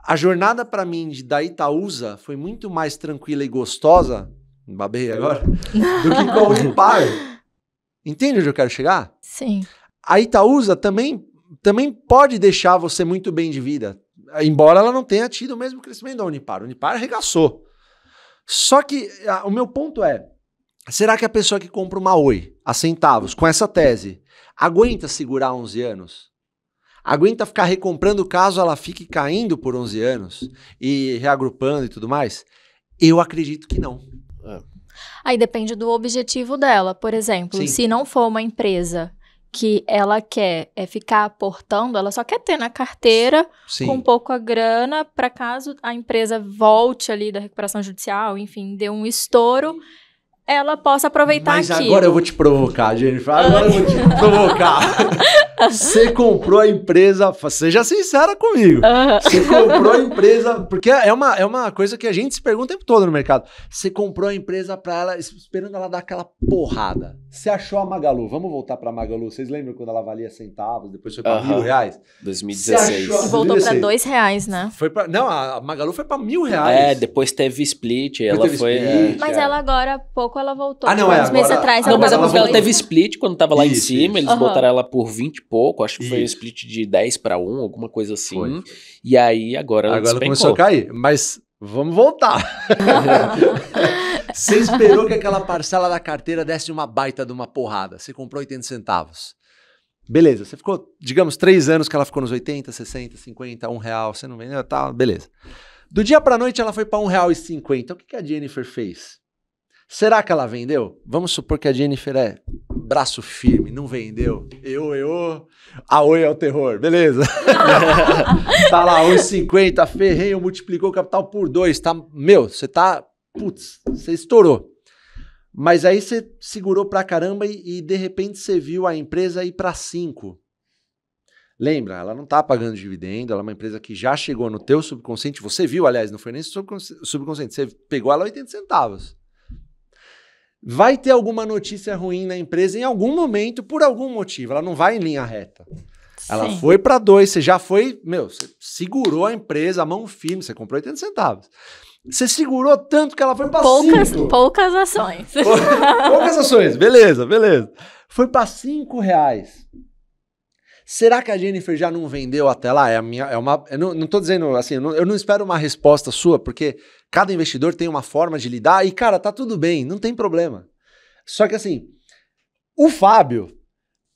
A jornada para mim da Itaúsa foi muito mais tranquila e gostosa, babei agora, do que com a Unipar. Entende onde eu quero chegar? Sim. A Itaúsa também, também pode deixar você muito bem de vida, embora ela não tenha tido o mesmo crescimento da Unipar. A Unipar arregaçou. Só que a, o meu ponto é: será que a pessoa que compra uma Oi a centavos com essa tese aguenta segurar 11 anos? Aguenta ficar recomprando caso ela fique caindo por 11 anos e reagrupando e tudo mais? Eu acredito que não. É. Aí depende do objetivo dela. Por exemplo, Sim. se não for uma empresa que ela quer é ficar aportando, ela só quer ter na carteira Sim. com um pouco a grana para caso a empresa volte ali da recuperação judicial, enfim, dê um estouro ela possa aproveitar Mas aquilo. agora eu vou te provocar, Jennifer. Agora eu vou te provocar. Você comprou a empresa, seja sincera comigo. Você comprou a empresa, porque é uma, é uma coisa que a gente se pergunta o tempo todo no mercado. Você comprou a empresa para ela, esperando ela dar aquela porrada. Você achou a Magalu, vamos voltar para Magalu. Vocês lembram quando ela valia centavos, depois foi para mil reais? 2016. Achou... Voltou para dois reais, né? Foi pra, não, a Magalu foi para mil é, reais. É, depois teve split, depois ela teve foi... Split, é. Mas é. ela agora, pouco pouco ela voltou. Ah, não, é, uns agora, meses atrás. Não, mas é ela, teve split quando tava lá isso, em cima, isso. eles uhum. botaram ela por 20 e pouco, acho que isso. foi split de 10 para 1, alguma coisa assim. Foi. E aí agora ela Agora ela começou a cair, mas vamos voltar. Você esperou que aquela parcela da carteira desse uma baita de uma porrada. Você comprou 80 centavos. Beleza, você ficou, digamos, três anos que ela ficou nos 80, 60, 50, 1 real, você não vendeu, tá, beleza. Do dia pra noite ela foi pra um real e cinquenta. O que, que a Jennifer fez? Será que ela vendeu? Vamos supor que a Jennifer é braço firme, não vendeu. Eu, eu. A oi é o terror, beleza. tá lá, 1,50, ferrenho, multiplicou o capital por dois. Tá, meu, você tá. Putz, você estourou. Mas aí você segurou pra caramba e, e de repente você viu a empresa ir para cinco. Lembra, ela não tá pagando dividendo, ela é uma empresa que já chegou no teu subconsciente, você viu, aliás, não foi nem subconsciente, você pegou ela 80 centavos vai ter alguma notícia ruim na empresa em algum momento, por algum motivo. Ela não vai em linha reta. Sim. Ela foi para dois, você já foi, meu, você segurou a empresa, a mão firme, você comprou 80 centavos. Você segurou tanto que ela foi para poucas, cinco. Poucas ações. Poucas ações, beleza, beleza. Foi para cinco reais. Será que a Jennifer já não vendeu até lá? É, a minha, é uma. Eu não, estou dizendo assim, eu não, eu não espero uma resposta sua, porque cada investidor tem uma forma de lidar e, cara, tá tudo bem, não tem problema. Só que assim, o Fábio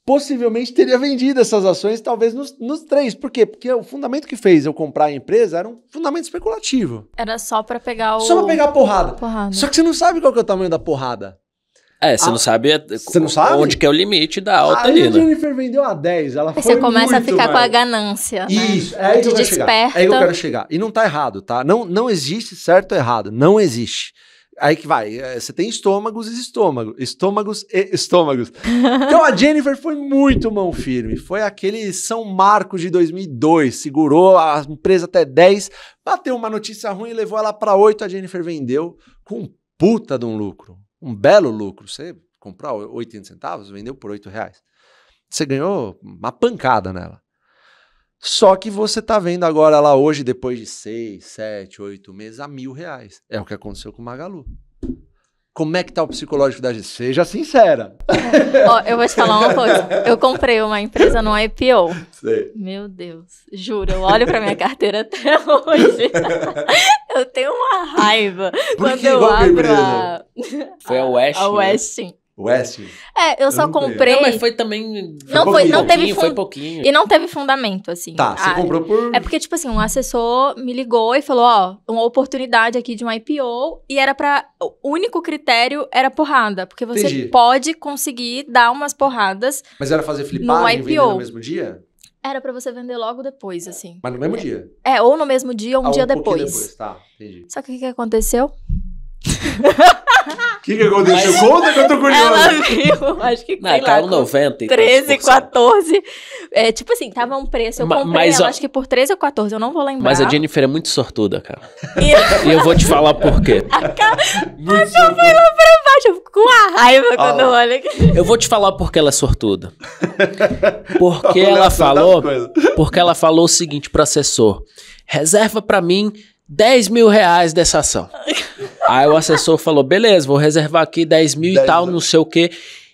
possivelmente teria vendido essas ações, talvez nos, nos, três. Por quê? Porque o fundamento que fez eu comprar a empresa era um fundamento especulativo. Era só para pegar o. Só para pegar a porrada. porrada. Só que você não sabe qual é o tamanho da porrada. É, você a... Ah, não sabe, é, você não sabe onde que é o limite da alta ali, a né? Jennifer vendeu a 10, ela aí foi Você começa a ficar mais... com a ganância, né? Isso, é aí que eu quero chegar. É aí que eu quero chegar. E não tá errado, tá? Não, não existe certo ou errado, não existe. Aí que vai, é, você tem estômagos e estômagos, estômagos e estômagos. Então a Jennifer foi muito mão firme, foi aquele São Marcos de 2002, segurou a empresa até 10, bateu uma notícia ruim e levou ela para 8, a Jennifer vendeu com puta de um lucro um belo lucro. Você comprar 80 centavos, vendeu por 8 reais. Você ganhou uma pancada nela. Só que você está vendo agora lá hoje, depois de 6, 7, 8 meses, a mil reais. É o que aconteceu com o Magalu. Como é que tá o psicológico da gente? Seja sincera. Ó, eu vou te falar uma coisa. Eu comprei uma empresa no IPO. Sei. Meu Deus. Juro, eu olho pra minha carteira até hoje. eu tenho uma raiva Por quando eu abro a... Foi a West. A né? West, né? S? É, eu, eu só comprei. Não, mas foi também. Foi não, foi, não teve fun... foi pouquinho. E não teve fundamento, assim. Tá, você ah, comprou por. É porque, tipo assim, um assessor me ligou e falou: ó, uma oportunidade aqui de uma IPO. E era para O único critério era porrada. Porque você Entendi. pode conseguir dar umas porradas. Mas era fazer flipar e vender no mesmo dia? Era para você vender logo depois, assim. Mas no mesmo é. dia? É, ou no mesmo dia ou um ah, dia um depois. depois. Tá, entendi. Só que o que aconteceu? O que, que aconteceu? Mas... Conta que eu tô curioso. Ela viu, acho que não, sei lá, 90, 13, 14. É, tipo assim, tava um preço. Eu Ma comprei ela, ó... acho que por 13 ou 14, eu não vou lembrar. Mas a Jennifer é muito sortuda, cara. e eu vou te falar por quê. A cara... Mas eu fui lá pra baixo, eu fico com uma raiva ah, quando eu olho aqui. Eu vou te falar por que ela é sortuda. Porque ela falou. Porque ela falou o seguinte pro assessor: reserva pra mim 10 mil reais dessa ação. Aí o assessor falou: beleza, vou reservar aqui 10 mil 10 e tal, mil. não sei o quê.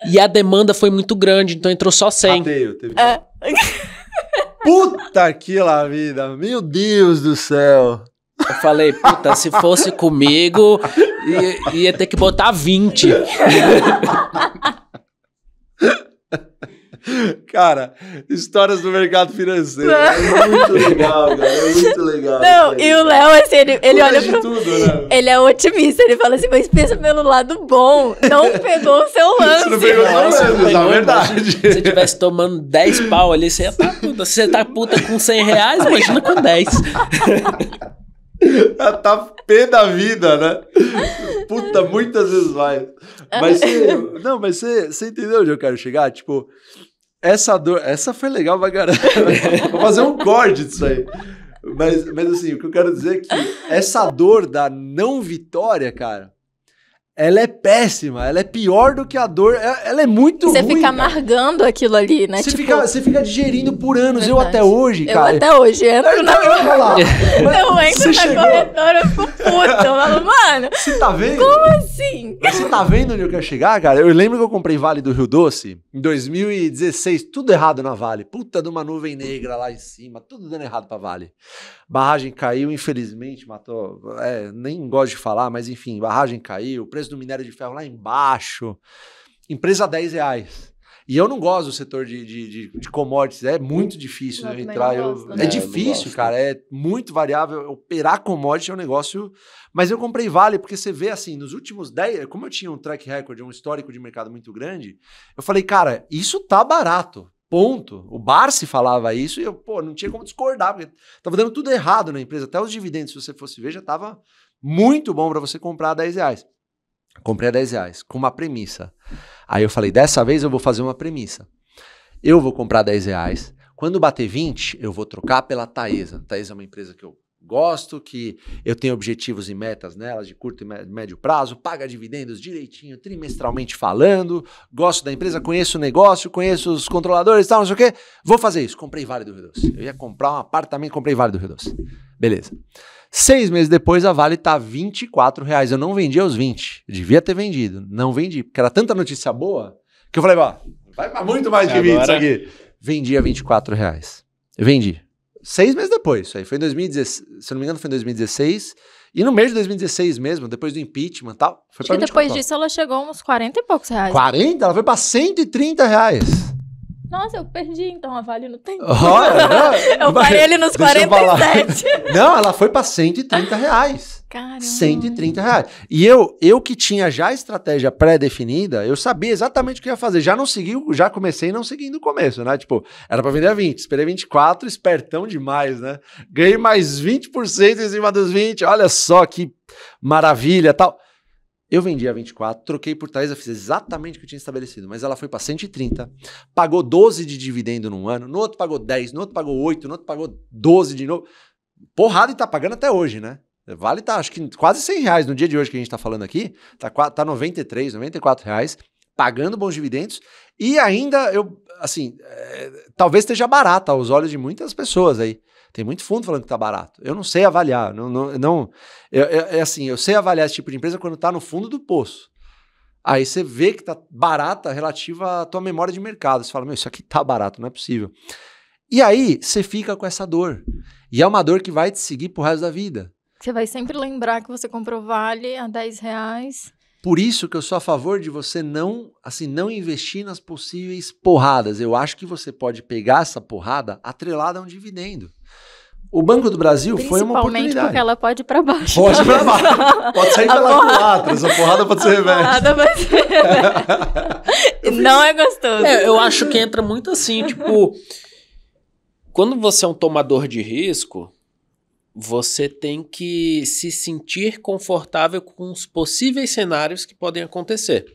E a demanda foi muito grande, então entrou só 100. Rateio, teve é. Puta que lá vida, meu Deus do céu. Eu falei, puta, se fosse comigo, ia, ia ter que botar 20. Cara, histórias do mercado financeiro. É, é muito legal, cara. É, é muito legal. Não, e o Léo, assim, ele, ele é olha pro... tudo, né? Ele é otimista. Ele fala assim, mas pensa pelo lado bom. Não pegou o seu lance. Você não pegou o seu lance, na verdade. Se você tivesse tomando 10 pau ali, você ia tá puta. Se você tá puta com 100 reais, imagina com 10. Ela tá pé da vida, né? Puta, muitas vezes vai. Mas ah. você, não, mas você, você entendeu onde eu quero chegar? Tipo, essa dor, essa foi legal pra caramba. Vou fazer um corte disso aí. Mas, mas assim, o que eu quero dizer é que essa dor da não vitória, cara, ela é péssima, ela é pior do que a dor, é, ela é muito você ruim. Você fica cara. amargando aquilo ali, né? Você, tipo... fica, você fica digerindo por anos, Verdade. eu até hoje, cara. Eu até hoje entro eu, na... Eu, lá. entro na corretora, corredora, eu fico eu falo, mano... Você tá vendo? Como assim? Você tá vendo onde eu quero chegar, cara? Eu lembro que eu comprei Vale do Rio Doce em 2016, tudo errado na Vale, puta de uma nuvem negra lá em cima, tudo dando errado pra Vale. Barragem caiu, infelizmente, matou, é, nem gosto de falar, mas enfim, barragem caiu, preço preço do minério de ferro lá embaixo. Empresa a 10 reais. E eu não gosto do setor de, de, de, de commodities, é muito difícil eu entrar. Eu, é né? É difícil, cara, é muito variável. Operar commodities é um negócio. Mas eu comprei Vale, porque você vê assim, nos últimos 10, como eu tinha um track record, um histórico de mercado muito grande, eu falei, cara, isso tá barato. Ponto. O Barsi falava isso e eu, pô, não tinha como discordar, porque tava dando tudo errado na empresa. Até os dividendos, se você fosse ver, já tava muito bom para você comprar a 10 reais. Comprei a 10 reais, com uma premissa. Aí eu falei, dessa vez eu vou fazer uma premissa. Eu vou comprar 10 reais. Quando bater 20, eu vou trocar pela Taesa. Taesa é uma empresa que eu gosto, que eu tenho objetivos e metas nelas de curto e médio prazo, paga dividendos direitinho, trimestralmente falando, gosto da empresa, conheço o negócio, conheço os controladores e tal, não sei o quê. Vou fazer isso. Comprei Vale do Rio Doce. Eu ia comprar um apartamento, comprei Vale do Rio Doce. Beleza. Seis meses depois, a Vale tá 24 reais. Eu não vendi aos 20. Eu devia ter vendido. Não vendi. Porque era tanta notícia boa que eu falei, ó, vai pra muito mais que 20 isso aqui. Vendi a 24 reais. Eu vendi. Seis meses depois, isso aí. Foi em 2016. Se não me engano, foi em 2016. E no mês de 2016 mesmo, depois do impeachment e tal, foi pra E depois disso ela chegou a uns 40 e poucos reais. 40? Ela foi pra 130 reais. Nossa, eu perdi então a Vale não tem. Oh, eu parei ele nos 47. Não, ela foi para 130 reais. Caramba. 130 reais. E eu, eu que tinha já a estratégia pré-definida, eu sabia exatamente o que ia fazer. Já não segui, já comecei não seguindo o começo, né? Tipo, era para vender a 20, esperei 24, espertão demais, né? Ganhei mais 20% em cima dos 20. Olha só que maravilha, tal. Eu vendi a 24, troquei por Taesa, fiz exatamente o que eu tinha estabelecido, mas ela foi para 130, pagou 12 de dividendo num ano, no outro pagou 10, no outro pagou 8, no outro pagou 12 de novo. Porrada e tá pagando até hoje, né? Vale tá, acho que quase 100 reais no dia de hoje que a gente tá falando aqui, tá, tá 93, 94 reais, pagando bons dividendos e ainda eu, assim, é, talvez esteja barata aos olhos de muitas pessoas aí. Tem muito fundo falando que está barato. Eu não sei avaliar. Não, não, não é, é, é, assim, eu sei avaliar esse tipo de empresa quando está no fundo do poço. Aí você vê que está barata relativa à tua memória de mercado. Você fala, meu, isso aqui está barato, não é possível. E aí você fica com essa dor. E é uma dor que vai te seguir pro resto da vida. Você vai sempre lembrar que você comprou Vale a 10 reais. Por isso que eu sou a favor de você não, assim, não investir nas possíveis porradas. Eu acho que você pode pegar essa porrada atrelada a um dividendo. O Banco do Brasil foi uma oportunidade. Principalmente porque ela pode ir para baixo. Pode ir para baixo. Pode sair pela culatra. Essa porrada pode ser reversa. Porrada pode ser reversa. Não é gostoso. É, eu acho que entra muito assim, tipo... quando você é um tomador de risco, você tem que se sentir confortável com os possíveis cenários que podem acontecer.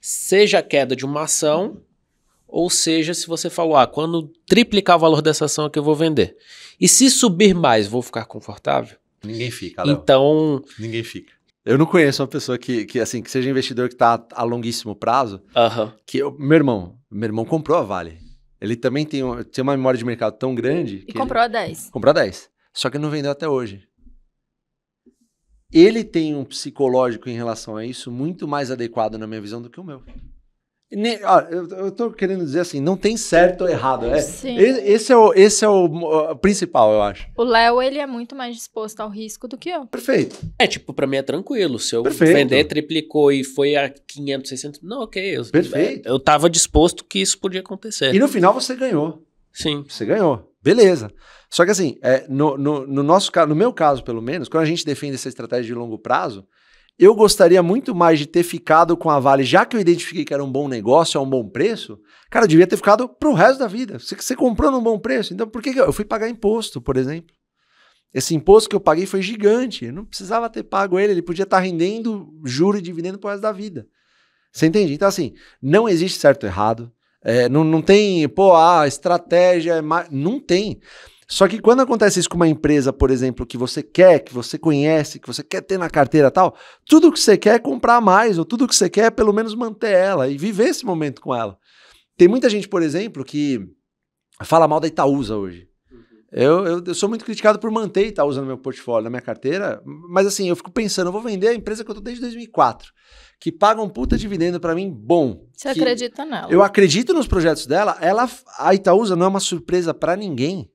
Seja a queda de uma ação ou seja, se você falou, ah, quando triplicar o valor dessa ação aqui eu vou vender. E se subir mais, vou ficar confortável? Ninguém fica, Léo. Então... Ninguém fica. Eu não conheço uma pessoa que, que assim, que seja investidor que está a longuíssimo prazo, uh -huh. que eu, meu irmão, meu irmão comprou a Vale. Ele também tem, tem uma memória de mercado tão grande... E comprou ele, a 10. Comprou a 10. Só que não vendeu até hoje. Ele tem um psicológico em relação a isso muito mais adequado na minha visão do que o meu eu estou querendo dizer assim, não tem certo ou errado. É, Sim. Esse é o, esse é o principal, eu acho. O Léo, ele é muito mais disposto ao risco do que eu. Perfeito. É, tipo, para mim é tranquilo. Se eu Perfeito. vender, triplicou e foi a 500, 600, não, ok. Eu, Perfeito. Eu estava disposto que isso podia acontecer. E no final você ganhou. Sim. Você ganhou. Beleza. Só que assim, é, no, no, no, nosso no meu caso, pelo menos, quando a gente defende essa estratégia de longo prazo, eu gostaria muito mais de ter ficado com a Vale, já que eu identifiquei que era um bom negócio, a um bom preço, cara, eu devia ter ficado para o resto da vida. Você, você comprou num bom preço, então por que, que eu, eu fui pagar imposto, por exemplo? Esse imposto que eu paguei foi gigante, eu não precisava ter pago ele, ele podia estar tá rendendo juro e dividendo pro resto da vida. Você entende? Então, assim, não existe certo e errado. É, não, não tem, pô, a ah, estratégia é mais. Não tem. Só que quando acontece isso com uma empresa, por exemplo, que você quer, que você conhece, que você quer ter na carteira tal, tudo que você quer é comprar mais, ou tudo que você quer é pelo menos manter ela e viver esse momento com ela. Tem muita gente, por exemplo, que fala mal da Itaúsa hoje. Uhum. Eu, eu, eu, sou muito criticado por manter Itaúsa no meu portfólio, na minha carteira, mas assim, eu fico pensando, eu vou vender a empresa que eu tô desde 2004, que paga um puta dividendo para mim bom. Você acredita nela? Eu acredito nos projetos dela, ela, a Itaúsa não é uma surpresa para ninguém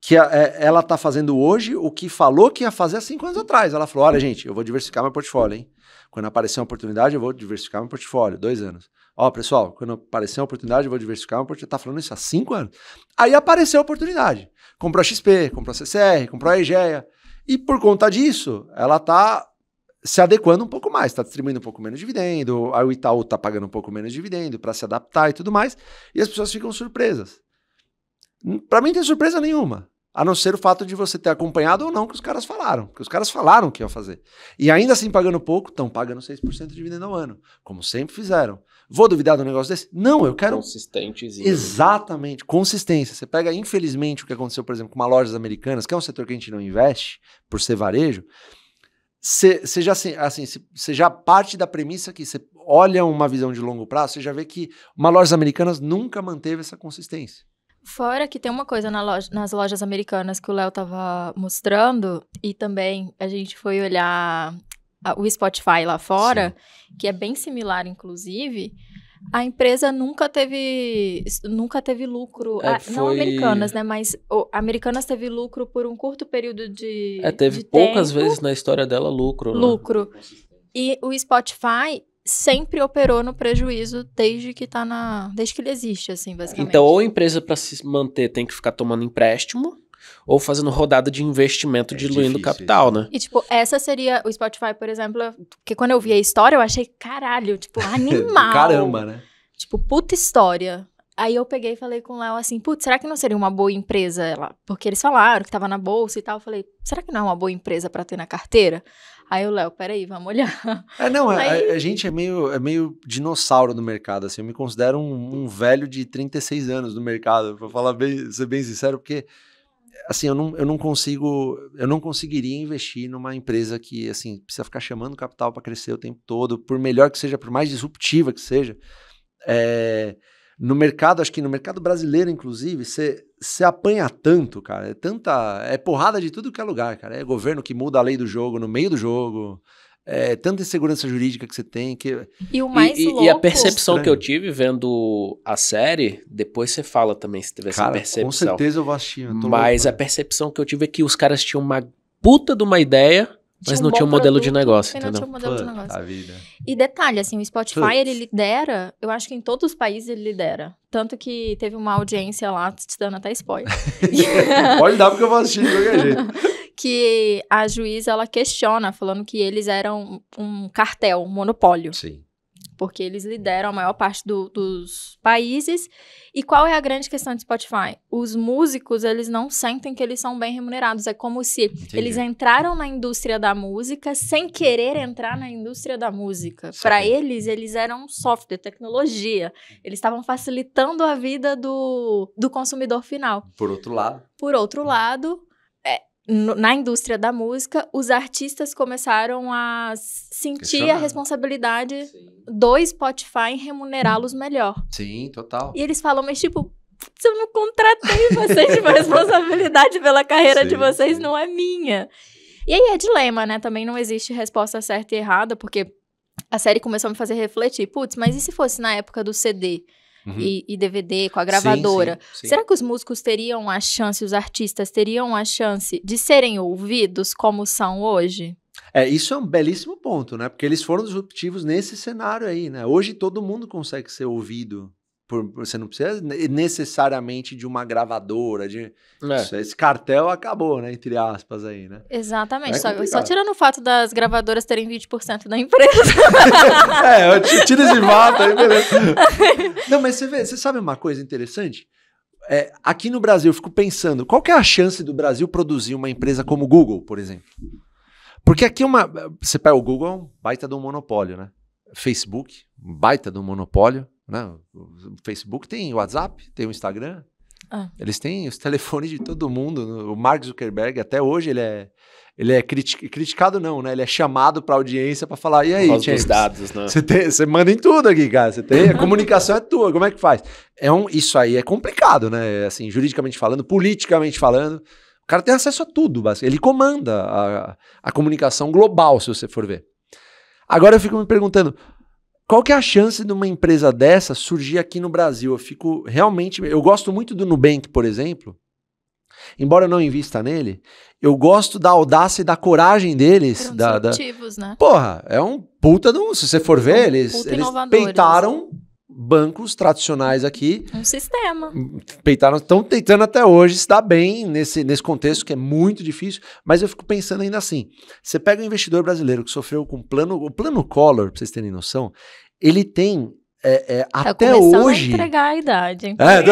que a, é, ela está fazendo hoje o que falou que ia fazer há cinco anos atrás. Ela falou: olha, gente, eu vou diversificar meu portfólio, hein? Quando aparecer uma oportunidade, eu vou diversificar meu portfólio. Dois anos. Ó, pessoal, quando aparecer uma oportunidade, eu vou diversificar meu portfólio. Tá falando isso há cinco anos. Aí apareceu a oportunidade. Comprou a XP, comprou a CCR, comprou a EGEA. E por conta disso, ela está se adequando um pouco mais, está distribuindo um pouco menos dividendo, aí o Itaú está pagando um pouco menos dividendo para se adaptar e tudo mais, e as pessoas ficam surpresas. Para mim não tem surpresa nenhuma. A não ser o fato de você ter acompanhado ou não que os caras falaram. que os caras falaram que ia fazer. E ainda assim, pagando pouco, estão pagando 6% de dividendo ao ano. Como sempre fizeram. Vou duvidar de um negócio desse? Não, eu quero. Consistentezinho. Exatamente, consistência. Você pega, infelizmente, o que aconteceu, por exemplo, com uma lojas americanas, que é um setor que a gente não investe, por ser varejo. Você já, assim, cê já parte da premissa que você olha uma visão de longo prazo, você já vê que uma lojas americanas nunca manteve essa consistência. Fora que tem uma coisa na loja, nas lojas americanas que o Léo tava mostrando, e também a gente foi olhar a, o Spotify lá fora, Sim. que é bem similar, inclusive. A empresa nunca teve nunca teve lucro. É, ah, foi... Não americanas, né? Mas americanas teve lucro por um curto período de. É, teve de poucas tempo. vezes na história dela lucro. Né? Lucro. Né? E o Spotify sempre operou no prejuízo desde que tá na, desde que ele existe, assim, basicamente. Então, ou a empresa para se manter tem que ficar tomando empréstimo, ou fazendo rodada de investimento é diluindo difícil, capital, né? E tipo, essa seria o Spotify, por exemplo, que quando eu vi a história, eu achei caralho, tipo, animal. Caramba, né? Tipo, puta história. Aí eu peguei e falei com o Léo assim, putz, será que não seria uma boa empresa? Ela, porque eles falaram que tava na bolsa e tal. Eu falei, será que não é uma boa empresa para ter na carteira? Aí o Léo, peraí, vamos olhar. É, não, é, Aí... a, é, a, gente é meio, é meio dinossauro no mercado, assim. Eu me considero um, um velho de 36 anos no mercado, pra falar bem, ser bem sincero, porque assim, eu não, eu não consigo, eu não conseguiria investir numa empresa que, assim, precisa ficar chamando capital para crescer o tempo todo, por melhor que seja, por mais disruptiva que seja. É, no mercado, acho que no mercado brasileiro, inclusive, você se apanha tanto, cara. É tanta. É porrada de tudo que é lugar, cara. É governo que muda a lei do jogo no meio do jogo. É tanta insegurança jurídica que você tem que. E o mais e, louco. E a percepção Estranho. que eu tive vendo a série, depois você fala também se tiver cara, essa percepção. Com certeza eu vou assistir. Eu Mas louco, a percepção que eu tive é que os caras tinham uma puta de uma ideia mas não tinha um modelo de negócio, entendeu? Não tinha um modelo de negócio. E detalhe, assim, o Spotify, ele lidera, eu acho que em todos os países ele lidera. Tanto que teve uma audiência lá, te dando até spoiler. Pode dar, porque eu vou assistir de qualquer jeito. que a juíza, ela questiona, falando que eles eram um cartel, um monopólio. Sim porque eles lideram a maior parte do, dos países. E qual é a grande questão de Spotify? Os músicos, eles não sentem que eles são bem remunerados. É como se Entendi. eles entraram na indústria da música sem querer entrar na indústria da música. Para eles, eles eram software, tecnologia. Eles estavam facilitando a vida do, do consumidor final. Por outro lado. Por outro lado, na indústria da música, os artistas começaram a sentir a responsabilidade Sim. do Spotify em remunerá-los melhor. Sim, total. E eles falam, mas tipo, eu não contratei vocês, tipo, a responsabilidade pela carreira sim, de vocês sim. não é minha. E aí é dilema, né? Também não existe resposta certa e errada, porque a série começou a me fazer refletir. Putz, mas e se fosse na época do CD? uhum. e, e, DVD com a gravadora. Sim, sim, Será que os músicos teriam a chance, os artistas teriam a chance de serem ouvidos como são hoje? É, isso é um belíssimo ponto, né? Porque eles foram disruptivos nesse cenário aí, né? Hoje todo mundo consegue ser ouvido por, você não precisa necessariamente de uma gravadora, de é. esse cartel acabou, né? Entre aspas aí, né? Exatamente. É só, só, tirando o fato das gravadoras terem 20% da empresa. é, tira esse mato aí, beleza. não, mas você vê, você sabe uma coisa interessante? É, aqui no Brasil, eu fico pensando, qual que é a chance do Brasil produzir uma empresa como o Google, por exemplo? Porque aqui é uma. Você pega o Google, é baita de um monopólio, né? Facebook, baita de um monopólio. Né? O Facebook tem o WhatsApp, tem o Instagram. Ah. Eles têm os telefones de todo mundo. O Mark Zuckerberg, até hoje, ele é, ele é criticado, não, né? Ele é chamado para audiência para falar: e aí, gente. dados, né? Você, tem, você manda em tudo aqui, cara. Você tem, a comunicação é tua, como é que faz? É um, isso aí é complicado, né? É, assim, juridicamente falando, politicamente falando. O cara tem acesso a tudo, ele comanda a, a comunicação global, se você for ver. Agora eu fico me perguntando, qual que é a chance de uma empresa dessa surgir aqui no Brasil? Eu fico realmente. Eu gosto muito do Nubank, por exemplo. Embora eu não invista nele, eu gosto da audácia e da coragem deles. Por da, da... motivos, né? Porra, é um puta de um. Se você for é ver, eles, eles peitaram né? bancos tradicionais aqui. Um sistema. Hum, peitaram, estão tentando até hoje se dar bem nesse, nesse contexto que é muito difícil, mas eu fico pensando ainda assim: você pega um investidor brasileiro que sofreu com o plano, o plano Collor, para vocês terem noção, ele tem é, é, tá até hoje. A entregar a idade, hein? É,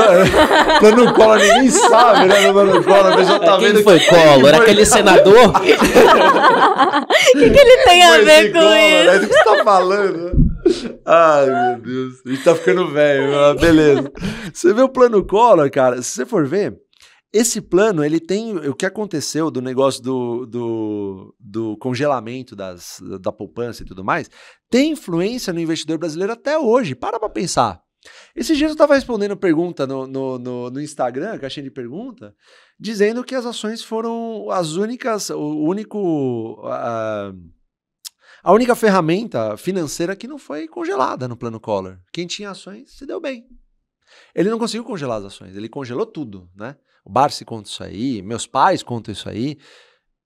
plano é. Collor ninguém sabe, né? plano Collor, mas pessoa tá Quem vendo. Foi que, Collor, foi... aquele senador. O que, que ele tem a ver com Collor, isso? É do que você tá falando. Né? Ai, meu Deus. A gente tá ficando velho. Beleza. Você vê o plano Collor, cara, se você for ver esse plano, ele tem o que aconteceu do negócio do, do, do congelamento das, da poupança e tudo mais, tem influência no investidor brasileiro até hoje. Para para pensar. Esses dias eu estava respondendo pergunta no, no, no, no Instagram, caixinha de pergunta, dizendo que as ações foram as únicas, o único. Uh, a única ferramenta financeira que não foi congelada no plano Collor. Quem tinha ações se deu bem. Ele não conseguiu congelar as ações, ele congelou tudo, né? o Barsi conta isso aí, meus pais contam isso aí,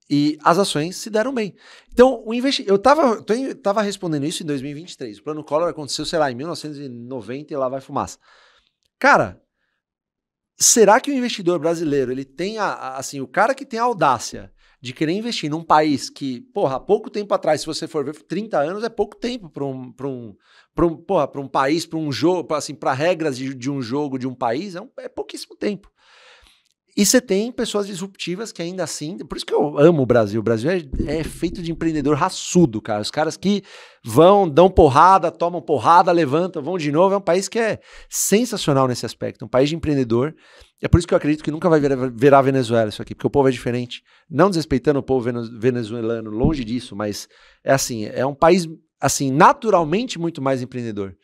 e as ações se deram bem. Então, o investi... eu estava respondendo isso em 2023. O plano Collor aconteceu, sei lá, em 1990 e lá vai fumaça. Cara, será que o investidor brasileiro, ele tem a, a, assim, o cara que tem a audácia de querer investir num país que, porra, há pouco tempo atrás, se você for ver, 30 anos é pouco tempo para um, um, um, um país, para um jogo, assim, para regras de, de um jogo, de um país, é, um, é pouquíssimo tempo. E você tem pessoas disruptivas que ainda assim. Por isso que eu amo o Brasil. O Brasil é, é, feito de empreendedor raçudo, cara. Os caras que vão, dão porrada, tomam porrada, levantam, vão de novo. É um país que é sensacional nesse aspecto. Um país de empreendedor. É por isso que eu acredito que nunca vai virar, virar Venezuela isso aqui, porque o povo é diferente. Não desrespeitando o povo venezuelano, longe disso, mas é assim: é um país, assim, naturalmente muito mais empreendedor.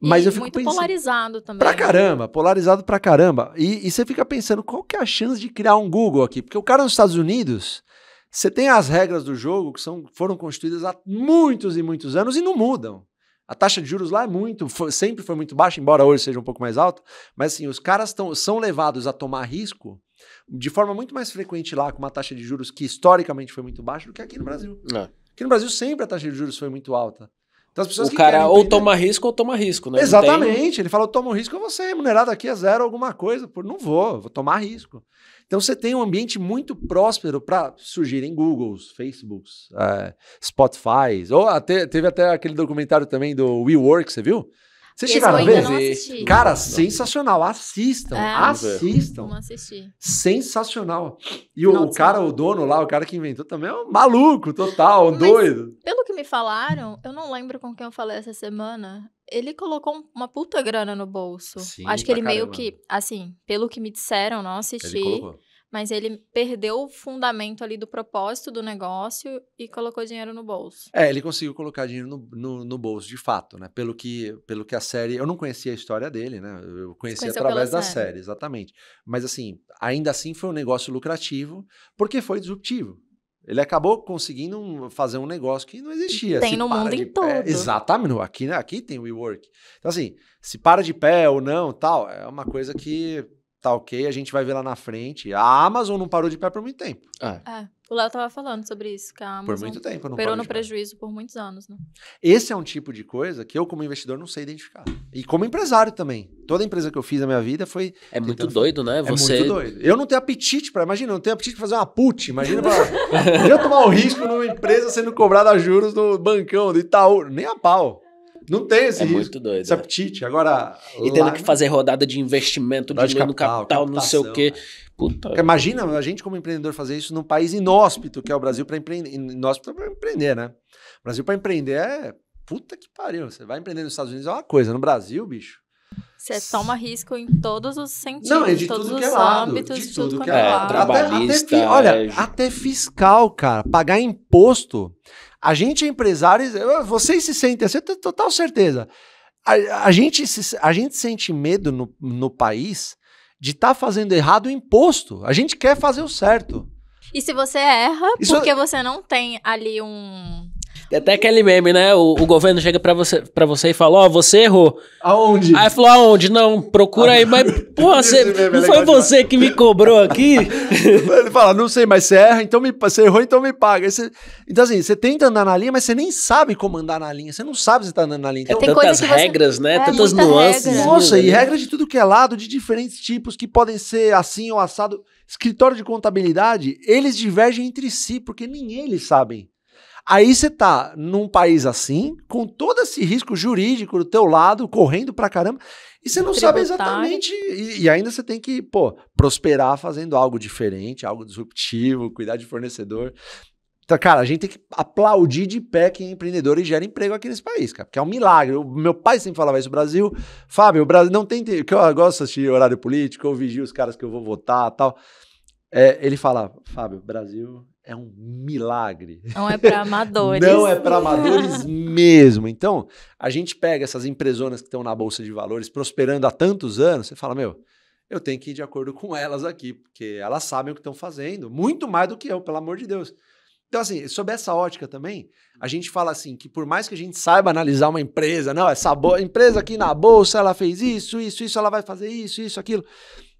Mas e eu fico muito pensando, polarizado também. Pra né? caramba, polarizado pra caramba. E, e, você fica pensando, qual que é a chance de criar um Google aqui? Porque o cara nos Estados Unidos, você tem as regras do jogo que são, foram construídas há muitos e muitos anos e não mudam. A taxa de juros lá é muito, foi, sempre foi muito baixa, embora hoje seja um pouco mais alta. Mas assim, os caras tão, são levados a tomar risco de forma muito mais frequente lá, com uma taxa de juros que historicamente foi muito baixa do que aqui no Brasil. É. Aqui no Brasil sempre a taxa de juros foi muito alta. Então, o que cara ou toma risco ou toma risco, né? Exatamente. Ele fala, eu tomo risco, eu vou ser remunerado aqui a zero alguma coisa. Por, não vou, vou tomar risco. Então, você tem um ambiente muito próspero para surgirem Googles, Facebooks, é, eh, Spotify. Ou até, teve até aquele documentário também do WeWork, você viu? Vocês chegaram a ver? Cara, não, sensacional. Assistam, é. assistam. Vamos assistir. Sensacional. E o, o cara, o dono lá, o cara que inventou também é um maluco total, um Mas, doido. Pelo que me falaram, eu não lembro com quem eu falei essa semana, ele colocou uma puta grana no bolso. Sim, Acho que ele caramba. meio que, assim, pelo que me disseram, não assisti. Ele colocou mas ele perdeu o fundamento ali do propósito do negócio e colocou dinheiro no bolso. É, ele conseguiu colocar dinheiro no, no, no bolso, de fato, né? Pelo que, pelo que a série. Eu não conhecia a história dele, né? Eu conheci através da série. série, exatamente. Mas assim, ainda assim foi um negócio lucrativo, porque foi disruptivo. Ele acabou conseguindo fazer um negócio que não existia. Tem se no mundo em todo. Pé, exatamente. Aqui, né? aqui tem o WeWork. Então, assim, se para de pé ou não, tal, é uma coisa que tá ok, a gente vai ver lá na frente. A Amazon não parou de pé por muito tempo. É. é o Léo tava falando sobre isso, que a Amazon por muito tempo, não parou no prejuízo por muitos anos. Né? Esse é um tipo de coisa que eu, como investidor, não sei identificar. E como empresário também. Toda empresa que eu fiz na minha vida foi. É muito tentando... doido, né? Você... É muito doido. Eu não tenho apetite para. Imagina, eu não tenho apetite para fazer uma put. Imagina pra. eu tomar o risco numa empresa sendo cobrada a juros do bancão, do Itaú. Nem a pau. Não tem esse é risco, muito doido, esse né? apetite. Agora. E tendo que fazer rodada de investimento, de, de capital, capital não sei o quê. Né? Puta. Imagina a gente, como empreendedor, fazer isso num país inóspito, que é o Brasil, para empreender. Inóspito para empreender, né? O Brasil para empreender é. Puta que pariu. Você vai empreender nos Estados Unidos é uma coisa. No Brasil, bicho. Você toma risco em todos os sentidos, Não, é de todos tudo os que é lado, âmbitos, de tudo, tudo que é, é lado. trabalhista, até, até, olha, é... até fiscal, cara. Pagar imposto. A gente é empresário, eh, vocês se sentem assim, eu tenho total certeza. A, a, gente, se, a gente sente medo no, no país de estar tá fazendo errado o imposto. A gente quer fazer o certo. E se você erra, Isso... porque você não tem ali um tem até aquele meme, né? O, o governo chega pra você, pra você e fala, ó, oh, você errou. Aonde? Aí falou, aonde? Não, procura aí, mas, porra, você, é não foi você que me cobrou aqui? Ele fala, não sei, mas você erra, então me, você errou, então me paga. Você, então assim, você tenta andar na linha, mas você nem sabe como andar na linha, você não sabe se tá andando na linha. É então, é, tem tantas regras, você... né? É, tantas nuances. Regra. Nossa, e regras de tudo que é lado, de diferentes tipos, que podem ser assim ou assado. Escritório de contabilidade, eles divergem entre si, porque nem eles sabem. Aí você tá num país assim, com todo esse risco jurídico do teu lado, correndo pra caramba, e você não Tributário. sabe exatamente. E, e, ainda você tem que, pô, prosperar fazendo algo diferente, algo disruptivo, cuidar de fornecedor. Então, cara, a gente tem que aplaudir de pé quem é empreendedor e gera emprego aqui nesse país, cara, porque é um milagre. O meu pai sempre falava isso, Brasil. Fábio, o Brasil não tem. que eu gosto de assistir horário político, eu vigio os caras que eu vou votar tal. É, ele fala, Fábio, Brasil é um milagre. Não é, é para amadores. Não é para amadores mesmo. Então, a gente pega essas empresas que estão na bolsa de valores prosperando há tantos anos, você fala, meu, eu tenho que ir de acordo com elas aqui, porque elas sabem o que estão fazendo, muito mais do que eu, pelo amor de Deus. Então, assim, sob essa ótica também, a gente fala assim que por mais que a gente saiba analisar uma empresa, não, essa empresa aqui na bolsa, ela fez isso, isso, isso, ela vai fazer isso, isso, aquilo.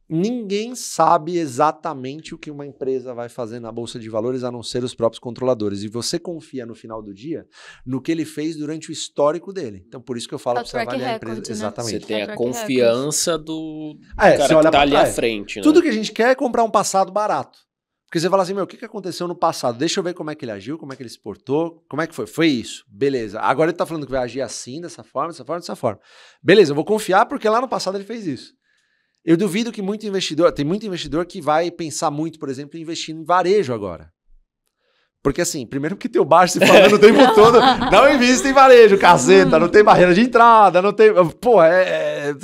Ninguém sabe exatamente o que uma empresa vai fazer na bolsa de valores a não ser os próprios controladores. E você confia no final do dia no que ele fez durante o histórico dele. Então, por isso que eu falo para você avaliar record, a empresa. Né? Exatamente. Você tem a confiança do é, cara que tá ali à é, frente. Né? Tudo que a gente quer é comprar um passado barato. Porque você fala assim, meu, o que, que aconteceu no passado? Deixa eu ver como é que ele agiu, como é que ele se portou, como é que foi. Foi isso. Beleza. Agora ele tá falando que vai agir assim, dessa forma, dessa forma, dessa forma. Beleza, eu vou confiar porque lá no passado ele fez isso. Eu duvido que muito investidor, tem muito investidor que vai pensar muito, por exemplo, em investir em varejo agora. Porque assim, primeiro que teu o Barça falando o tempo todo, não invista em varejo, caceta, não hum. tem barreira de entrada, não tem... Pô, é,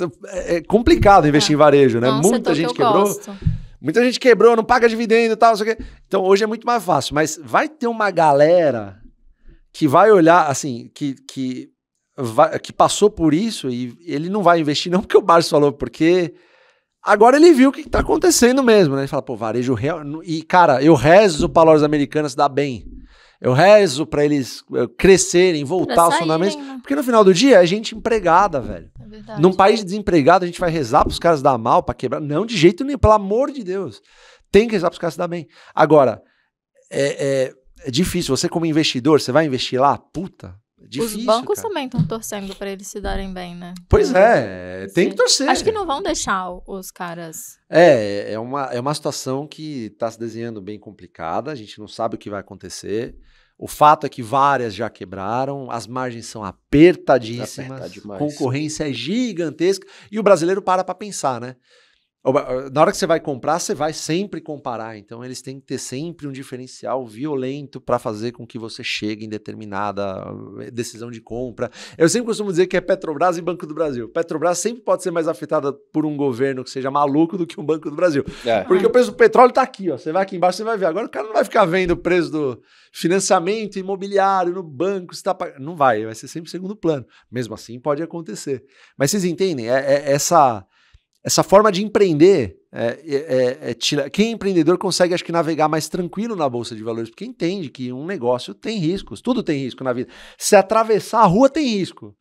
é, é complicado investir é. em varejo, né? Nossa, é Muita gente que quebrou. Gosto. Muita gente quebrou, não paga dividendo e tal, não sei o quê. Então hoje é muito mais fácil, mas vai ter uma galera que vai olhar, assim, que, que, vai, que passou por isso e ele não vai investir, não porque o Barça falou, porque Agora ele viu o que está acontecendo mesmo, né? Ele fala, pô, varejo real. E, cara, eu rezo para lojas americanas dar bem. Eu rezo para eles eh, crescerem, voltar aos fundamentos, né? Porque no final do dia é gente empregada, velho. É Num país desempregado, a gente vai rezar para os caras dar mal, para quebrar. Não, de jeito nenhum, pelo amor de Deus. Tem que rezar para os caras dar bem. Agora, é, é, é difícil. Você, como investidor, você vai investir lá? Puta, Difícil, Os bancos cara. também estão torcendo para eles se darem bem, né? Pois uhum. é, tem que torcer. Acho que não vão deixar os caras. É, é uma, é uma situação que está se desenhando bem complicada, a gente não sabe o que vai acontecer. O fato é que várias já quebraram, as margens são apertadíssimas, a concorrência é gigantesca e o brasileiro para para pensar, né? Ah, na hora que você vai comprar, você vai sempre comparar. Então, eles têm que ter sempre um diferencial violento para fazer com que você chegue em determinada eh, decisão de compra. Eu sempre costumo dizer que é Petrobras e Banco do Brasil. Petrobras sempre pode ser mais afetada por um governo que seja maluco do que um Banco do Brasil. É. Porque o preço do petróleo está aqui. Ó. Você vai aqui embaixo, você vai ver. Agora, o cara não vai ficar vendo o preço do financiamento imobiliário no banco. Está pag... Não vai. Vai ser sempre segundo plano. Mesmo assim, pode acontecer. Mas vocês entendem? é, é essa essa forma de empreender, é, é, é, é quem é empreendedor consegue, acho que, navegar mais tranquilo na Bolsa de Valores, porque entende que um negócio tem riscos, tudo tem risco na vida. Se atravessar a rua, tem risco.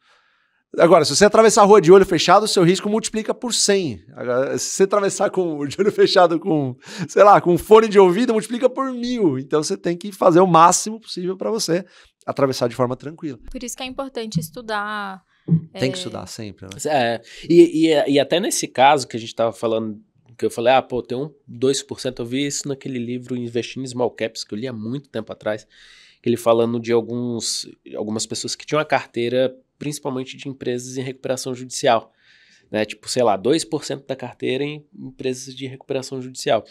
Agora, se você atravessar a rua de olho fechado, o seu risco multiplica por 100. Agora, se você atravessar com, de olho fechado com, sei lá, com fone de ouvido, multiplica por mil. Então, você tem que fazer o máximo possível para você atravessar de forma tranquila. Por isso que é importante estudar tem que é. estudar sempre, né? É, e, e, e, até nesse caso que a gente estava falando, que eu falei, ah, pô, tem um 2%, eu vi isso naquele livro investir em Small Caps, que eu li há muito tempo atrás, ele falando de alguns, algumas pessoas que tinham a carteira, principalmente de empresas em recuperação judicial, né? Tipo, sei lá, 2% da carteira em empresas de recuperação judicial.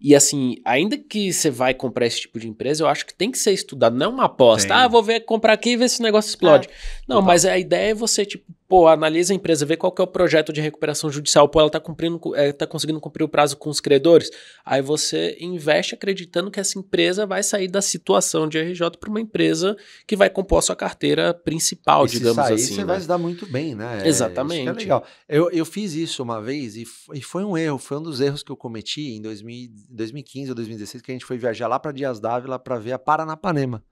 E assim, ainda que você vai comprar esse tipo de empresa, eu acho que tem que ser estudado, não é uma aposta. Tem. Ah, vou ver comprar aqui e ver se o negócio explode. É. Não, Total. mas a ideia é você, tipo, pô, analisa a empresa, vê qual que é o projeto de recuperação judicial, pô, ela tá cumprindo, é, tá conseguindo cumprir o prazo com os credores. Aí você investe acreditando que essa empresa vai sair da situação de RJ para uma empresa que vai compor a sua carteira principal, e digamos sair, assim. Você né? vai se dar muito bem, né? É, é Exatamente. É, é legal. Eu, eu fiz isso uma vez e, e foi um erro, foi um dos erros que eu cometi em 2000, 2015 ou 2016, que a gente foi viajar lá para Dias d'Ávila para ver a Paranapanema.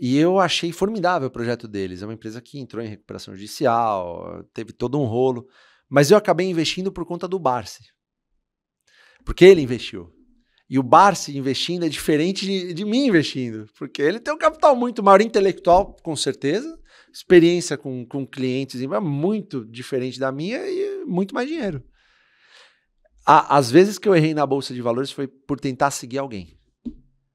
E eu achei formidável o projeto deles. É uma empresa que entrou em recuperação judicial, teve todo um rolo. Mas eu acabei investindo por conta do Barsi. Porque ele investiu. E o Barsi investindo é diferente de, de mim investindo. Porque ele tem um capital muito maior intelectual, com certeza. Experiência com, com clientes é muito diferente da minha e muito mais dinheiro. Às vezes que eu errei na bolsa de valores foi por tentar seguir alguém.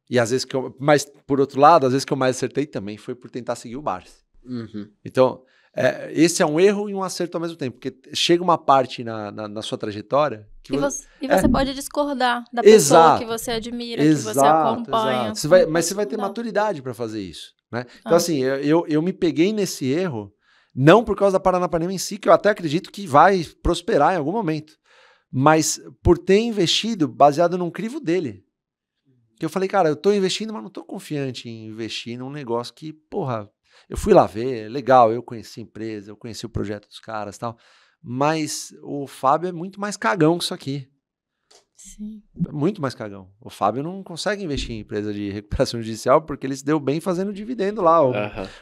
E às vezes que eu. Mas, por outro lado, às vezes que eu mais acertei também foi por tentar seguir o Barça Uhum. Então, é, esse é um erro e um acerto ao mesmo tempo, porque chega uma parte na, na, na sua trajetória que e você, e você é, pode discordar da pessoa exato, que você admira, exato, que você acompanha. Você vai, mas você vai ter maturidade para fazer isso. Né? Então, ah. assim, eu, eu me peguei nesse erro, não por causa da Paranapanema em si, que eu até acredito que vai prosperar em algum momento, mas por ter investido baseado num crivo dele. Que eu falei, cara, eu tô investindo, mas não tô confiante em investir num negócio que, porra, eu fui lá ver, é legal, eu conheci a empresa, eu conheci o projeto dos caras tal. Mas o Fábio é muito mais cagão que isso aqui. Sim. É muito mais cagão. O Fábio não consegue investir em empresa de recuperação judicial porque ele se deu bem fazendo dividendo lá. O,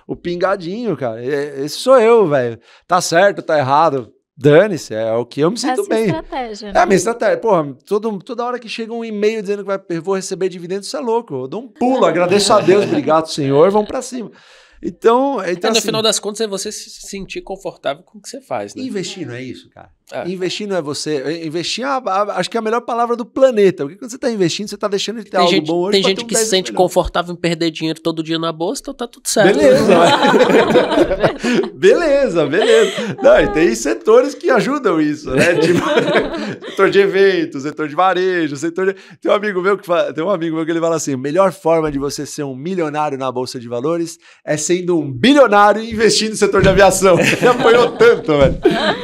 o pingadinho, cara. Esse sou eu, velho. Tá certo, tá errado. Dane-se, é o que eu me sinto Essa é bem. Estratégia, né? É a né? minha estratégia. Porra, todo, toda hora que chega um e-mail dizendo que vai, vou receber dividendos, isso é louco. Eu dou um pulo, é. agradeço a Deus, obrigado, Senhor, vamos para cima. Então, então é, no assim, final das contas, é você se sentir confortável com o que você faz, né? Investir, não é isso, cara? É. Investir não é você. Eh, investir é a, a, acho que é a melhor palavra do planeta. Porque quando você está investindo, você está deixando de ter tem algo gente, bom hoje. Tem gente um que se sente melhor. confortável em perder dinheiro todo dia na bolsa, então tá tudo certo. Beleza. Né? beleza, beleza. Não, e tem setores que ajudam isso, né? Tipo, setor de eventos, setor de varejo, setor de... Tem um amigo meu que fala, tem um amigo meu que ele fala assim: melhor forma de você ser um milionário na Bolsa de Valores é sendo um bilionário e no setor de aviação. Ele apoiou tanto, velho.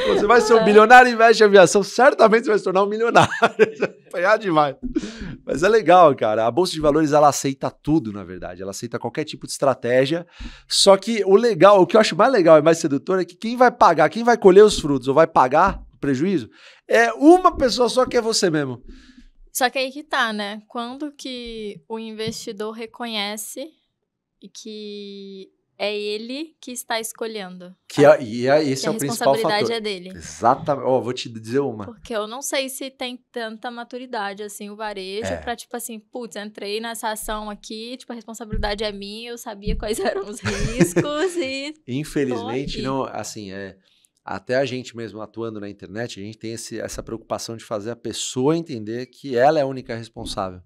Você vai ser um é. bilionário milionário investe em aviação, certamente você vai se tornar um milionário. Apanhar demais. Mas é legal, cara. A Bolsa de Valores, ela aceita tudo, na verdade. Ela aceita qualquer tipo de estratégia. Só que o legal, o que eu acho mais legal e mais sedutor é que quem vai pagar, quem vai colher os frutos ou vai pagar o prejuízo, é uma pessoa só que é você mesmo. Só que aí que tá, né? Quando que o investidor reconhece que é ele que está escolhendo. Que é, e é, esse que é o principal fator. A responsabilidade é dele. Exatamente. Ó, oh, vou te dizer uma. Porque eu não sei se tem tanta maturidade assim o varejo é. para tipo assim, putz, entrei nessa ação aqui, tipo a responsabilidade é minha, eu sabia quais eram os riscos e Infelizmente não, assim, é até a gente mesmo atuando na internet, a gente tem esse, essa preocupação de fazer a pessoa entender que ela é a única responsável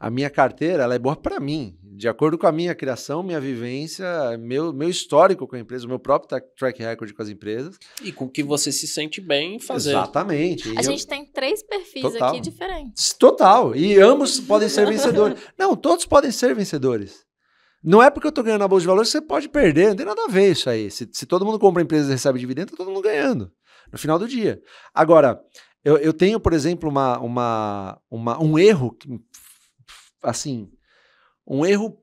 a minha carteira ela é boa para mim, de acordo com a minha criação, minha vivência, meu, meu histórico com a empresa, meu próprio track record com as empresas. E com o que você se sente bem fazendo. Exatamente. a gente tem três perfis Total. aqui diferentes. Total. E ambos podem ser vencedores. Não, todos podem ser vencedores. Não é porque eu estou ganhando na bolsa de valores que você pode perder, não tem nada a ver isso aí. Se, se todo mundo compra empresa e recebe dividendo, tá todo mundo ganhando no final do dia. Agora, eu, eu tenho, por exemplo, uma, uma, uma um erro que assim, um erro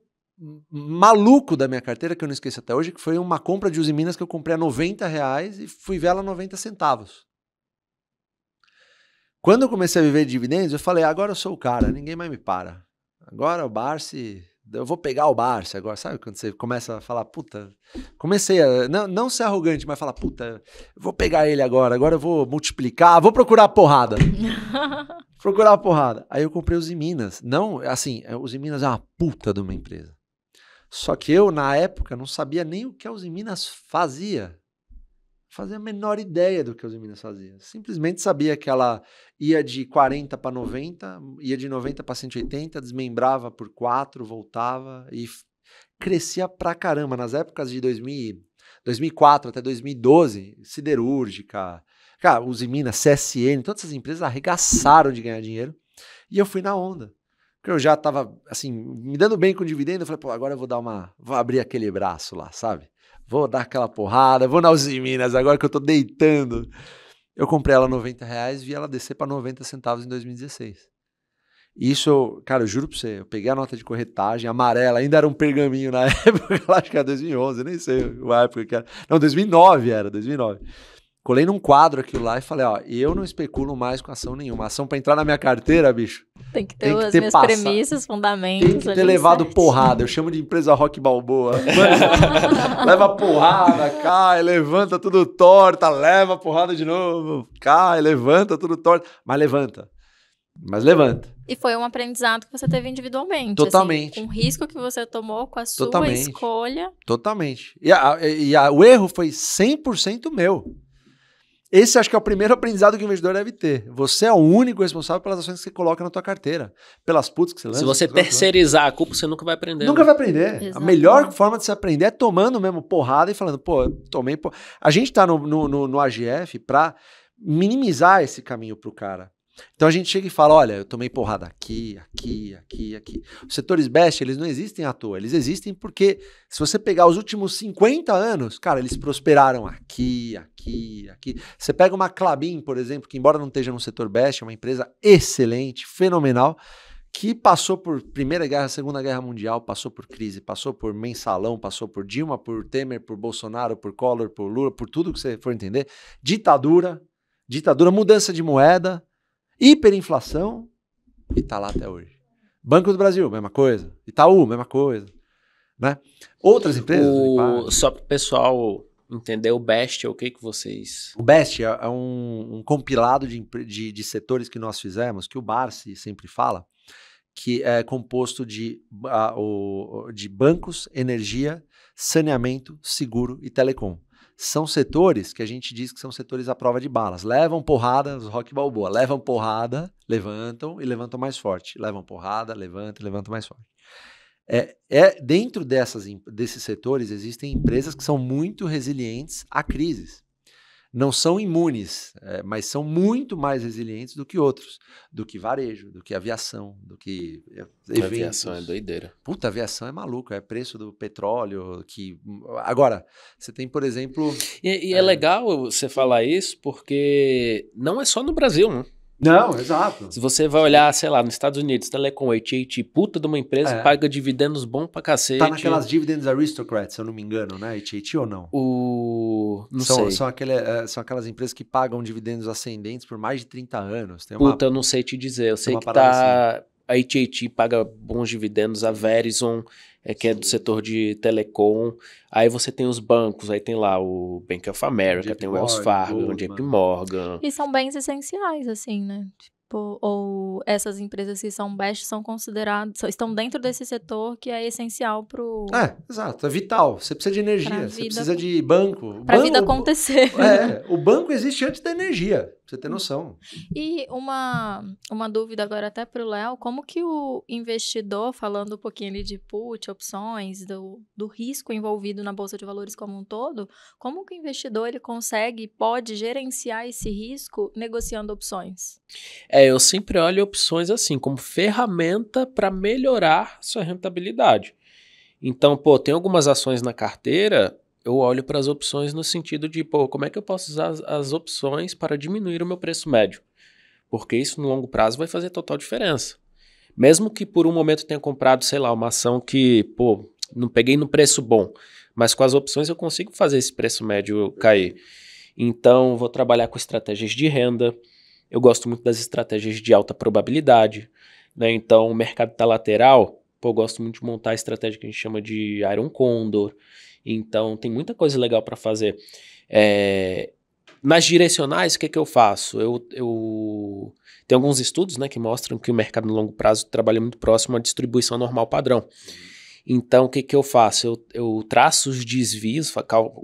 maluco da minha carteira, que eu não esqueço até hoje, que foi uma compra de Usiminas que eu comprei a 90 reais e fui vê-la a 90 centavos. Quando eu comecei a viver de dividendos, eu falei, agora eu sou o cara, ninguém mais me para. Agora o Barsi eu vou pegar o Barça agora, sabe? Quando você começa a falar, puta, comecei a não, não ser arrogante, mas falar, puta, vou pegar ele agora, agora eu vou multiplicar, vou procurar a porrada. procurar a porrada. Aí eu comprei os Minas. Não, assim, é, os Minas é uma puta de uma empresa. Só que eu, na época, não sabia nem o que a Minas fazia fazia a menor ideia do que os Minas faziam. Simplesmente sabia que ela ia de 40 para 90, ia de 90 para 180, desmembrava por 4, voltava e crescia pra caramba. Nas épocas de 2000, 2004 até 2012, siderúrgica, cara, os Minas, CSN, todas essas empresas arregaçaram de ganhar dinheiro. E eu fui na onda. Porque eu já estava assim, me dando bem com o dividendo, eu falei, pô, agora eu vou dar uma, vou abrir aquele braço lá, sabe? Vou dar aquela porrada, vou na Uzi Minas agora que eu tô deitando. Eu comprei ela 90 reais, e vi ela descer para 90 centavos em 2016. Isso, cara, eu juro pra você, eu peguei a nota de corretagem amarela, ainda era um pergaminho na época, acho que era 2011, nem sei a época que era. Não, 2009 era, 2009 colei num quadro aquilo lá e falei, ó, eu não especulo mais com ação nenhuma. Ação para entrar na minha carteira, bicho. Tem que ter tem que as ter minhas passa. premissas, fundamentos. Tem que ter levado certo. porrada. Eu chamo de empresa rock balboa. leva porrada, cai, levanta tudo torta, leva porrada de novo, cai, levanta tudo torta, mas levanta. Mas levanta. E foi um aprendizado que você teve individualmente. Assim, Totalmente. Assim, um risco que você tomou com a sua Totalmente. escolha. Totalmente. E, a, e a, o erro foi 100% meu. Esse acho que é o primeiro aprendizado que o investidor deve ter. Você é o único responsável pelas ações que você coloca na tua carteira, pelas putas que você lança. Se você terceirizar a culpa, você nunca vai aprender. Nunca né? vai aprender. Exato. A melhor forma de se aprender é tomando mesmo porrada e falando, pô, tomei. Por... A gente tá no, no, no, no AGF para minimizar esse caminho pro cara. Então a gente chega e fala, olha, eu tomei porrada aqui, aqui, aqui, aqui. Os setores best, eles não existem à toa, eles existem porque se você pegar os últimos 50 anos, cara, eles prosperaram aqui, aqui, aqui. Você pega uma Clabin, por exemplo, que embora não esteja no setor best, é uma empresa excelente, fenomenal, que passou por Primeira Guerra, Segunda Guerra Mundial, passou por crise, passou por mensalão, passou por Dilma, por Temer, por Bolsonaro, por Collor, por Lula, por tudo que você for entender, ditadura, ditadura, mudança de moeda, hiperinflação e está lá até hoje. Banco do Brasil, mesma coisa. Itaú, mesma coisa. Né? Outras empresas. O... Só para o pessoal entender, o BEST é o que, que vocês. O BEST é, é um, um compilado de, de, de, setores que nós fizemos, que o Barsi sempre fala, que é composto de, o, de bancos, energia, saneamento, seguro e telecom são setores que a gente diz que são setores à prova de balas. Levam porrada, os rock balboa, levam porrada, levantam e levantam mais forte. Levam porrada, levantam e levantam mais forte. É, é, dentro dessas, desses setores existem empresas que são muito resilientes a crises não são imunes, é, mas são muito mais resilientes do que outros, do que varejo, do que aviação, do que eventos. A aviação é doideira. Puta, aviação é maluco, é preço do petróleo que agora você tem, por exemplo, e, e é, é, legal você falar isso porque não é só no Brasil, não. Né? Não, exato. Se você vai olhar, sei lá, nos Estados Unidos, Telecom, AT&T, puta de uma empresa, é. paga dividendos bom pra cacete. Tá naquelas dividendos aristocrats, se eu não me engano, né? AT&T ou não? O... Não são, sei. São, aquele, é, são aquelas empresas que pagam dividendos ascendentes por mais de 30 anos. Uma... Puta, eu não sei te dizer. Eu sei que tá... Assim a AT&T paga bons dividendos, a Verizon, é, que Sim. é do setor de telecom. Aí você tem os bancos, aí tem lá o Bank of America, JP tem o Wells Fargo, o JP né? Morgan. E são bens essenciais, assim, né? Tipo, ou essas empresas que são best são consideradas, estão dentro desse setor que é essencial pro... É, exato, é vital. Você precisa de energia, você precisa de banco. Para a vida acontecer. É, o banco existe antes da energia você ter hum. noção. E uma, uma dúvida agora até para o Léo, como que o investidor, falando um pouquinho ali de put, opções, do, do risco envolvido na Bolsa de Valores como um todo, como que o investidor ele consegue, pode gerenciar esse risco negociando opções? É, eu sempre olho opções assim, como ferramenta para melhorar sua rentabilidade. Então, pô, tem algumas ações na carteira eu olho para as opções no sentido de, pô, como é que eu posso usar as, as opções para diminuir o meu preço médio? Porque isso no longo prazo vai fazer total diferença. Mesmo que por um momento tenha comprado, sei lá, uma ação que, pô, não peguei no preço bom, mas com as opções eu consigo fazer esse preço médio cair. Então, vou trabalhar com estratégias de renda. Eu gosto muito das estratégias de alta probabilidade. Né? Então, o mercado está lateral. Pô, eu gosto muito de montar a estratégia que a gente chama de Iron Condor. Então, tem muita coisa legal para fazer. É, nas direcionais, o que, é que eu faço? Eu, eu Tem alguns estudos né, que mostram que o mercado no longo prazo trabalha muito próximo à distribuição normal padrão. Então, o que, é que eu faço? Eu, eu traço os desvios,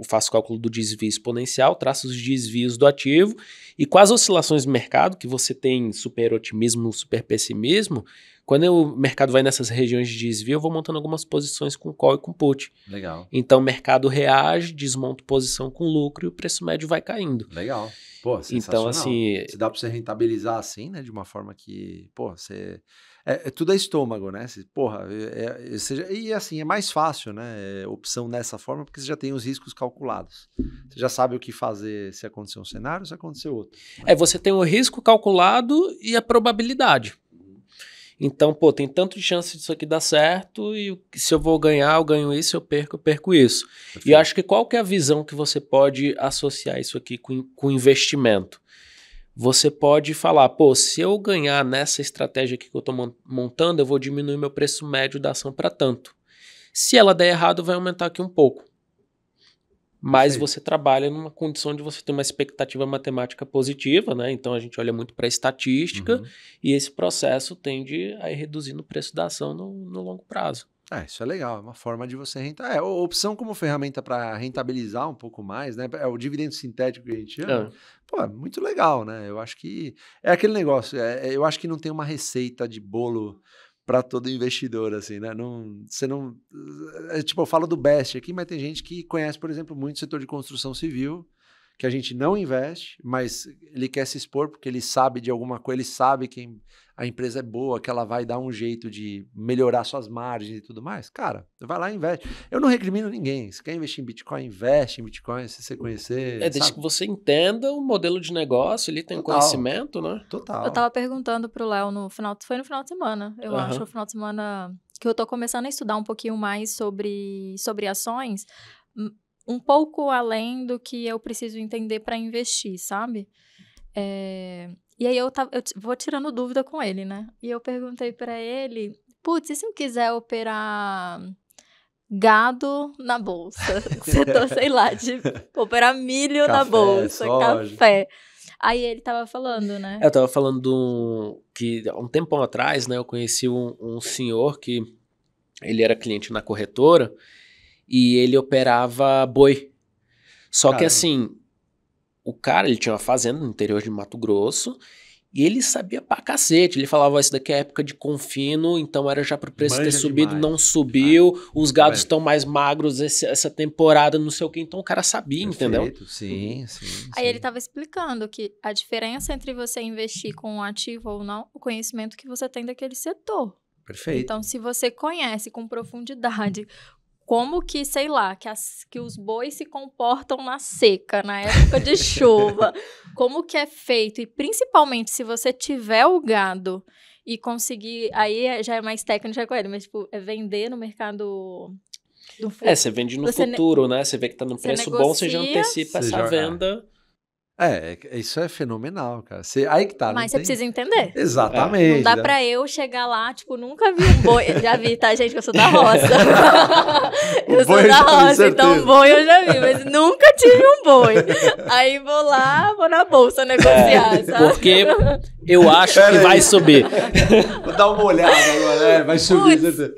faço cálculo do desvio exponencial, traço os desvios do ativo e com as oscilações do mercado, que você tem super otimismo, super pessimismo, quando o mercado vai nessas regiões de desvio, eu vou montando algumas posições com call e com put. Legal. Então o mercado reage, desmonta posição com lucro e o preço médio vai caindo. Legal. Pô, então, sensacional. Então, assim. Se dá para você rentabilizar assim, né? De uma forma que, pô, você. É, é tudo é estômago, né? Você, porra, é, é, é e assim, é mais fácil, né? É, opção nessa forma, porque você já tem os riscos calculados. Você já sabe o que fazer se acontecer um cenário, se acontecer outro. Né? É, você tem o risco calculado e a probabilidade. Então, pô, tem tanto de chance disso aqui dar certo e se eu vou ganhar, eu ganho isso, eu perco, eu perco isso. Perfeito. E acho que qual que é a visão que você pode associar isso aqui com, com investimento? Você pode falar, pô, se eu ganhar nessa estratégia aqui que eu estou montando, eu vou diminuir meu preço médio da ação para tanto. Se ela der errado, vai aumentar aqui um pouco mas você trabalha numa condição de você ter uma expectativa matemática positiva, né? Então a gente olha muito para a estatística uhum. e esse processo tende a ir reduzindo o preço da ação no, no longo prazo. Ah, isso é legal, é uma forma de você rentar. É, opção como ferramenta para rentabilizar um pouco mais, né? É o dividendo sintético que a gente chama. É. Pô, é muito legal, né? Eu acho que. É aquele negócio, é, é eu acho que não tem uma receita de bolo para todo investidor, assim, né? Não, você não. É, é, tipo, eu falo do Best aqui, mas tem gente que conhece, por exemplo, muito o setor de construção civil, que a gente não investe, mas ele quer se expor porque ele sabe de alguma coisa, ele sabe quem a empresa é boa, que ela vai dar um jeito de melhorar suas margens e tudo mais, cara, vai lá e investe. Eu não recrimino ninguém. Se quer investir em Bitcoin, investe em Bitcoin, se você conhecer. É, desde sabe? que você entenda o modelo de negócio, ele tem Total. conhecimento, né? Total. Eu tava perguntando pro Léo no final, foi no final de semana, eu uhum. acho, no final de semana que eu tô começando a estudar um pouquinho mais sobre, sobre ações, hum, um pouco além do que eu preciso entender para investir, sabe? É, e aí eu, tava, eu vou tirando dúvida com ele, né? E eu perguntei para ele, putz, e se eu quiser operar gado na bolsa? Setor, tá, sei lá, de operar milho café, na bolsa, soja. café. Aí ele tava falando, né? É, eu tava falando que há um tempão atrás, né? Eu conheci um, um senhor que ele era cliente na corretora e ele operava boi. Só Caramba. que assim, o cara, ele tinha uma fazenda no interior de Mato Grosso e ele sabia pra cacete. Ele falava, isso daqui é época de confino, então era já pro preço Manja ter subido, demais. não subiu. Ah, os gados é. estão mais magros esse, essa temporada, não sei o que. Então o cara sabia, Perfeito, entendeu? Sim, sim, sim. Aí ele tava explicando que a diferença entre você investir com um ativo ou não, o conhecimento que você tem daquele setor. Perfeito. Então, se você conhece com profundidade como que, sei lá, que, as, que os bois se comportam na seca, na época de chuva, como que é feito, e principalmente se você tiver o gado e conseguir, aí é, já é mais técnico é com ele, mas tipo, é vender no mercado do É, você vende no você futuro, ne... né? Você vê que tá num preço negocia, bom, você já antecipa você essa já... É. venda. É, é, isso é fenomenal, cara. Você, aí que tá. Mas você tem... precisa entender. Exatamente. Não dá né? pra eu chegar lá, tipo, nunca vi um boi. já vi, tá, gente? Que eu sou da roça. eu sou da roça, então boi eu já vi, mas nunca tive um boi. aí vou lá, vou na bolsa negociar, é, sabe? Porque eu acho Pera que aí. vai subir. Vou dar uma olhada agora, é, vai subir. Puts, né?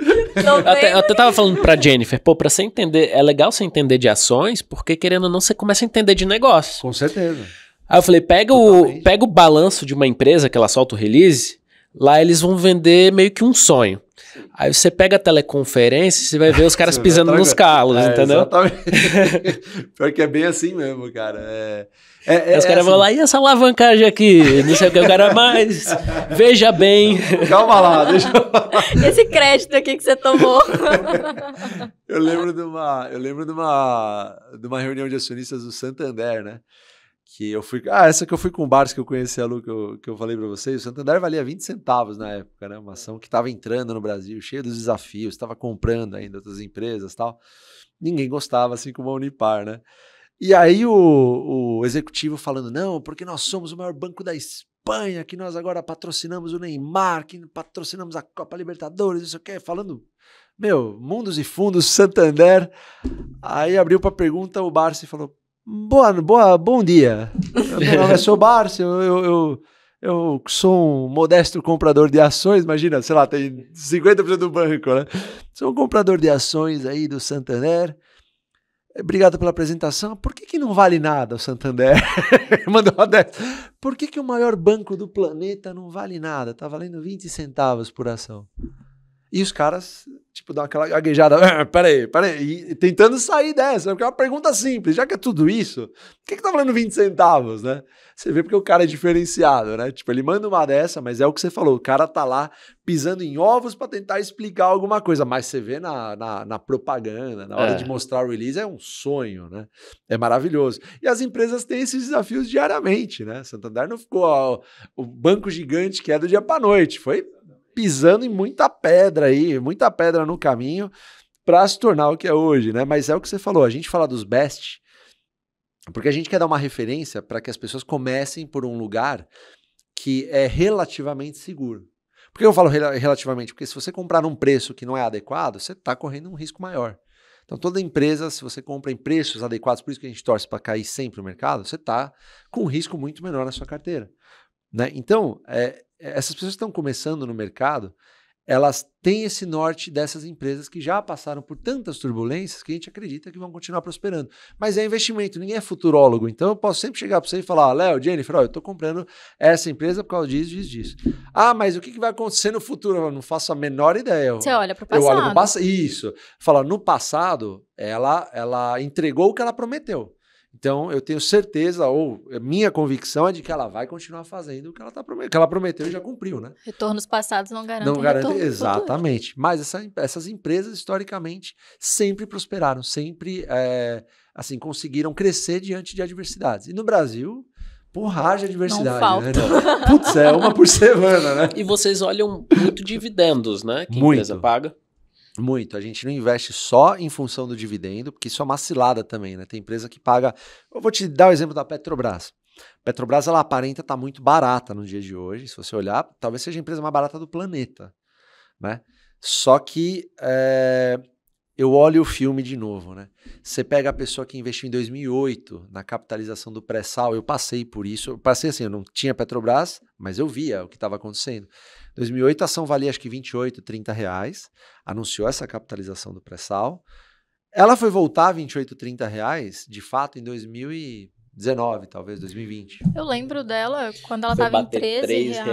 eu, até, eu até tava falando pra Jennifer, pô, pra você entender, é legal você entender de ações, porque querendo ou não, você começa a entender de negócio. Com certeza. Aí eu falei, pega o, pega o balanço de uma empresa que ela solta o release, lá eles vão vender meio que um sonho. Aí você pega a teleconferência e você vai ver os caras pisando nos carros, é, entendeu? Exatamente. Pior que é bem assim mesmo, cara. É... É, é, os é caras é assim. vão lá, e essa alavancagem aqui? Não sei o que, eu quero mais. veja bem. Calma lá, deixa eu... Esse crédito aqui que você tomou. eu lembro de uma, eu lembro de uma, de uma reunião de acionistas do Santander, né? Que eu fui. Ah, essa que eu fui com o Bars que eu conheci a Lu, que eu, que eu falei para vocês. O Santander valia 20 centavos na época, né? Uma ação que estava entrando no Brasil, cheia dos desafios, estava comprando ainda outras empresas tal. Ninguém gostava, assim como a Unipar, né? E aí o, o executivo falando, não, porque nós somos o maior banco da Espanha, que nós agora patrocinamos o Neymar, que patrocinamos a Copa Libertadores, isso aqui, falando, meu, mundos e fundos, Santander. Aí abriu para pergunta, o e falou, boa, boa, bom dia, meu nome é seu Barça, eu, eu, eu eu sou um modesto comprador de ações, imagina, sei lá, tem 50% do banco, né? Sou um comprador de ações aí do Santander Obrigado pela apresentação. Por que, que não vale nada o Santander? Mandou uma dessa. Por que, que o maior banco do planeta não vale nada? Está valendo 20 centavos por ação. E os caras, tipo, dão aquela gaguejada. Ah, peraí, peraí. E tentando sair dessa, porque é uma pergunta simples. Já que é tudo isso, por que, que tá falando 20 centavos, né? Você vê porque o cara é diferenciado, né? Tipo, ele manda uma dessa, mas é o que você falou. O cara tá lá pisando em ovos para tentar explicar alguma coisa. Mas você vê na, na, na propaganda, na hora é. de mostrar o release, é um sonho, né? É maravilhoso. E as empresas têm esses desafios diariamente, né? Santander não ficou ó, o banco gigante que é do dia para noite. Foi pisando em muita pedra aí, muita pedra no caminho para se tornar o que é hoje, né? Mas é o que você falou, a gente fala dos best porque a gente quer dar uma referência para que as pessoas comecem por um lugar que é relativamente seguro. Por que eu falo relativamente? Porque se você comprar num preço que não é adequado, você está correndo um risco maior. Então, toda empresa, se você compra em preços adequados, por isso que a gente torce para cair sempre o mercado, você está com um risco muito menor na sua carteira. Né? Então, é, eh, essas pessoas que estão começando no mercado, elas têm esse norte dessas empresas que já passaram por tantas turbulências que a gente acredita que vão continuar prosperando. Mas é investimento, ninguém é futurólogo. Então eu posso sempre chegar para você e falar: ah, Léo, Jennifer, ó, eu estou comprando essa empresa por causa disso, disso, disso. Ah, mas o que, vai acontecer no futuro? Eu não faço a menor ideia. Você olha para o passado. Eu olho para o passado. Isso. Fala, no passado, ela, ela entregou o que ela prometeu. Então, eu tenho certeza, ou é, minha convicção é de que ela vai continuar fazendo o que ela, tá promet... que ela prometeu e já cumpriu, né? Retornos passados não garantem. Não exatamente. Mas essa, essas empresas, historicamente, sempre prosperaram, sempre é, assim conseguiram crescer diante de adversidades. E no Brasil, porragem de adversidade. Não né, falta. Né? Putz, é uma por semana, né? E vocês olham muito dividendos, né? Que muito. empresa paga. Muito. A gente não investe só em função do dividendo, porque isso é uma cilada também, né? Tem empresa que paga. Eu vou te dar o exemplo da Petrobras. Petrobras, ela aparenta estar tá muito barata no dia de hoje. Se você olhar, talvez seja a empresa mais barata do planeta, né? Só que é, eu olho o filme de novo, né? Você pega a pessoa que investiu em 2008 na capitalização do pré-sal, eu passei por isso, eu passei assim, eu não tinha Petrobras, mas eu via o que estava acontecendo. 2008 a ação valia acho que 28, 30 reais, anunciou essa capitalização do pré-sal, ela foi voltar a 28, 30 reais, de fato, em 2000 e 19, talvez, 2020. Eu lembro dela quando ela estava em 13 3 reais.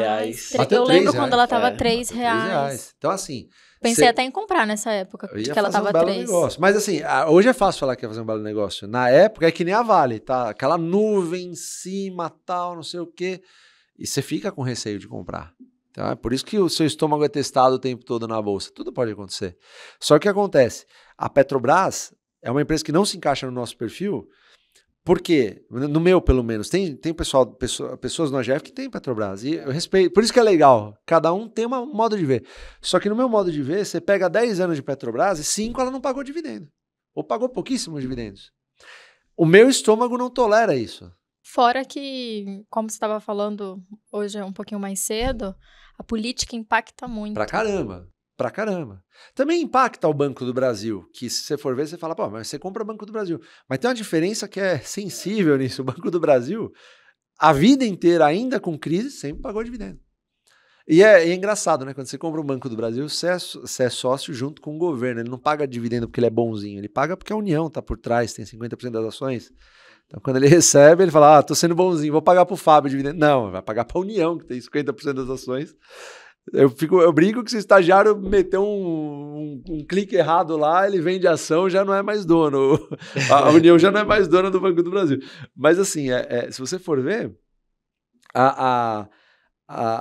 reais. Eu lembro reais. quando ela estava é, 3 reais. reais. Então, assim. Pensei cê... até em comprar nessa época, que ela estava um 3. Negócio. Mas assim, hoje é fácil falar que ia fazer um belo negócio. Na época é que nem a Vale, tá? Aquela nuvem em cima, tal, não sei o quê. E você fica com receio de comprar. então É por isso que o seu estômago é testado o tempo todo na bolsa. Tudo pode acontecer. Só que acontece? A Petrobras é uma empresa que não se encaixa no nosso perfil, por quê? No meu, pelo menos. Tem, tem pessoal, pessoa, pessoas no AGF que tem Petrobras. E eu respeito. Por isso que é legal. Cada um tem um modo de ver. Só que no meu modo de ver, você pega 10 anos de Petrobras e 5 ela não pagou dividendo. Ou pagou pouquíssimos dividendos. O meu estômago não tolera isso. Fora que, como você estava falando hoje um pouquinho mais cedo, a política impacta muito. Pra caramba pra caramba. Também impacta o Banco do Brasil, que se você for ver, você fala, pô, mas você compra o Banco do Brasil. Mas tem uma diferença que é sensível nisso. O Banco do Brasil, a vida inteira, ainda com crise, sempre pagou dividendo. E é, é engraçado, né? Quando você compra o Banco do Brasil, você é, você é, sócio junto com o governo. Ele não paga dividendo porque ele é bonzinho, ele paga porque a União tá por trás, tem 50% das ações. Então, quando ele recebe, ele fala: Ah, tô sendo bonzinho, vou pagar pro Fábio dividendo. Não, vai pagar pra União, que tem 50% das ações. Eu, fico, eu brinco que se o estagiário meter um, um, um, clique errado lá, ele vende ação já não é mais dono. A União já não é mais dona do Banco do Brasil. Mas assim, é, é, se você for ver, a, a,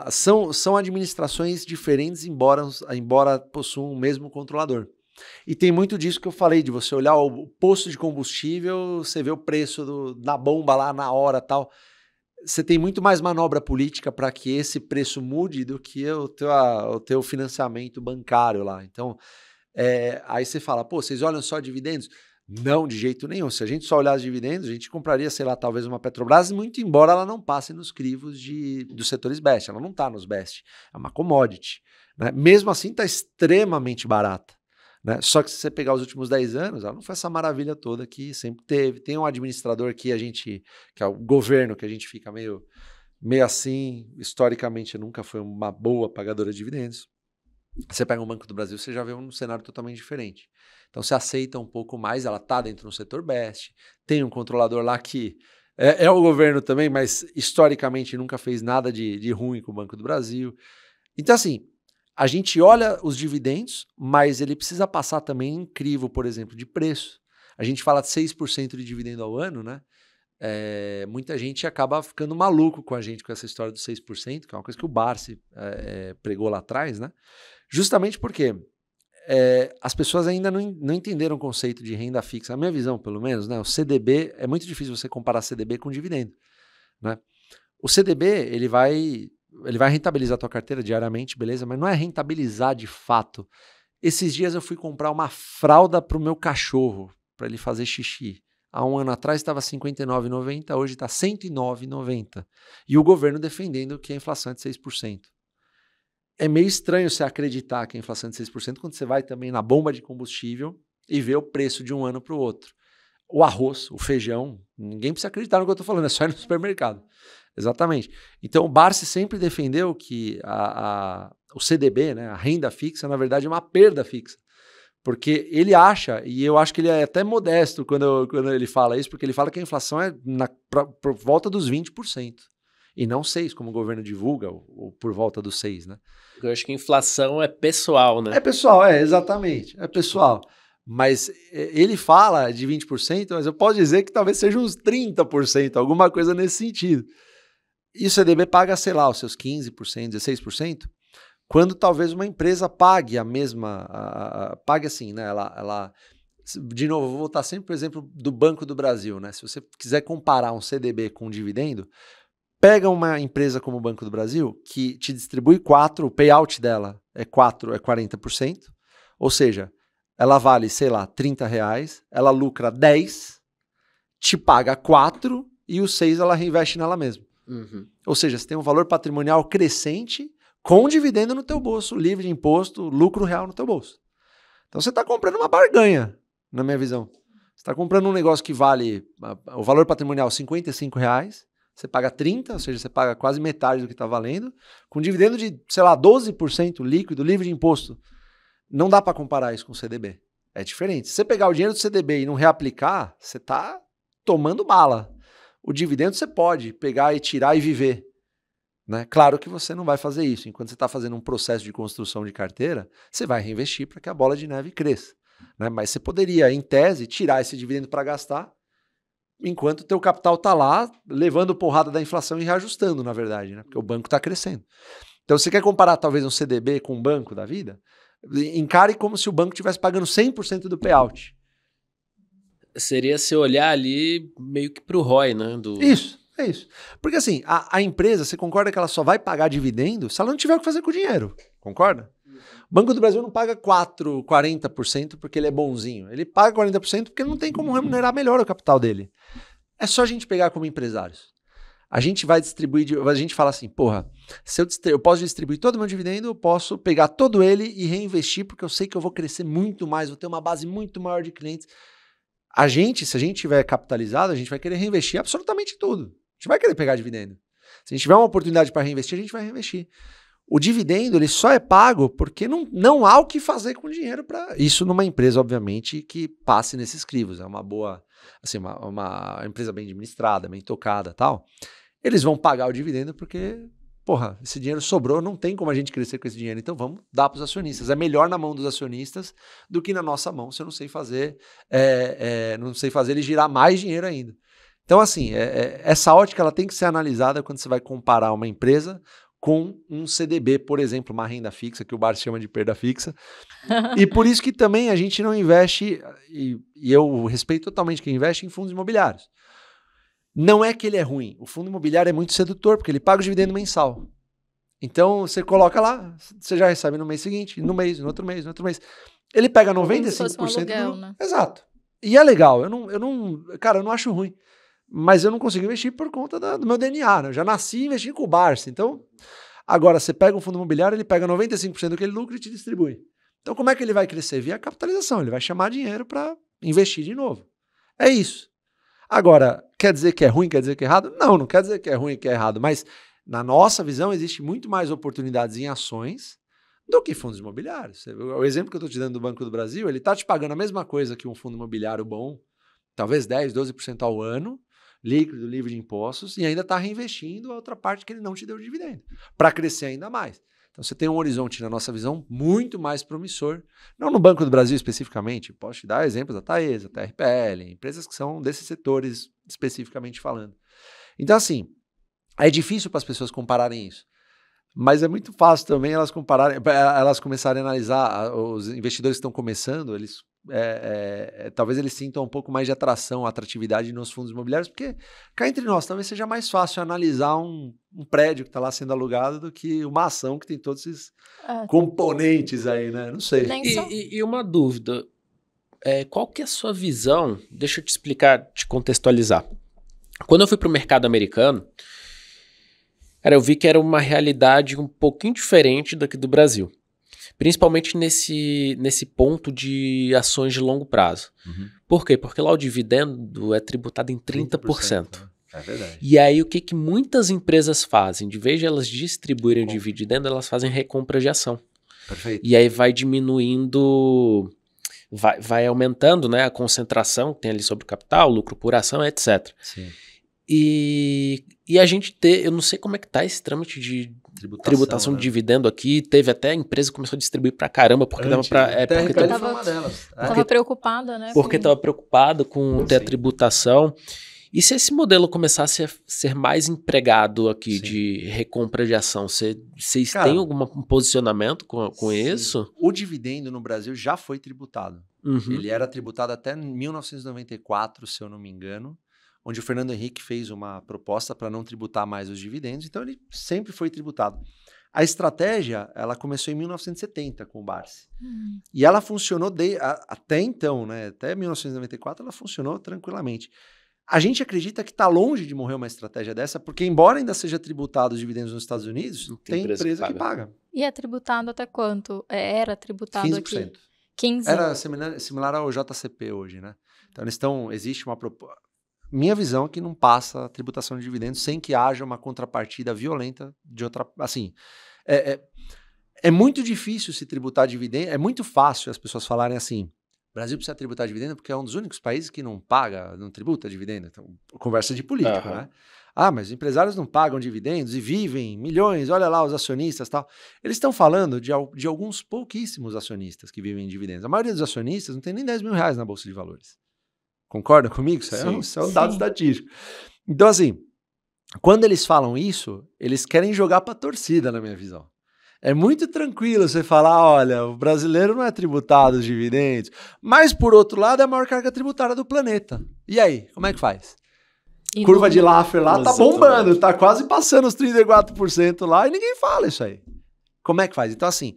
a, são, são administrações diferentes, embora, embora possuam o mesmo controlador. E tem muito disso que eu falei, de você olhar o posto de combustível, você vê o preço do, da bomba lá na hora tal você tem muito mais manobra política para que esse preço mude do que o teu, o teu financiamento bancário lá. Então, é, aí você fala, pô, vocês olham só dividendos? Não, de jeito nenhum. Se a gente só olhar os dividendos, a gente compraria, sei lá, talvez uma Petrobras, muito embora ela não passe nos crivos de, dos setores best. Ela não está nos best. É uma commodity. Né? Mesmo assim, está extremamente barata. Né? Só que se você pegar os últimos 10 anos, ela não foi essa maravilha toda que sempre teve. Tem um administrador que a gente, que é o governo, que a gente fica meio, meio assim, historicamente nunca foi uma boa pagadora de dividendos. Você pega o Banco do Brasil, você já vê um cenário totalmente diferente. Então você aceita um pouco mais, ela está dentro do setor best, tem um controlador lá que é, é, o governo também, mas historicamente nunca fez nada de, de ruim com o Banco do Brasil. Então, assim, a gente olha os dividendos, mas ele precisa passar também incrível, por exemplo, de preço. A gente fala de 6% de dividendo ao ano, né? É, muita gente acaba ficando maluco com a gente com essa história dos 6%, que é uma coisa que o Barsi é, pregou lá atrás, né? Justamente porque é, as pessoas ainda não, não, entenderam o conceito de renda fixa. A minha visão, pelo menos, né? O CDB, é muito difícil você comparar CDB com dividendo, né? O CDB, ele vai ele vai rentabilizar a tua carteira diariamente, beleza, mas não é rentabilizar de fato. Esses dias eu fui comprar uma fralda para o meu cachorro, para ele fazer xixi. Há um ano atrás estava 59,90, hoje está 109,90. E o governo defendendo que a inflação é de 6%. É meio estranho você acreditar que a inflação é de 6% quando você vai também na bomba de combustível e vê o preço de um ano para o outro. O arroz, o feijão, ninguém precisa acreditar no que eu estou falando, é só ir no supermercado. Exatamente. Então, o Barsi sempre defendeu que a, a, o CDB, né, a renda fixa, na verdade é uma perda fixa. Porque ele acha, e eu acho que ele é até modesto quando, quando ele fala isso, porque ele fala que a inflação é na, pra, por volta dos 20%. E não 6, como o governo divulga, ou, ou, por volta dos 6, né? Eu acho que inflação é pessoal, né? É pessoal, é, exatamente. É pessoal. Mas é, ele fala de 20%, mas eu posso dizer que talvez seja uns 30%, alguma coisa nesse sentido. E o CDB paga, sei lá, os seus 15%, 16%, quando talvez uma empresa pague a mesma. A, a, pague assim, né? Ela, ela. De novo, vou voltar sempre, para o exemplo, do Banco do Brasil, né? Se você quiser comparar um CDB com um dividendo, pega uma empresa como o Banco do Brasil, que te distribui 4, o payout dela é 4, é 40%, ou seja, ela vale, sei lá, 30 reais, ela lucra 10, te paga 4 e os 6 ela reinveste nela mesma. Uhum. Ou seja, você tem um valor patrimonial crescente com dividendo no teu bolso, livre de imposto, lucro real no teu bolso. Então você está comprando uma barganha, na minha visão. Você está comprando um negócio que vale o valor patrimonial 55 reais, você paga 30, ou seja, você paga quase metade do que está valendo, com dividendo de, sei lá, 12% líquido, livre de imposto. Não dá para comparar isso com o CDB. É diferente. Se você pegar o dinheiro do CDB e não reaplicar, você está tomando bala. O dividendo você pode pegar e tirar e viver. Né? Claro que você não vai fazer isso. Enquanto você está fazendo um processo de construção de carteira, você vai reinvestir para que a bola de neve cresça. Né? Mas você poderia, em tese, tirar esse dividendo para gastar, enquanto o teu capital está lá, levando porrada da inflação e reajustando, na verdade, né? porque o banco está crescendo. Então, você quer comparar talvez um CDB com um banco da vida? Encare como se o banco estivesse pagando 100% do payout seria se olhar ali meio que para o ROI, né? Do... Isso, é isso. Porque assim, a, a, empresa, você concorda que ela só vai pagar dividendo se ela não tiver o que fazer com o dinheiro, concorda? O Banco do Brasil não paga 4, 40% porque ele é bonzinho. Ele paga 40% porque não tem como remunerar melhor o capital dele. É só a gente pegar como empresários. A gente vai distribuir, a gente fala assim, porra, se eu, eu posso distribuir todo o meu dividendo, eu posso pegar todo ele e reinvestir, porque eu sei que eu vou crescer muito mais, vou ter uma base muito maior de clientes. A gente, se a gente tiver capitalizado, a gente vai querer reinvestir absolutamente tudo. A gente vai querer pegar dividendo. Se a gente tiver uma oportunidade para reinvestir, a gente vai reinvestir. O dividendo ele só é pago porque não, não há o que fazer com o dinheiro para isso numa empresa, obviamente, que passe nesses crivos. É uma boa, assim, uma, uma empresa bem administrada, bem tocada, tal. Eles vão pagar o dividendo porque porra, esse dinheiro sobrou, não tem como a gente crescer com esse dinheiro, então vamos dar para os acionistas. É melhor na mão dos acionistas do que na nossa mão, se eu não sei fazer, é, é, não sei fazer ele girar mais dinheiro ainda. Então, assim, é, é essa ótica ela tem que ser analisada quando você vai comparar uma empresa com um CDB, por exemplo, uma renda fixa, que o Bar chama de perda fixa. e por isso que também a gente não investe, e, e eu respeito totalmente quem investe em fundos imobiliários. Não é que ele é ruim. O fundo imobiliário é muito sedutor, porque ele paga o dividendo mensal. Então, você coloca lá, você já recebe no mês seguinte, no mês, no outro mês, no outro mês. Ele pega 95% Como se um aluguel, do... Né? Exato. E é legal. Eu não, eu não, cara, eu não acho ruim. Mas eu não consigo investir por conta da, do meu DNA. Né? Eu já nasci investindo com o Barça. Então, agora você pega um fundo imobiliário, ele pega 95% do que ele lucra e te distribui. Então, como é que ele vai crescer? Via capitalização. Ele vai chamar dinheiro para investir de novo. É isso. Agora, quer dizer que é ruim, quer dizer que é errado? Não, não quer dizer que é ruim e que é errado, mas na nossa visão existe muito mais oportunidades em ações do que fundos imobiliários. O exemplo que eu estou te dando do Banco do Brasil, ele está te pagando a mesma coisa que um fundo imobiliário bom, talvez 10, 12% ao ano, líquido, livre de impostos, e ainda está reinvestindo a outra parte que ele não te deu de dividendo, para crescer ainda mais. Então você tem um horizonte, na nossa visão, muito mais promissor. Não no Banco do Brasil especificamente, posso te dar exemplos da Taesa, da RPL, empresas que são desses setores especificamente falando. Então, assim, é difícil para as pessoas compararem isso. Mas é muito fácil também elas compararem, elas começarem a analisar os investidores que estão começando, eles é, é, é, talvez eles sintam um pouco mais de atração, atratividade nos fundos imobiliários, porque cá entre nós, talvez seja mais fácil analisar um, um prédio que está lá sendo alugado do que uma ação que tem todos esses é, componentes aí, né? Não sei. E, e, e uma dúvida, é, qual que é a sua visão? Deixa eu te explicar, te contextualizar. Quando eu fui para o mercado americano, cara, eu vi que era uma realidade um pouquinho diferente daqui do Brasil. Principalmente nesse, nesse ponto de ações de longo prazo. Uhum. Por quê? Porque lá o dividendo é tributado em 30%. 30% né? é verdade. E aí, o que, que muitas empresas fazem? De vez de elas distribuírem Compre. o dividendo, elas fazem recompra de ação. Perfeito. E aí vai diminuindo, vai, vai aumentando né, a concentração que tem ali sobre o capital, lucro por ação, etc. Sim. E, e a gente ter, eu não sei como é que tá esse trâmite de tributação, tributação né? de dividendo aqui. Teve até a empresa que começou a distribuir pra caramba, porque Antes, dava pra. Né? É, é, porque tava, delas, é. tava preocupada, né? Porque com... tava preocupado com ter a tributação. E se esse modelo começasse a ser mais empregado aqui Sim. de recompra de ação, vocês têm algum posicionamento com, com isso? O dividendo no Brasil já foi tributado. Uhum. Ele era tributado até 1994, se eu não me engano onde o Fernando Henrique fez uma proposta para não tributar mais os dividendos, então ele sempre foi tributado. A estratégia, ela começou em 1970 com o Barsi. Hum. E ela funcionou de, a, até então, né? Até 1994 ela funcionou tranquilamente. A gente acredita que está longe de morrer uma estratégia dessa, porque embora ainda seja tributado os dividendos nos Estados Unidos, tem, tem empresa, empresa que, paga. que, paga. E é tributado até quanto? É, era tributado 15%. aqui? 15%. Era similar, similar ao JCP hoje, né? Então eles estão, existe uma proposta minha visão é que não passa a tributação de dividendos sem que haja uma contrapartida violenta de outra. Assim, é, é, é muito difícil se tributar dividendos. É muito fácil as pessoas falarem assim: o Brasil precisa tributar dividendos porque é um dos únicos países que não paga, não tributa dividendos. Então, conversa de político, uhum. né? Ah, mas os empresários não pagam dividendos e vivem milhões, olha lá os acionistas tal. Eles estão falando de, de alguns pouquíssimos acionistas que vivem em dividendos. A maioria dos acionistas não tem nem 10 mil reais na Bolsa de Valores. Concorda comigo? É sim, são dados da DIR. Então, assim, quando eles falam isso, eles querem jogar para a torcida, na minha visão. É muito tranquilo você falar, olha, o brasileiro não é tributado os dividendos, mas por outro lado é a maior carga tributária do planeta. E aí, como é que faz? E Curva de é. Laffer lá tá Exatamente. tá bombando, tá quase passando os 34% lá e ninguém fala isso aí. Como é que faz? Então assim,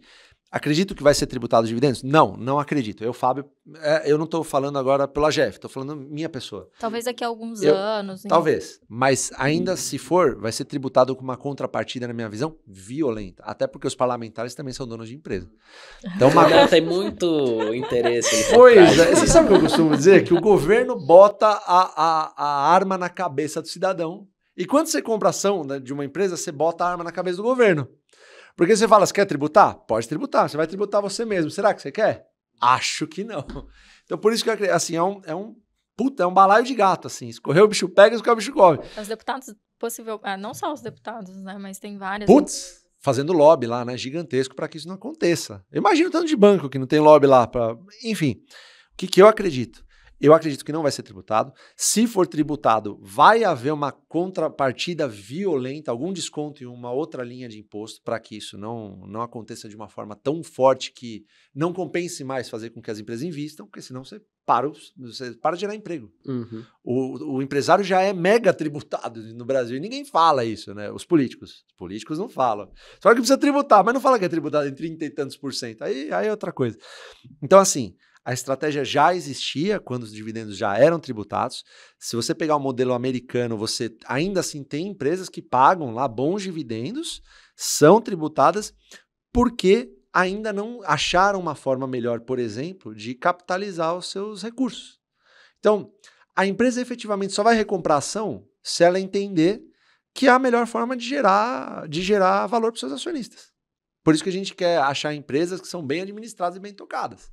Acredito que vai ser tributado os dividendos? Não, não acredito. Eu, Fábio, é, eu não estou falando agora pela Jeff, estou falando minha pessoa. Talvez daqui a alguns eu, anos. Hein? Talvez. Mas ainda hum. se for, vai ser tributado com uma contrapartida, na minha visão, violenta. Até porque os parlamentares também são donos de empresa. Então, uma... Não, tem muito interesse. Pois, é, você sabe o que eu costumo dizer? Que o governo bota a, a, a arma na cabeça do cidadão. E quando você compra ação né, de uma empresa, você bota a arma na cabeça do governo. Porque você fala, você quer tributar? Pode tributar, você vai tributar você mesmo. Será que você quer? Acho que não. Então, por isso que, assim, é um, é um puta, é um balaio de gato, assim. Escorreu o bicho pega, escorreu o bicho come. Os deputados, possível, é, não só os deputados, né, mas tem várias. Putz! Fazendo lobby lá, né? Gigantesco para que isso não aconteça. Imagina o tanto de banco que não tem lobby lá. Pra... Enfim, o que, que eu acredito? Eu acredito que não vai ser tributado. Se for tributado, vai haver uma contrapartida violenta, algum desconto em uma outra linha de imposto para que isso não, não aconteça de uma forma tão forte que não compense mais fazer com que as empresas invistam, porque senão você para, você para de gerar emprego. Uhum. O, o, empresário já é mega tributado no Brasil e ninguém fala isso, né? Os políticos. Os políticos não falam. Só que precisa tributar, mas não fala que é tributado em 30 e tantos por cento. Aí, aí é outra coisa. Então, assim, a estratégia já existia quando os dividendos já eram tributados. Se você pegar o modelo americano, você ainda assim tem empresas que pagam lá bons dividendos, são tributadas, porque ainda não acharam uma forma melhor, por exemplo, de capitalizar os seus recursos. Então, a empresa efetivamente só vai recomprar ação se ela entender que é a melhor forma de gerar, de gerar valor para os seus acionistas. Por isso que a gente quer achar empresas que são bem administradas e bem tocadas.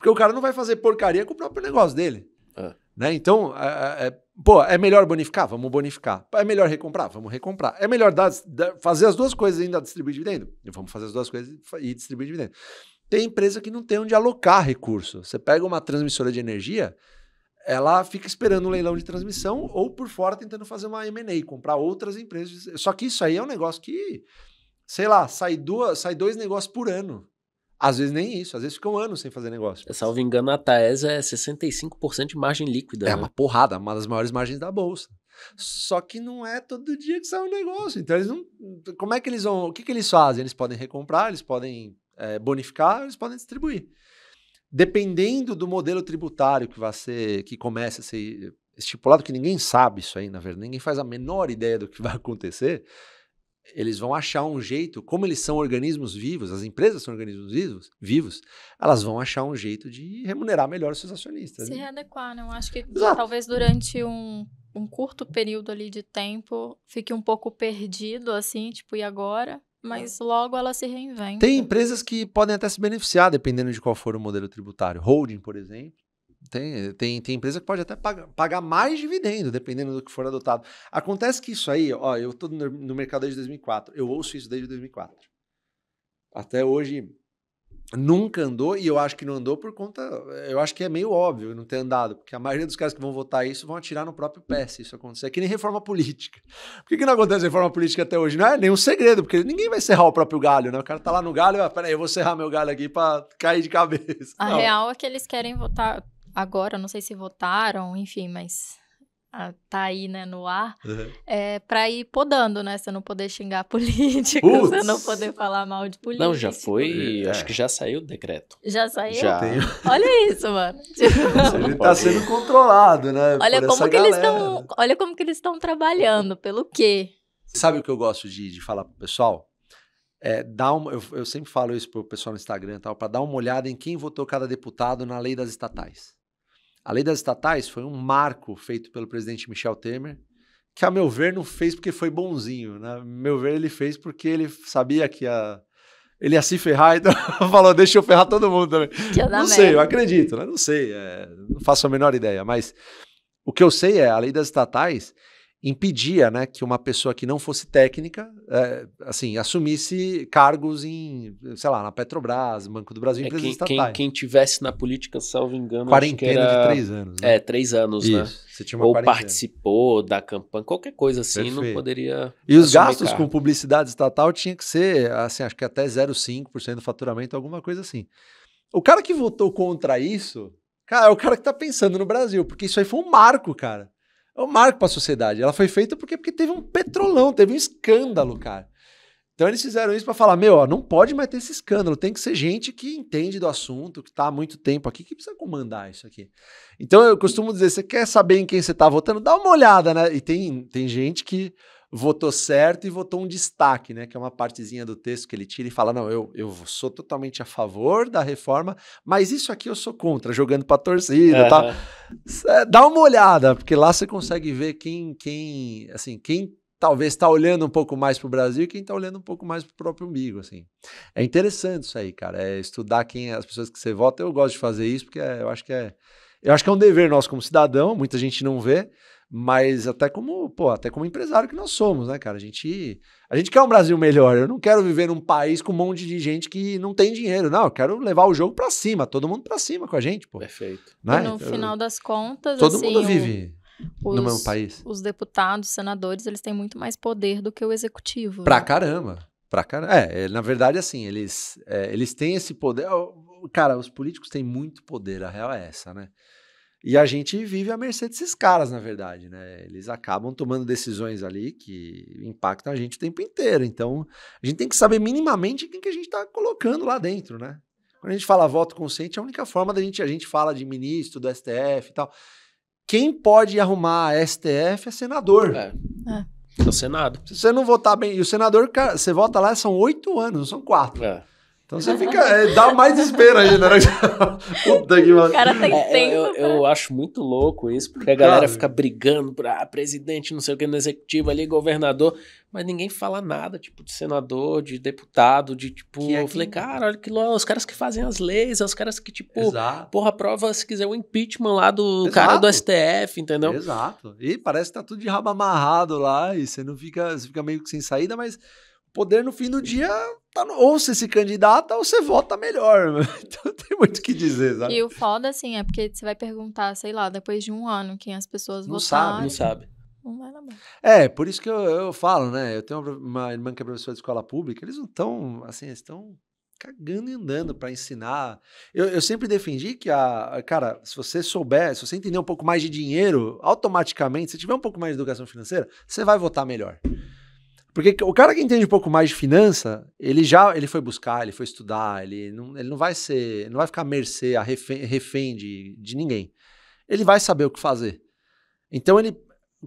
Porque o cara não vai fazer porcaria com o próprio negócio dele. É. Né? Então, é, é, é pô, é melhor bonificar? Vamos bonificar. É melhor recomprar? Vamos recomprar. É melhor dar, fazer as duas coisas e ainda distribuir dividendo? Vamos fazer as duas coisas e distribuir dividendo. Tem empresa que não tem onde alocar recurso. Você pega uma transmissora de energia, ela fica esperando um leilão de transmissão ou por fora tentando fazer uma M&A, comprar outras empresas. Só que isso aí é um negócio que, sei lá, sai, duas, sai dois negócios por ano. Às vezes nem isso, às vezes ficam um anos sem fazer negócio. Salvo engano, a Taesa é 65% de margem líquida. É né? uma porrada, uma das maiores margens da bolsa. Só que não é todo dia que sai um negócio. Então eles não. Como é que eles vão. O que, que eles fazem? Eles podem recomprar, eles podem é, bonificar, eles podem distribuir. Dependendo do modelo tributário que vai ser, que começa a ser estipulado, que ninguém sabe isso aí, na verdade, ninguém faz a menor ideia do que vai acontecer eles vão achar um jeito, como eles são organismos vivos, as empresas são organismos vivos, vivos elas vão achar um jeito de remunerar melhor os seus acionistas. Se né? readequar, não? Né? Acho que Exato. talvez durante um, um curto período ali de tempo fique um pouco perdido, assim, tipo, e agora? Mas logo ela se reinventa. Tem empresas que podem até se beneficiar, dependendo de qual for o modelo tributário. Holding, por exemplo, tem, tem, tem empresa que pode até pagar, pagar mais dividendo, dependendo do que for adotado. Acontece que isso aí, ó, eu estou no, no mercado desde 2004, eu ouço isso desde 2004. Até hoje, nunca andou, e eu acho que não andou por conta. Eu acho que é meio óbvio não ter andado, porque a maioria dos caras que vão votar isso vão atirar no próprio pé se isso acontecer. É que nem reforma política. Por que, que não acontece reforma política até hoje? Não é nenhum segredo, porque ninguém vai serrar o próprio galho, né? O cara tá lá no galho, fala: ah, peraí, eu vou serrar meu galho aqui para cair de cabeça. A não. real é que eles querem votar agora, não sei se votaram, enfim, mas ah, tá aí, né, no ar, uhum. é, pra ir podando, né? Você não poder xingar político, Uts! você não poder falar mal de político. Não, já foi, é. acho que já saiu o decreto. Já saiu? Já. Olha isso, mano. Tipo, Ele tá sendo controlado, né? Olha como que galera. eles estão, olha como que eles estão trabalhando, pelo quê? Sabe o que eu gosto de, de falar pro pessoal? É, dá uma, eu, eu sempre falo isso pro pessoal no Instagram e tal, para dar uma olhada em quem votou cada deputado na lei das estatais. A lei das estatais foi um marco feito pelo presidente Michel Temer, que, a meu ver, não fez porque foi bonzinho. Né? A meu ver, ele fez porque ele sabia que a ele ia se ferrar, então falou, deixa eu ferrar todo mundo também. Não sei, eu acredito, né? não sei, é, não faço a menor ideia, mas o que eu sei é, a lei das estatais, impedia né, que uma pessoa que não fosse técnica é, assim assumisse cargos em, sei lá, na Petrobras, Banco do Brasil, é, empresas quem, estatais. Quem, quem, tivesse na política, salvo engano, quarentena era, de três anos. Né? É, três anos, né? Isso, né? Você tinha uma Ou quarentena. participou da campanha, qualquer coisa assim, Perfeito. não poderia. E os gastos com publicidade estatal tinha que ser, assim, acho que até 0,5% do faturamento, alguma coisa assim. O cara que votou contra isso, cara, é o cara que tá pensando no Brasil, porque isso aí foi um marco, cara é um marco para a sociedade. Ela foi feita porque, porque teve um petrolão, teve um escândalo, cara. Então eles fizeram isso para falar: meu, ó, não pode mais ter esse escândalo, tem que ser gente que entende do assunto, que está há muito tempo aqui, que precisa comandar isso aqui. Então eu costumo dizer: você quer saber em quem você está votando? Dá uma olhada, né? E tem, tem gente que votou certo e votou um destaque, né? Que é uma partezinha do texto que ele tira e fala: não, eu, eu sou totalmente a favor da reforma, mas isso aqui eu sou contra, jogando para a torcida, uhum. tá? Dá uma olhada, porque lá você consegue ver quem, quem, assim, quem talvez está olhando um pouco mais para o Brasil e quem está olhando um pouco mais para o próprio umbigo, assim. É interessante isso aí, cara. É estudar quem as pessoas que você vota. Eu gosto de fazer isso porque é, eu acho que é eu acho que é um dever nosso como cidadão. Muita gente não vê, mas até como, pô, até como empresário que nós somos, né, cara? A gente, a gente quer um Brasil melhor. Eu não quero viver num país com um monte de gente que não tem dinheiro, não. Eu quero levar o jogo para cima, todo mundo para cima com a gente, pô. Perfeito. Né? E no final das contas, todo assim, mundo vive. Os, no mesmo país. Os deputados, senadores, eles têm muito mais poder do que o executivo. Pra né? caramba. Pra caramba. É, é, na verdade, assim, eles, é, eles têm esse poder. Cara, os políticos têm muito poder, a real é essa, né? E a gente vive à mercê desses caras, na verdade, né? Eles acabam tomando decisões ali que impactam a gente o tempo inteiro. Então, a gente tem que saber minimamente quem que a gente está colocando lá dentro, né? Quando a gente fala voto consciente, a única forma da gente, a gente fala de ministro, do STF e tal. Quem pode arrumar a STF é senador. É. é. é. o Senado. Se você não votar bem. E o senador, você vota lá, são oito anos, não são quatro. É. Então você fica. É, dá mais desespero ainda, né? Puta que O cara tem tá é, tempo. Eu, eu, eu, acho muito louco isso, porque a galera fica brigando pra ah, presidente, não sei o que, no executivo ali, governador, mas ninguém fala nada, tipo, de senador, de deputado, de tipo. Que é eu falei, que... cara, olha que louco, os caras que fazem as leis, é os caras que, tipo, Exato. porra, prova se quiser o impeachment lá do Exato. cara do STF, entendeu? Exato. E parece que tá tudo de rabo amarrado lá, e você não fica, você fica meio que sem saída, mas poder no fim do dia tá no, ou você se candidata ou você vota melhor. Então tem muito o que dizer, sabe? E o foda, assim, é porque você vai perguntar, sei lá, depois de um ano, quem as pessoas não votaram. Sabe, não sabe. Não vai lá. É, por isso que eu, eu falo, né? Eu tenho uma, uma irmã que é professora de escola pública, eles não estão, assim, estão cagando e andando para ensinar. Eu, eu, sempre defendi que a, cara, se você souber, se você entender um pouco mais de dinheiro, automaticamente, se tiver um pouco mais de educação financeira, você vai votar melhor. Porque o cara que entende um pouco mais de finança, ele já ele foi buscar, ele foi estudar, ele não, ele não vai ser, não vai ficar à mercê, a refém, refém de, de ninguém. Ele vai saber o que fazer. Então ele,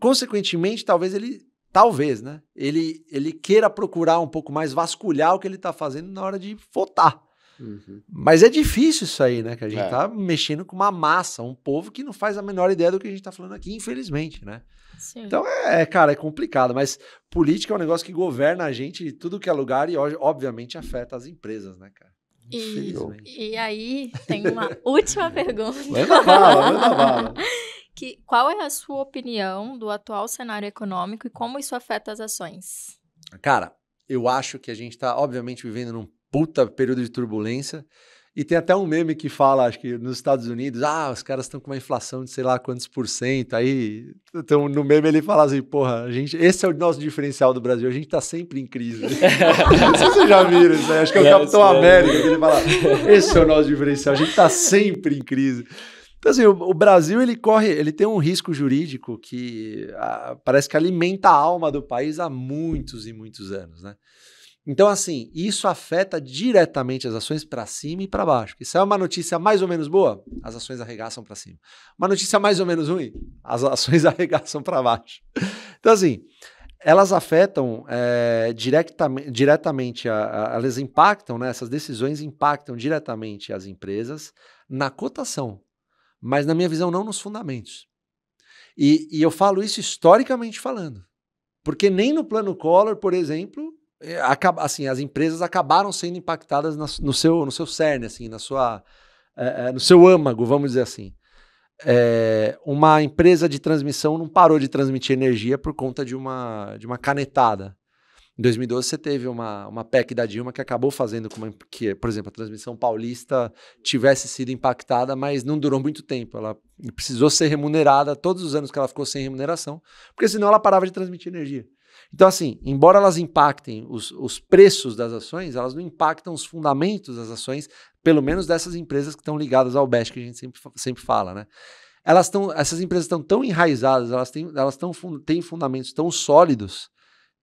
consequentemente, talvez ele, talvez, né? Ele, ele queira procurar um pouco mais, vasculhar o que ele está fazendo na hora de votar. Uhum. Mas é difícil isso aí, né? Que a gente está é. mexendo com uma massa, um povo que não faz a menor ideia do que a gente está falando aqui, infelizmente, né? Sim. Então é, é, cara, é complicado, mas política é um negócio que governa a gente de tudo que é lugar e obviamente afeta as empresas, né, cara? E, e aí tem uma última pergunta. Manda bala, manda bala. Que, qual é a sua opinião do atual cenário econômico e como isso afeta as ações? Cara, eu acho que a gente está, obviamente, vivendo num puta período de turbulência. E tem até um meme que fala, acho que nos Estados Unidos, ah, os caras estão com uma inflação de sei lá quantos por cento. Aí, então, no meme ele fala assim, porra, a gente, esse é o nosso diferencial do Brasil, a gente está sempre em crise. Não sei se vocês já viram isso aí, acho que é o é, Capitão América que ele fala, esse é o nosso diferencial, a gente está sempre em crise. Então, assim, o, o Brasil, ele corre, ele tem um risco jurídico que a, ah, parece que alimenta a alma do país há muitos e muitos anos, né? Então, assim, isso afeta diretamente as ações para cima e para baixo. Isso é uma notícia mais ou menos boa, as ações arregaçam para cima. Uma notícia mais ou menos ruim, as ações arregaçam para baixo. Então, assim, elas afetam é, eh, diretamente, diretamente a, a, elas impactam, né, essas decisões impactam diretamente as empresas na cotação, mas na minha visão, não nos fundamentos. E, e eu falo isso historicamente falando. Porque nem no plano Collor, por exemplo, é, assim, as empresas acabaram sendo impactadas na, no, seu, no seu cerne, assim, na sua, é, é, no seu âmago, vamos dizer assim. É, uma empresa de transmissão não parou de transmitir energia por conta de uma, de uma canetada. Em 2012 você teve uma, uma PEC da Dilma que acabou fazendo com que, por exemplo, a transmissão paulista tivesse sido impactada, mas não durou muito tempo. Ela precisou ser remunerada todos os anos que ela ficou sem remuneração, porque senão ela parava de transmitir energia. Então, assim, embora elas impactem os, os preços das ações, elas não impactam os fundamentos das ações, pelo menos dessas empresas que estão ligadas ao BEST, que a gente sempre, sempre fala, né? Elas estão, essas empresas estão tão enraizadas, elas têm, elas tão, têm fundamentos tão sólidos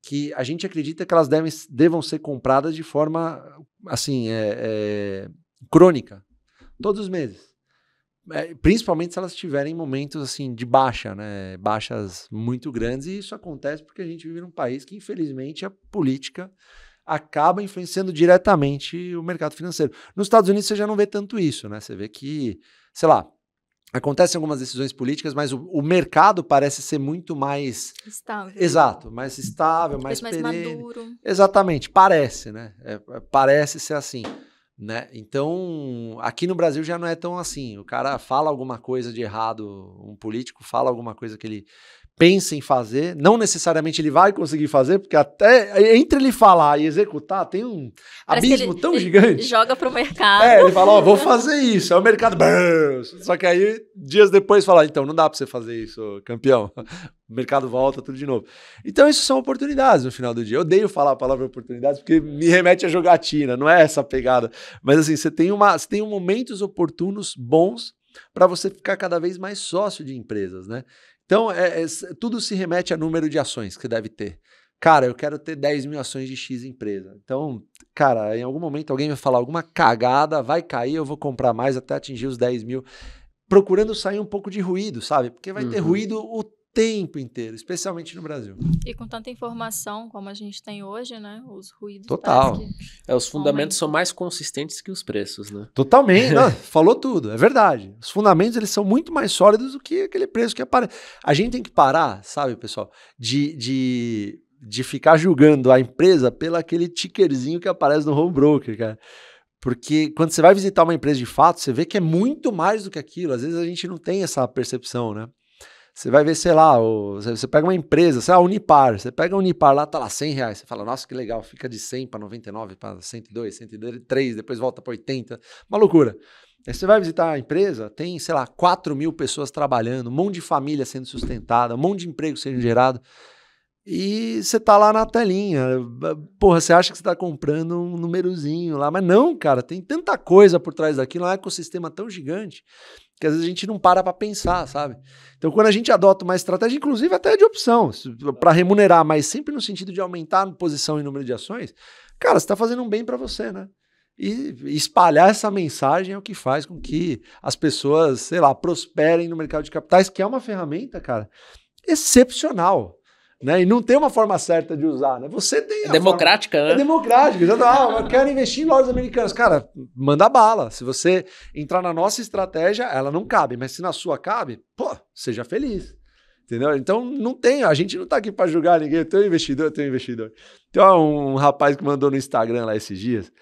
que a gente acredita que elas devem, devam ser compradas de forma assim é, é, crônica, todos os meses. É, principalmente se elas tiverem momentos assim de baixa, né? Baixas muito grandes, e isso acontece porque a gente vive num país que, infelizmente, a política acaba influenciando diretamente o mercado financeiro. Nos Estados Unidos você já não vê tanto isso, né? Você vê que, sei lá, acontecem algumas decisões políticas, mas o, o mercado parece ser muito mais estável. Exato, mais estável, mais, mais perene. maduro. Exatamente, parece, né? É, é parece ser assim. Né? Então, aqui no Brasil já não é tão assim. O cara fala alguma coisa de errado, um político fala alguma coisa que ele pensa em fazer, não necessariamente ele vai conseguir fazer, porque até entre ele falar e executar tem um abismo ele, tão ele gigante. Joga para o mercado. É, ele fala, ó, oh, vou fazer isso. Aí é o mercado, só que aí dias depois fala, então não dá para você fazer isso, campeão. O mercado volta tudo de novo. Então isso são oportunidades no final do dia. Eu odeio falar a palavra oportunidades porque me remete a jogatina, não é essa pegada. Mas assim, você tem uma, você tem momentos oportunos bons para você ficar cada vez mais sócio de empresas, né? Então, é, é, tudo se remete a número de ações que deve ter. Cara, eu quero ter 10 mil ações de X empresa. Então, cara, em algum momento alguém vai falar alguma cagada, vai cair, eu vou comprar mais até atingir os 10 mil. Procurando sair um pouco de ruído, sabe? Porque vai uhum. ter ruído o tempo inteiro, especialmente no Brasil. E com tanta informação como a gente tem hoje, né? Os ruídos. Total. É, os fundamentos são mais consistentes que os preços, né? Totalmente. não, falou tudo, é verdade. Os fundamentos eles são muito mais sólidos do que aquele preço que aparece. A gente tem que parar, sabe, pessoal, de, de, de ficar julgando a empresa pelo aquele tickerzinho que aparece no home broker, cara. Porque quando você vai visitar uma empresa de fato, você vê que é muito mais do que aquilo. Às vezes a gente não tem essa percepção, né? Você vai ver, sei lá, você pega uma empresa, sei lá, Unipar, você pega a Unipar lá, tá lá 100 reais. Você fala, nossa, que legal, fica de 100 para 99, para 102, 103, depois volta para 80. Uma loucura. Aí você vai visitar a empresa, tem, sei lá, 4 mil pessoas trabalhando, um monte de família sendo sustentada, um monte de emprego sendo gerado. E você tá lá na telinha. Porra, você acha que você tá comprando um númerozinho lá, mas não, cara, tem tanta coisa por trás daquilo, é um ecossistema tão gigante que às vezes a gente não para para pensar, sabe? Então, quando a gente adota uma estratégia, inclusive até de opção, para remunerar, mas sempre no sentido de aumentar a posição e número de ações, cara, você está fazendo um bem para você, né? E espalhar essa mensagem é o que faz com que as pessoas, sei lá, prosperem no mercado de capitais, que é uma ferramenta, cara, excepcional. Né? E não tem uma forma certa de usar, né? Você tem. É democrática, forma... né? É democrática. Exato. Ah, eu quero investir em lojas americanas. Cara, manda bala. Se você entrar na nossa estratégia, ela não cabe, mas se na sua cabe, pô, seja feliz. Entendeu? Então não tem, a gente não tá aqui para julgar ninguém. Eu tenho investidor, eu tenho investidor. Tem então, um rapaz que mandou no Instagram lá esses dias.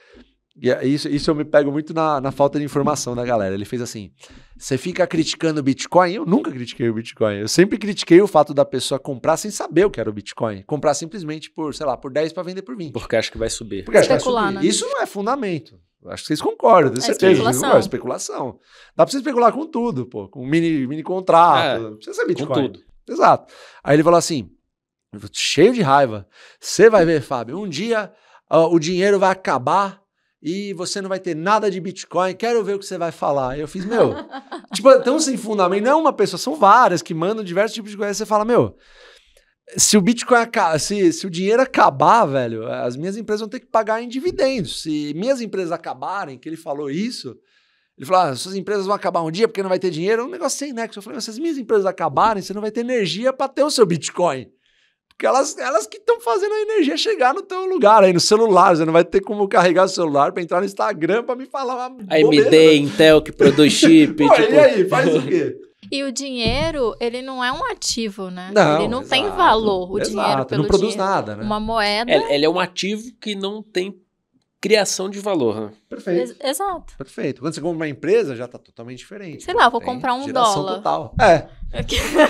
E é, isso, isso eu me pego muito na, na falta de informação da galera. Ele fez assim: você fica criticando o Bitcoin? Eu nunca critiquei o Bitcoin. Eu sempre critiquei o fato da pessoa comprar sem saber o que era o Bitcoin. Comprar simplesmente por, sei lá, por 10 para vender por 20. Porque acho que vai subir. Porque acho que vai subir. Né? Isso não é fundamento. Acho que vocês concordam, tenho é certeza. Especulação. Não é especulação. Dá para você especular com tudo, pô. Com mini, mini contrato. É, precisa saber Bitcoin. Com tudo. Exato. Aí ele falou assim: cheio de raiva. Você vai ver, Fábio, um dia o dinheiro vai acabar e você não vai ter nada de Bitcoin, quero ver o que você vai falar. Eu fiz, meu, tipo, tão sem fundamento, não é uma pessoa, são várias que mandam diversos tipos de coisa. Você fala, meu, se o Bitcoin se, se o dinheiro acabar, velho, as minhas empresas vão ter que pagar em dividendos. Se minhas empresas acabarem, que ele falou isso, ele falou: ah, suas empresas vão acabar um dia porque não vai ter dinheiro. É um negócio sem nexo. Eu falei: se as minhas empresas acabarem, você não vai ter energia para ter o seu Bitcoin. Porque elas, elas que estão fazendo a energia chegar no teu lugar aí, no celular. Você não vai ter como carregar o celular para entrar no Instagram para me falar uma A AMD, Intel, que produz chip. Pô, tipo... E aí, faz o quê? E o dinheiro, ele não é um ativo, né? Não, ele não exato, tem valor, o exato, dinheiro pelo Não produz dinheiro. nada, né? Uma moeda... É, ele é um ativo que não tem criação de valor. Né? Perfeito. Ex exato. Perfeito. Quando você compra uma empresa, já está totalmente diferente. Sei lá, vou tem comprar um dólar. Total. É.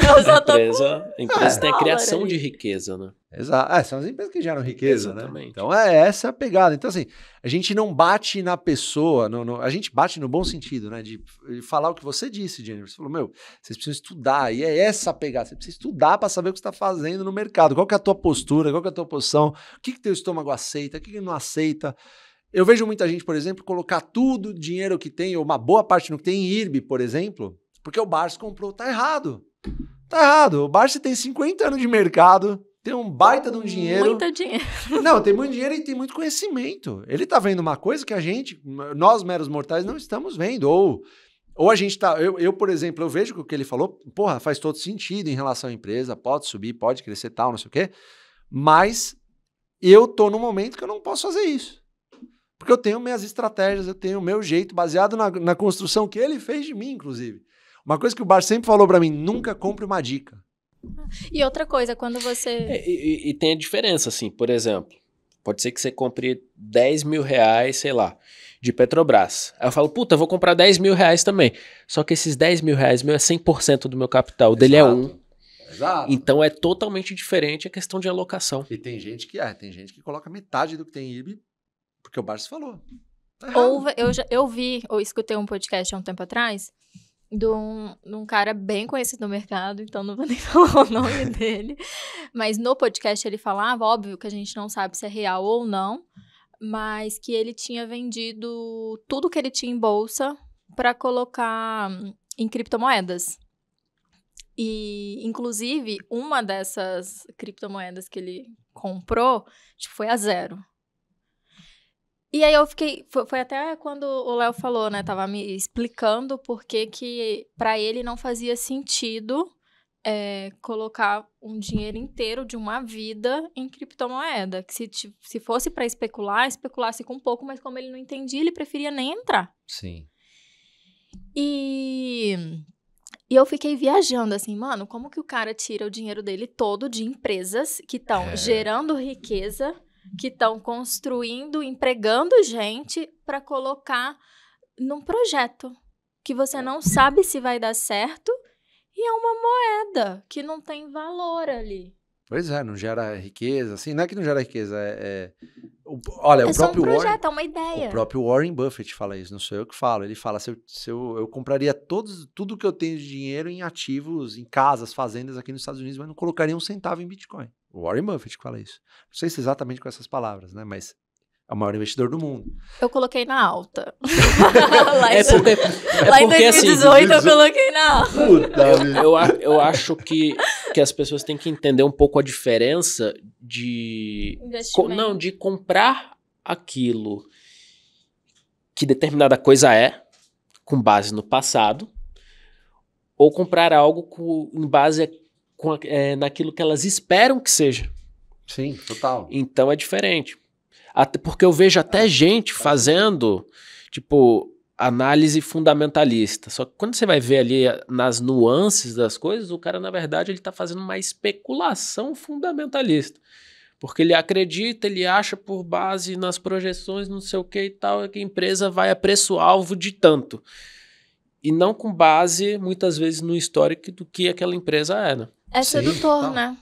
Eu só tô empresa, a empresa é. tem a criação de riqueza, né? Exato. É, são as empresas que geram riqueza, né? Exatamente. né? Então é essa é a pegada. Então, assim, a gente não bate na pessoa, no, no, a gente bate no bom sentido, né? De, de falar o que você disse, Jennifer. Você falou, meu, vocês precisam estudar. E é essa a pegada. Você precisa estudar para saber o que você está fazendo no mercado. Qual é a tua postura, qual é a tua posição, o que, que teu estômago aceita, o que, que não aceita. Eu vejo muita gente, por exemplo, colocar tudo o dinheiro que tem, ou uma boa parte do que tem em IRB, por exemplo, porque o Barça comprou, tá errado. Tá errado. O Barça tem 50 anos de mercado tem um baita de um dinheiro. Muito dinheiro. Não, tem muito dinheiro e tem muito conhecimento. Ele tá vendo uma coisa que a gente, nós meros mortais, não estamos vendo. Ou, ou a gente tá. Eu, eu, por exemplo, eu vejo que o que ele falou, porra, faz todo sentido em relação à empresa, pode subir, pode crescer tal, não sei o quê. Mas eu tô num momento que eu não posso fazer isso. Porque eu tenho minhas estratégias, eu tenho o meu jeito, baseado na, na construção que ele fez de mim, inclusive. Uma coisa que o Bar sempre falou para mim: nunca compre uma dica. E outra coisa, quando você. É, e, e, e, tem a diferença, assim, por exemplo, pode ser que você compre 10 mil reais, sei lá, de Petrobras. Aí eu falo, puta, vou comprar 10 mil reais também. Só que esses 10 mil reais meu é 100% do meu capital, o dele é um. Exato. Então é totalmente diferente a questão de alocação. E tem gente que ah, tem gente que coloca metade do que tem IB, porque o Barça falou. Tá ou eu, já, eu vi, ou escutei um podcast há um tempo atrás, de um, de um, cara bem conhecido no mercado, então não vou nem falar o nome dele. Mas no podcast ele falava, óbvio que a gente não sabe se é real ou não, mas que ele tinha vendido tudo que ele tinha em bolsa para colocar hum, em criptomoedas. E, inclusive, uma dessas criptomoedas que ele comprou tipo, foi a zero. E aí eu fiquei. Foi, foi até quando o Léo falou, né? Tava me explicando por que, que pra ele não fazia sentido é, colocar um dinheiro inteiro de uma vida em criptomoeda. Que se, se fosse para especular, especulasse com um pouco, mas como ele não entendia, ele preferia nem entrar. Sim. E. E eu fiquei viajando assim, mano, como que o cara tira o dinheiro dele todo de empresas que estão é. gerando riqueza que estão construindo, empregando gente para colocar num projeto que você não sabe se vai dar certo e é uma moeda que não tem valor ali. Pois é, não gera riqueza, assim, não é que não gera riqueza, é... é... O, olha, é, é o próprio um projeto, Warren, uma ideia. O próprio Warren Buffett fala isso, não sou eu que falo. Ele fala, se eu, se eu, eu compraria todos, tudo que eu tenho de dinheiro em ativos, em casas, fazendas aqui nos Estados Unidos, mas não colocaria um centavo em Bitcoin. O Warren Buffett que fala isso. Não sei se exatamente com essas palavras, né, mas é o maior investidor do mundo. Eu coloquei na alta. lá em, é porque, é lá em 2018 assim, eu coloquei na alta. Puta, eu, eu, eu acho que, que as pessoas têm que entender um pouco a diferença de. Co, não, de comprar aquilo que determinada coisa é, com base no passado, ou comprar algo com, em base com, é, naquilo que elas esperam que seja. Sim, total. Então é diferente. Até porque eu vejo até ah. gente fazendo, tipo, análise fundamentalista. Só que quando você vai ver ali eh, nas nuances das coisas, o cara, na verdade, ele está fazendo uma especulação fundamentalista. Porque ele acredita, ele acha por base nas projeções, não sei o que e tal, que a empresa vai a preço-alvo de tanto. E não com base, muitas vezes, no histórico do que aquela empresa era. É, né? é sedutor, Sim, né?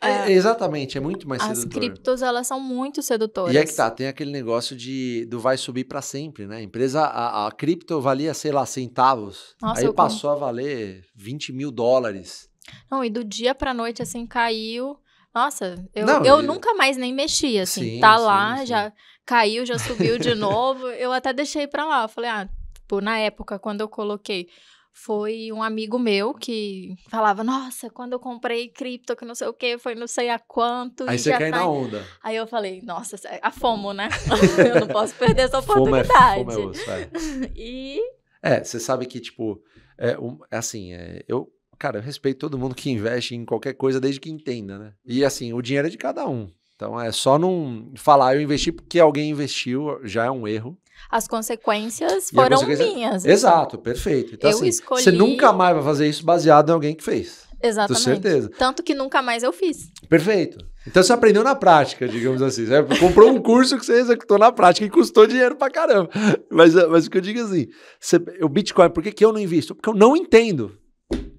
É, é, exatamente, é muito mais as sedutor. As criptos, elas são muito sedutoras. E é que tá, tem aquele negócio de do vai subir para sempre, né? A empresa, a, a cripto valia, sei lá, centavos. Nossa, aí passou como... a valer 20 mil dólares. Não, e do dia pra noite, assim, caiu. Nossa, eu, não, eu, eu, nunca mais nem mexi, assim. Sim, tá sim, lá, sim. já caiu, já subiu de novo. Eu até deixei pra lá. Falei, ah, tipo, na época, quando eu coloquei foi um amigo meu que falava: Nossa, quando eu comprei cripto, que não sei o que, foi não sei a quanto. Aí você cai tá... na onda. Aí eu falei: Nossa, a FOMO, né? eu não posso perder essa é é oportunidade. FOMO é, FOMO é, osso, é. e. É, você sabe que, tipo, é, um, é assim, é, eu. Cara, eu respeito todo mundo que investe em qualquer coisa desde que entenda, né? E assim, o dinheiro é de cada um. Então é só não falar eu investi porque alguém investiu, já é um erro. As consequências foram consequência... minhas. Então. Exato, então. perfeito. Então, eu assim, escolhi... Você nunca mais vai fazer isso baseado em alguém que fez. Exatamente. Com certeza. Tanto que nunca mais eu fiz. Perfeito. Então você aprendeu na prática, digamos assim. Você comprou um curso que você executou na prática e custou dinheiro pra caramba. Mas, mas o que eu digo é assim: você, o Bitcoin, por que, que eu não invisto? Porque eu não entendo.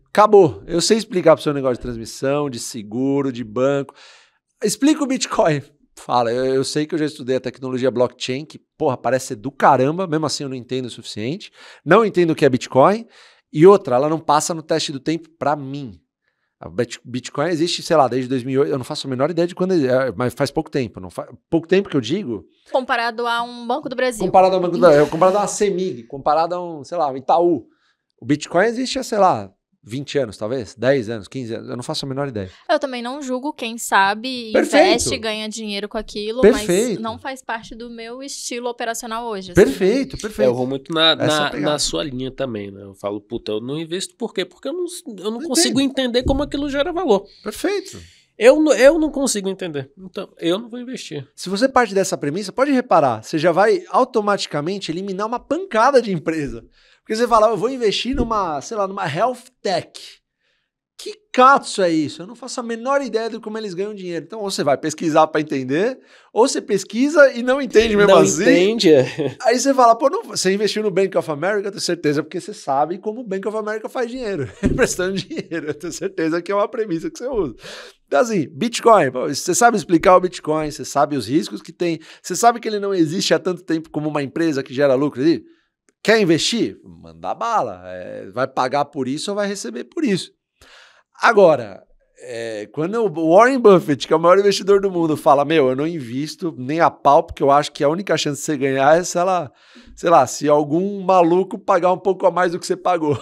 Acabou. Eu sei explicar para o seu negócio de transmissão, de seguro, de banco. Explica o Bitcoin. Fala, eu, eu, sei que eu já estudei a tecnologia blockchain, que, porra, parece ser do caramba, mesmo assim eu não entendo o suficiente. Não entendo o que é Bitcoin. E outra, ela não passa no teste do tempo para mim. A Bitcoin existe, sei lá, desde 2008. Eu não faço a menor ideia de quando, é, mas faz pouco tempo. Não faz, pouco tempo que eu digo. Comparado a um Banco do Brasil. Comparado a um Banco do Brasil, é, comparado a uma CEMIG, comparado a um, sei lá, um Itaú. O Bitcoin existe, sei lá, 20 anos, talvez? 10 anos, 15 anos, eu não faço a menor ideia. Eu também não julgo quem sabe, Perfeito. investe, ganha dinheiro com aquilo, Perfeito. mas não faz parte do meu estilo operacional hoje. Assim. Perfeito, perfeito. Eu vou muito na, na, na, sua linha também, né? Eu falo, puta, eu não investo por quê? Porque eu não, eu não, consigo entender como aquilo gera valor. Perfeito. Eu, eu não consigo entender. Então, eu não vou investir. Se você parte dessa premissa, pode reparar, você já vai automaticamente eliminar uma pancada de empresa. Porque você fala, ah, eu vou investir numa, sei lá, numa health tech. Que catso é isso? Eu não faço a menor ideia de como eles ganham dinheiro. Então, ou você vai pesquisar para entender, ou você pesquisa e não entende mesmo não assim. entende. Aí você fala, pô, não, você investiu no Bank of America, eu tenho certeza, porque você sabe como o Bank of America faz dinheiro, prestando dinheiro. Eu tenho certeza que é uma premissa que você usa. Então, assim, Bitcoin, você sabe explicar o Bitcoin, você sabe os riscos que tem, você sabe que ele não existe há tanto tempo como uma empresa que gera lucro. Assim? Quer investir? Manda bala. É, vai pagar por isso ou vai receber por isso. Agora, é, quando o Warren Buffett, que é o maior investidor do mundo, fala: Meu, eu não invisto nem a pau, porque eu acho que a única chance de você ganhar é se ela, sei lá, se algum maluco pagar um pouco a mais do que você pagou.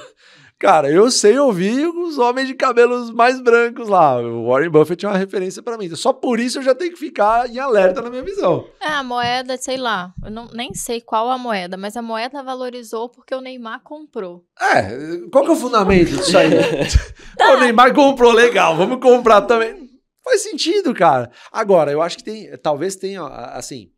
Cara, eu sei ouvir os homens de cabelos mais brancos lá. O Warren Buffett é uma referência para mim. Então, só por isso eu já tenho que ficar em alerta na minha visão. É, a moeda, sei lá, eu não, nem sei qual a moeda, mas a moeda valorizou porque o Neymar comprou. É, qual que é o fundamento disso aí? Tá. O Neymar comprou, legal, vamos comprar também. Faz sentido, cara. Agora, eu acho que tem, talvez tenha, assim,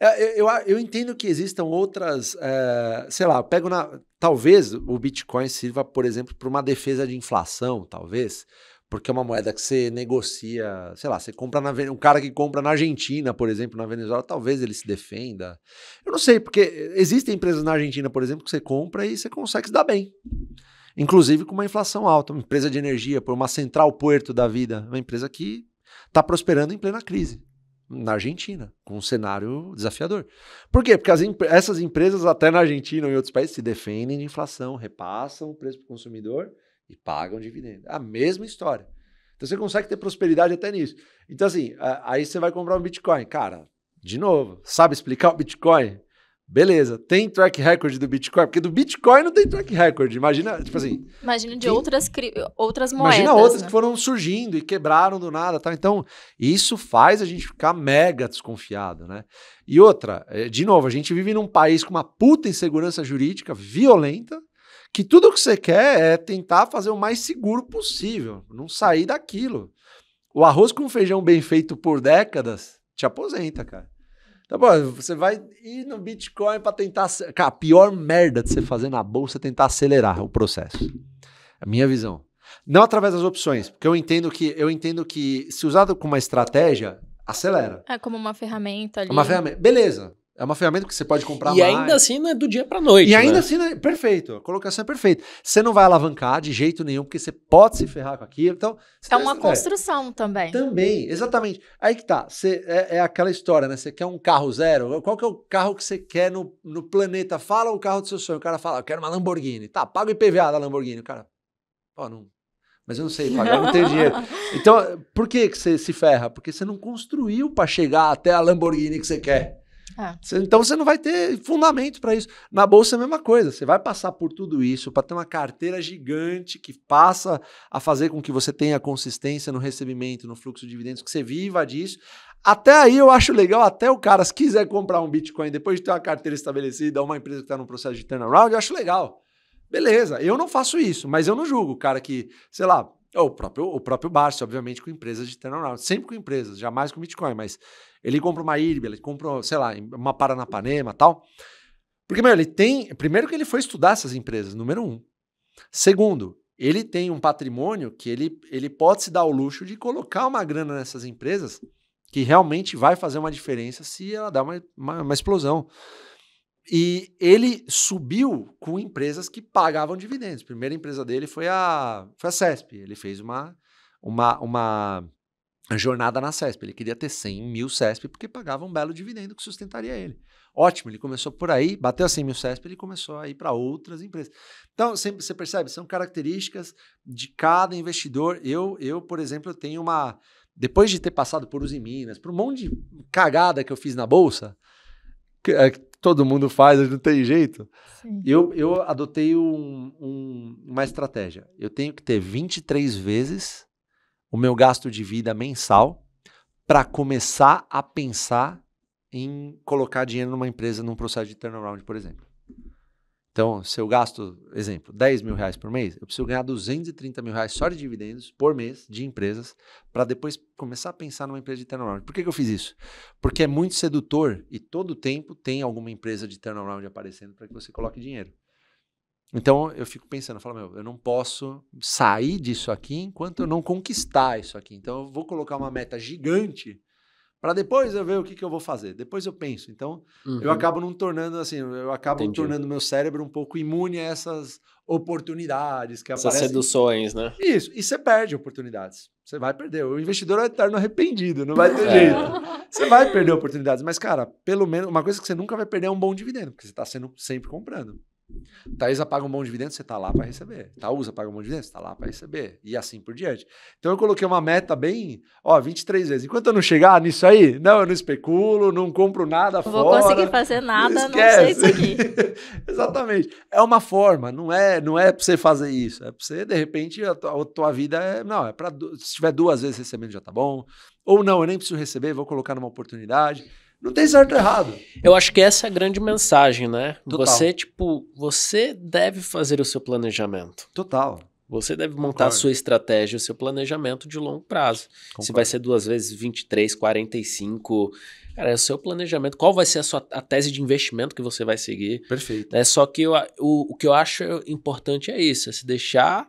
é, eu, eu, eu, entendo que existam outras, é, sei lá, pego na. Talvez o Bitcoin sirva, por exemplo, para uma defesa de inflação, talvez, porque é uma moeda que você negocia, sei lá, você compra na. Um cara que compra na Argentina, por exemplo, na Venezuela, talvez ele se defenda. Eu não sei, porque existem empresas na Argentina, por exemplo, que você compra e você consegue se dar bem. Inclusive com uma inflação alta, uma empresa de energia, por uma central puerto da vida, uma empresa que está prosperando em plena crise na Argentina, com um cenário desafiador. Por quê? Porque imp essas empresas, até na Argentina ou em outros países, se defendem de inflação, repassam o preço para o consumidor e pagam dividendos. A mesma história. Então você consegue ter prosperidade até nisso. Então, assim, aí você vai comprar um Bitcoin. Cara, de novo, sabe explicar o Bitcoin? Beleza, tem track record do Bitcoin? Porque do Bitcoin não tem track record. Imagina, tipo assim. Imagina de tem, outras, outras moedas. Imagina outras né? que foram surgindo e quebraram do nada. Tá? Então, isso faz a gente ficar mega desconfiado, né? E outra, é, de novo, a gente vive num país com uma puta insegurança jurídica violenta, que tudo que você quer é tentar fazer o mais seguro possível, não sair daquilo. O arroz com feijão bem feito por décadas te aposenta, cara. Tá bom, você vai ir no Bitcoin para tentar. Cara, a pior merda de você fazer na bolsa é tentar acelerar o processo. É a minha visão. Não através das opções, porque eu entendo que eu entendo que se usado com uma estratégia, acelera. É como uma ferramenta ali. Uma ferramenta. Beleza. É uma ferramenta que você pode comprar E mais. Assim, né, né? ainda assim não é do dia para noite. E ainda assim, é perfeito. A colocação é perfeita. Você não vai alavancar de jeito nenhum, porque você pode se ferrar com aquilo. Então, é então, uma é, construção é. também. Também, exatamente. Aí que tá. Você, é, é, aquela história, né? Você quer um carro zero? Qual que é o carro que você quer no, no planeta? Fala o carro do seu sonho. O cara fala, eu quero uma Lamborghini. Tá, paga o IPVA da Lamborghini. O cara, ó, não, mas eu não sei pagar, eu não tenho dinheiro. Então, por que, que você se ferra? Porque você não construiu para chegar até a Lamborghini que você quer. É. Então você não vai ter fundamento para isso. Na bolsa é a mesma coisa. Você vai passar por tudo isso para ter uma carteira gigante que passa a fazer com que você tenha consistência no recebimento, no fluxo de dividendos, que você viva disso. Até aí eu acho legal, até o cara, se quiser comprar um Bitcoin depois de ter uma carteira estabelecida, uma empresa que está num processo de turnaround, eu acho legal. Beleza, eu não faço isso, mas eu não julgo o cara que, sei lá, é o próprio, o próprio Barça, obviamente, com empresas de turnaround. Sempre com empresas, jamais com Bitcoin, mas ele compra uma IRB, ele compra, sei lá, uma Paranapanema tal. Porque, meu, ele tem. Primeiro, que ele foi estudar essas empresas, número um. Segundo, ele tem um patrimônio que ele, ele pode se dar o luxo de colocar uma grana nessas empresas que realmente vai fazer uma diferença se ela dá uma, uma, uma explosão. E ele subiu com empresas que pagavam dividendos. A primeira empresa dele foi a, foi a CESP. Ele fez uma, uma, uma jornada na CESP. Ele queria ter 100 mil CESP porque pagava um belo dividendo que sustentaria ele. Ótimo, ele começou por aí, bateu a 100 mil CESP, ele começou a ir para outras empresas. Então, sempre você percebe, são características de cada investidor. Eu, eu por exemplo, tenho uma. Depois de ter passado por Uzi Minas, por um monte de cagada que eu fiz na bolsa, que, é, todo mundo faz, não tem jeito. Eu, eu adotei um, um, uma estratégia. Eu tenho que ter 23 vezes o meu gasto de vida mensal para começar a pensar em colocar dinheiro numa empresa num processo de turnaround, por exemplo. Então, se eu gasto, exemplo, 10 mil reais por mês, eu preciso ganhar 230 mil reais só de dividendos por mês de empresas para depois começar a pensar numa empresa de turnaround. Por que, que eu fiz isso? Porque é muito sedutor e todo tempo tem alguma empresa de turnaround aparecendo para que você coloque dinheiro. Então eu fico pensando, eu falo, meu, eu não posso sair disso aqui enquanto eu não conquistar isso aqui. Então eu vou colocar uma meta gigante para depois eu ver o que, que eu vou fazer. Depois eu penso. Então uhum. eu acabo não tornando assim, eu acabo Entendi. tornando meu cérebro um pouco imune a essas oportunidades que Essas aparecem. Essas seduções, né? Isso, e você perde oportunidades. Você vai perder. O investidor é eterno arrependido, não vai ter é. jeito. Você vai perder oportunidades, mas cara, pelo menos uma coisa que você nunca vai perder é um bom dividendo, porque você está sendo sempre comprando. Taesa paga um bom dividendo, você está lá para receber. Taúsa paga um bom dividendo, você está lá para receber. E assim por diante. Então eu coloquei uma meta bem, ó, 23 vezes. Enquanto eu não chegar nisso aí, não, eu não especulo, não compro nada não fora. Vou conseguir fazer nada, não, não sei isso aqui. Exatamente. É uma forma, não é, não é para você fazer isso. É para você, de repente, a tua, a tua vida é, não, é para se tiver duas vezes recebendo já tá bom. Ou não, eu nem preciso receber, vou colocar numa oportunidade. Não tem certo ou errado. Eu acho que essa é a grande mensagem, né? Total. Você, tipo, você deve fazer o seu planejamento. Total. Você deve montar Concordo. a sua estratégia, o seu planejamento de longo prazo. Concordo. Se vai ser duas vezes 23, 45. Cara, é o seu planejamento. Qual vai ser a sua a tese de investimento que você vai seguir? Perfeito. É só que eu, o, o que eu acho importante é isso: é se deixar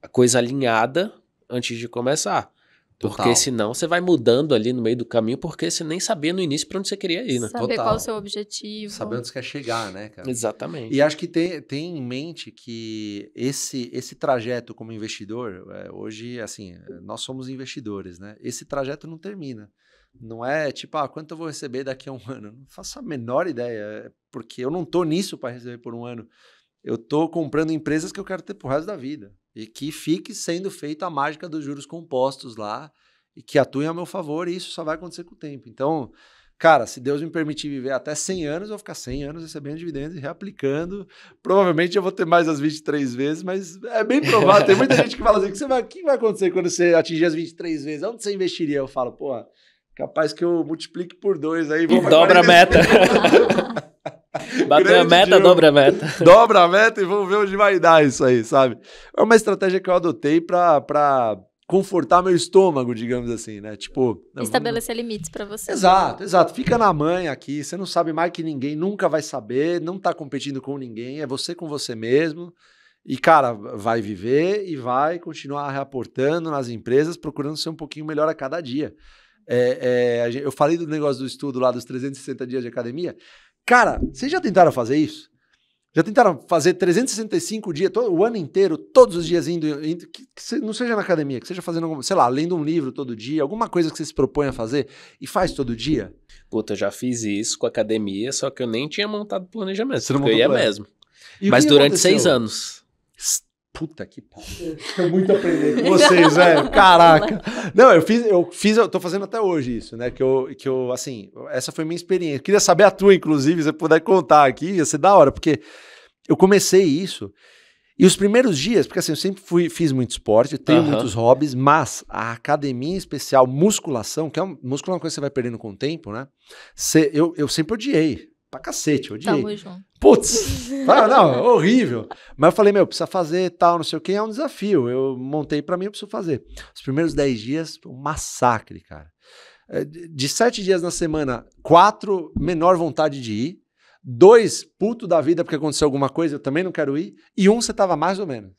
a coisa alinhada antes de começar. Total. Porque senão você vai mudando ali no meio do caminho, porque você nem sabia no início para onde você queria ir, né? Saber Total. qual é o seu objetivo. Saber onde você quer chegar, né, cara? Exatamente. E acho que tem, tem em mente que esse, esse trajeto como investidor, é, hoje, assim, nós somos investidores, né? Esse trajeto não termina. Não é tipo, ah, quanto eu vou receber daqui a um ano? Não faço a menor ideia, é porque eu não tô nisso para receber por um ano. Eu tô comprando empresas que eu quero ter pro resto da vida e que fique sendo feita a mágica dos juros compostos lá e que atue a meu favor, e isso só vai acontecer com o tempo. Então, cara, se Deus me permitir viver até 100 anos, eu vou ficar 100 anos recebendo dividendos e reaplicando. Provavelmente eu vou ter mais as 23 vezes, mas é bem provável. Tem muita gente que fala assim: o que, vai, que vai acontecer quando você atingir as 23 vezes? Onde você investiria? Eu falo, pô, capaz que eu multiplique por dois aí. E dobra a meta. Bateu a meta, Diogo. dobra a meta. Dobra a meta e vamos ver onde vai dar isso aí, sabe? É uma estratégia que eu adotei pra, pra confortar meu estômago, digamos assim, né? Tipo. Né, Estabelecer vamos... limites para você. Exato, exato. Fica na mãe aqui, você não sabe mais que ninguém, nunca vai saber, não tá competindo com ninguém, é você com você mesmo. E, cara, vai viver e vai continuar reaportando nas empresas, procurando ser um pouquinho melhor a cada dia. É, é, eu falei do negócio do estudo lá dos 360 dias de academia. Cara, vocês já tentaram fazer isso? Já tentaram fazer 365 dias, todo, o ano inteiro, todos os dias indo, indo que, que, não seja na academia, que seja fazendo, sei lá, lendo um livro todo dia, alguma coisa que você se propõe a fazer e faz todo dia? Puta, eu já fiz isso com a academia, só que eu nem tinha montado planejamento. Você não montou eu ia plano. mesmo. E Mas durante aconteceu? seis anos. Puta que pariu. muito aprender com vocês, velho. Né? Caraca. Não, eu fiz, eu fiz, eu tô fazendo até hoje isso, né? Que eu, que eu, assim, essa foi minha experiência. Eu queria saber a tua, inclusive, se você puder contar aqui, ia ser da hora, porque eu comecei isso. E os primeiros dias, porque assim, eu sempre fui, fiz muito esporte, tenho uhum. muitos hobbies, mas a academia em especial, musculação, que é um, musculação é uma coisa que você vai perdendo com o tempo, né? Cê, eu, eu sempre odiei pra cacete, odiei. Tamo junto. Putz, não, não, horrível. Mas eu falei, meu, precisa fazer tal, não sei o que, é um desafio. Eu montei para mim, eu preciso fazer. Os primeiros 10 dias, um massacre, cara. Eh, de sete dias na semana, quatro, menor vontade de ir. Dois, puto da vida porque aconteceu alguma coisa, eu também não quero ir. E um, você tava mais ou menos.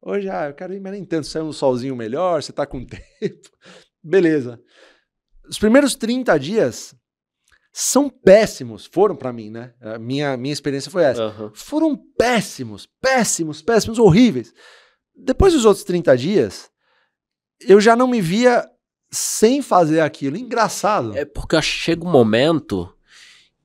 Hoje, ah, eu quero ir, mas nem tanto. Saiu um solzinho melhor, você tá com tempo. Beleza. Os primeiros 30 dias, são péssimos, foram para mim, né? A minha, minha experiência foi essa. Uhum. Foram péssimos, péssimos, péssimos, horríveis. Depois dos outros 30 dias, eu já não me via sem fazer aquilo. Engraçado. É porque chega um momento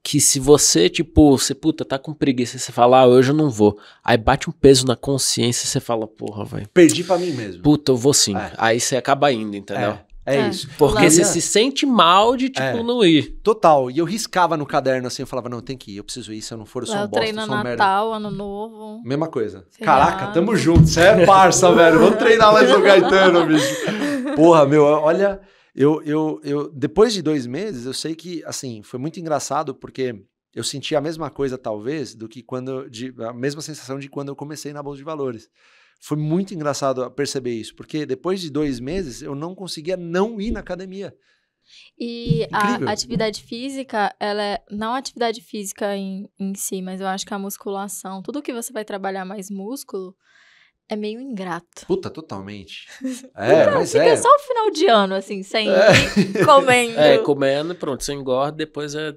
que se você, tipo, você, puta, tá com preguiça, você fala, ah, hoje eu não vou. Aí bate um peso na consciência e você fala, porra, velho. Perdi para mim mesmo. Puta, eu vou sim. É. Aí você acaba indo, entendeu? É. É, é isso. Porque você se sente mal de, tipo, é, não ir. Total. E eu riscava no caderno assim, eu falava, não, tem que ir, eu preciso ir, se eu não for, eu sou lá, um bosta, eu sou um Natal, merda. Natal, Ano Novo. Mesma coisa. Sei Caraca, lá. tamo junto, você é parça, velho. Vamos treinar mais o Gaetano, bicho. Porra, meu, olha, eu, eu, eu, depois de dois meses, eu sei que, assim, foi muito engraçado, porque eu senti a mesma coisa, talvez, do que quando, de, a mesma sensação de quando eu comecei na Bolsa de Valores. Foi muito engraçado perceber isso, porque depois de dois meses eu não conseguia não ir na academia. E a atividade física, ela é não a atividade física em, em si, mas eu acho que a musculação, tudo que você vai trabalhar mais músculo, é meio ingrato. Puta, totalmente. É, então, mas fica é. só o final de ano, assim, sem é. comendo. É, comendo, pronto, você engorda, depois é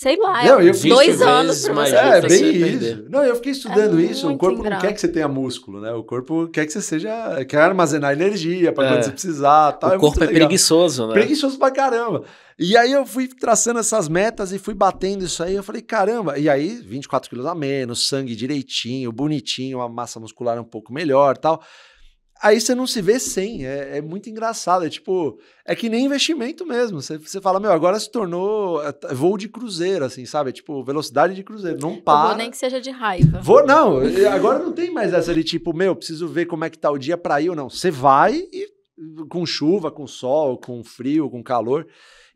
sei lá, não, eu dois anos para você. É, bem isso. Não, eu fiquei estudando é isso. O corpo não quer é que você tenha músculo, né? O corpo quer que você seja. quer armazenar energia para é. quando você precisar. Tal. O é corpo é preguiçoso, né? Preguiçoso pra caramba. E aí eu fui traçando essas metas e fui batendo isso aí. Eu falei, caramba, e aí 24 quilos a menos, sangue direitinho, bonitinho, a massa muscular um pouco melhor tal aí você não se vê sem. É, é, muito engraçado. É tipo, é que nem investimento mesmo. Você, você fala, meu, agora se tornou eh, voo de cruzeiro, assim, sabe? Tipo, velocidade de cruzeiro. Não para. Vou nem que seja de raiva. Vou, não. Agora não tem mais essa de tipo, meu, preciso ver como é que tá o dia pra ir ou não. Você vai e com chuva, com sol, com frio, com calor.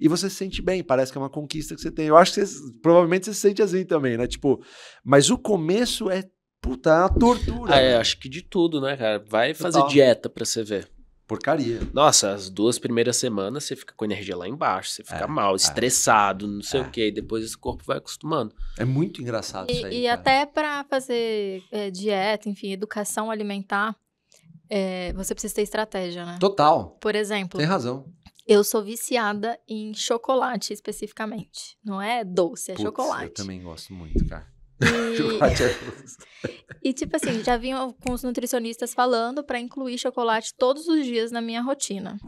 E você se sente bem, parece que é uma conquista que você tem. Eu acho que você, provavelmente você se sente assim também, né? Tipo, mas o começo é Puta, é tortura. Ah, é, acho que de tudo, né, cara? Vai fazer Total. dieta pra você ver. Porcaria. Nossa, as duas primeiras semanas você fica com energia lá embaixo, você fica É, mal, é. estressado, não sei é. o quê, e depois esse corpo vai acostumando. É muito engraçado isso aí. E, cara. até para fazer é, dieta, enfim, educação alimentar, é, você precisa ter estratégia, né? Total. Por exemplo, Tem razão. eu sou viciada em chocolate especificamente. Não é doce, é Putz, chocolate. Eu também gosto muito, cara. E... chocolate é e tipo assim, já vinha com os nutricionistas falando para incluir chocolate todos os dias na minha rotina.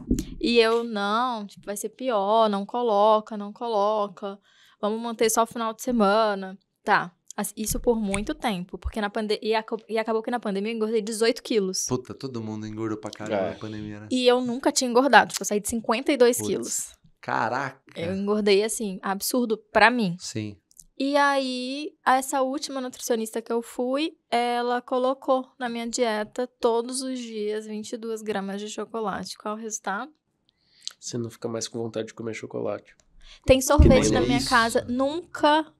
E eu, não, tipo, vai ser pior, não coloca, não coloca. Vamos manter só o final de semana. Tá. Isso por muito tempo, porque na pandemia. E acabou que na pandemia eu engordei 18 quilos. Puta, todo mundo engordou pra caramba é. na pandemia, né? E eu nunca tinha engordado, tipo, eu saí de 52 Putz. quilos. Caraca! Eu engordei assim, absurdo pra mim. Sim. E aí, essa última nutricionista que eu fui, ela colocou na minha dieta todos os dias 22 gramas de chocolate. Qual o resultado? Você não fica mais com vontade de comer chocolate. Tem sorvete na minha isso. casa. Nunca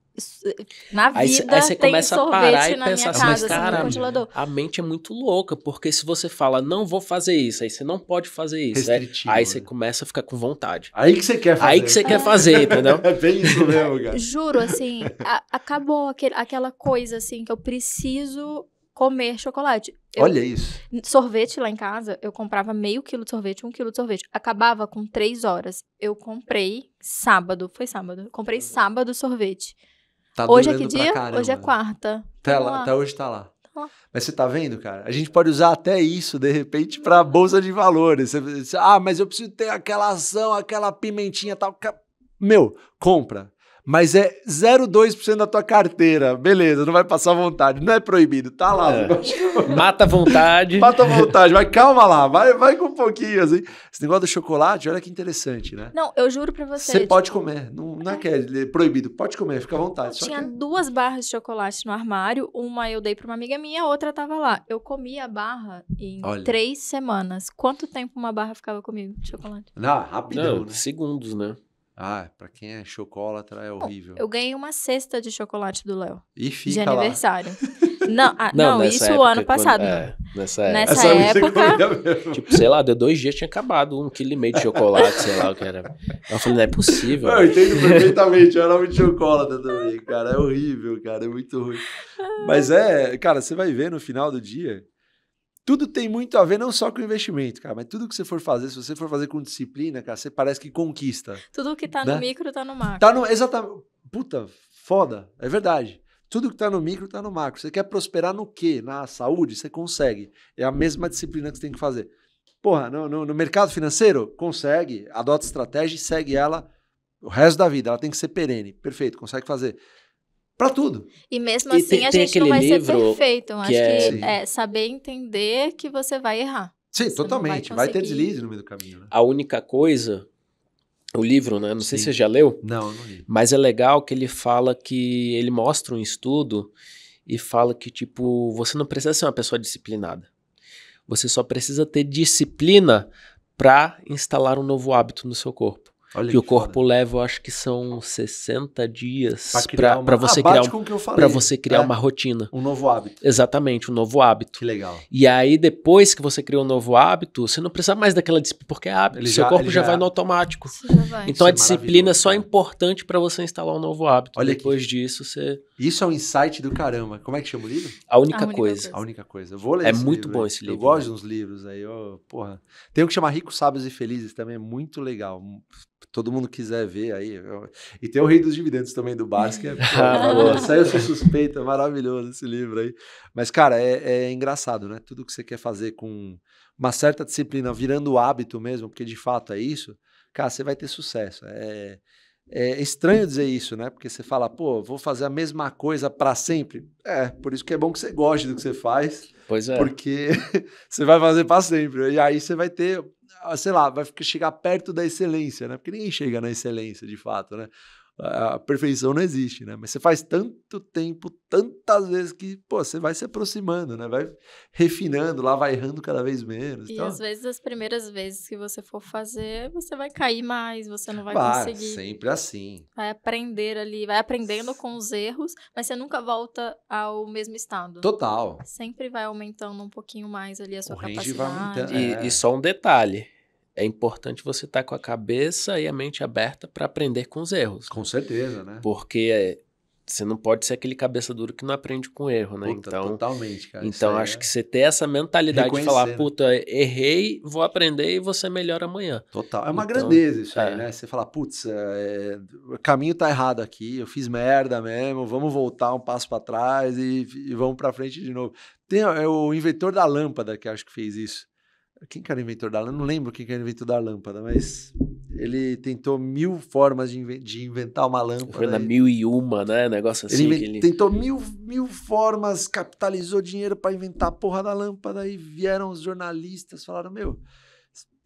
eh, na vida aí, aí você tem começa a parar e pensar assim, casa, assim, cara, assim, a mente é muito louca, porque se você fala, não vou fazer isso, aí você não pode fazer isso, é, aí você né? começa a ficar com vontade. Aí que você quer fazer. Aí que você é. quer fazer, entendeu? É bem isso mesmo, cara. Juro, assim, a, acabou aquele, aquela coisa, assim, que eu preciso comer chocolate. Eu, Olha isso. Sorvete lá em casa, eu comprava meio quilo de sorvete, um quilo de sorvete. Acabava com três horas. Eu comprei sábado, foi sábado, comprei uhum. sábado sorvete. Tá hoje é que dia? Hoje é quarta. Tá lá, até tá, hoje tá, tá lá. Mas você tá vendo, cara? A gente pode usar até isso, de repente, para uhum. bolsa de valores. Você, ah, mas eu preciso ter aquela ação, aquela pimentinha tal. Meu, compra mas é 0,2% da tua carteira. Beleza, não vai passar vontade. Não é proibido, tá lá. É. Mata a vontade. Mata a vontade, mas calma lá, vai, vai com um pouquinho, assim. Esse negócio do chocolate, olha que interessante, né? Não, eu juro pra você. Você tipo... pode comer, não, não é que é proibido, pode comer, fica à vontade. Tinha que... duas barras de chocolate no armário, uma eu dei pra uma amiga minha, a outra tava lá. Eu comi a barra em olha. três semanas. Quanto tempo uma barra ficava comigo de chocolate? Não, ah, rapidão, não, né? segundos, né? Ah, pra quem é chocolatra é horrível. Eu ganhei uma cesta de chocolate do Léo. E fica De aniversário. Ah, não, não, não isso o ano passado. Quando, é, nessa época. Nessa época tipo, sei lá, deu dois dias, tinha acabado um quilo e meio de chocolate, sei lá o que era. Eu falei, não é possível. Não, eu entendo perfeitamente, eu era muito chocolate também, cara. É horrível, cara, é muito ruim. Mas é, cara, você vai ver no final do dia tudo tem muito a ver não só com investimento, cara, mas tudo que você for fazer, se você for fazer com disciplina, cara, você parece que conquista. Tudo que tá né? no micro tá no macro. Tá no exatamente. Puta, foda, é verdade. Tudo que tá no micro tá no macro. Você quer prosperar no quê? Na saúde, você consegue. É a mesma disciplina que você tem que fazer. Porra, no, no, no mercado financeiro, consegue, adota estratégia e segue ela o resto da vida. Ela tem que ser perene. Perfeito, consegue fazer para tudo. E mesmo e assim tem, a gente não vai ser perfeito. Que acho é... que é saber entender que você vai errar. Sim, você totalmente. Vai, vai, ter deslize no meio do caminho. Né? A única coisa, o livro, né? Não sei se você já leu. Não, não li. Mas é legal que ele fala que ele mostra um estudo e fala que tipo você não precisa ser uma pessoa disciplinada. Você só precisa ter disciplina para instalar um novo hábito no seu corpo. Olha que, o corpo foda. leva, eu acho que são 60 dias para você, ah, criar para você criar é. uma rotina. Um novo hábito. Exatamente, um novo hábito. Que legal. E aí depois que você cria um novo hábito, você não precisa mais daquela disciplina, porque é hábito, ele seu já, corpo já, já vai é no automático. Vai. Então Isso a é só é importante para você instalar um novo hábito. Olha depois aqui. disso você isso é um insight do caramba. Como é que chama o livro? A Única, a única coisa. coisa. A Única Coisa. Eu vou ler É muito livro, bom esse livro. Eu né? gosto de uns livros aí. Ó, porra. Tem um que chama Ricos, Sábios e Felizes também. É muito legal. Todo mundo quiser ver aí. E tem o Rei dos Dividendos também do Basque. Saiu é. Ah, suspeita. É maravilhoso esse livro aí. Mas, cara, é, é engraçado, né? Tudo que você quer fazer com uma certa disciplina, virando hábito mesmo, porque de fato é isso, cara, você vai ter sucesso. É é estranho dizer isso, né? Porque você fala, pô, vou fazer a mesma coisa para sempre. É, por isso que é bom que você goste do que você faz. Pois é. Porque você vai fazer para sempre. E aí você vai ter, sei lá, vai chegar perto da excelência, né? Porque ninguém chega na excelência, de fato, né? a perfeição não existe, né? Mas você faz tanto tempo, tantas vezes que, pô, você vai se aproximando, né? Vai refinando lá, vai errando cada vez menos. E então... às vezes, as primeiras vezes que você for fazer, você vai cair mais, você não vai, vai conseguir. sempre assim. Vai aprender ali, vai aprendendo com os erros, mas você nunca volta ao mesmo estado. Total. Sempre vai aumentando um pouquinho mais ali a sua o capacidade. Range vai aumentando. É. E, e só um detalhe, é importante você estar tá com a cabeça e a mente aberta para aprender com os erros. Com certeza, né? Porque você não pode ser aquele cabeça duro que não aprende com erro, né? Puta, então, totalmente, cara. Então, acho é... que você ter essa mentalidade de falar, né? puta, errei, vou aprender e você melhora amanhã. Total. É uma então, grandeza isso é. aí, né? Você falar, putz, é... o caminho tá errado aqui, eu fiz merda mesmo, vamos voltar um passo para trás e, e vamos para frente de novo. Tem é o inventor da lâmpada que acho que fez isso. Quem que era o inventor da lâmpada? Não lembro quem que era o inventor da lâmpada, mas ele tentou mil formas de, inven de inventar uma lâmpada. Foi na mil e uma, né? Negócio assim. Ele, ele... tentou mil, mil formas, capitalizou dinheiro para inventar a porra da lâmpada. E vieram os jornalistas, falaram: Meu,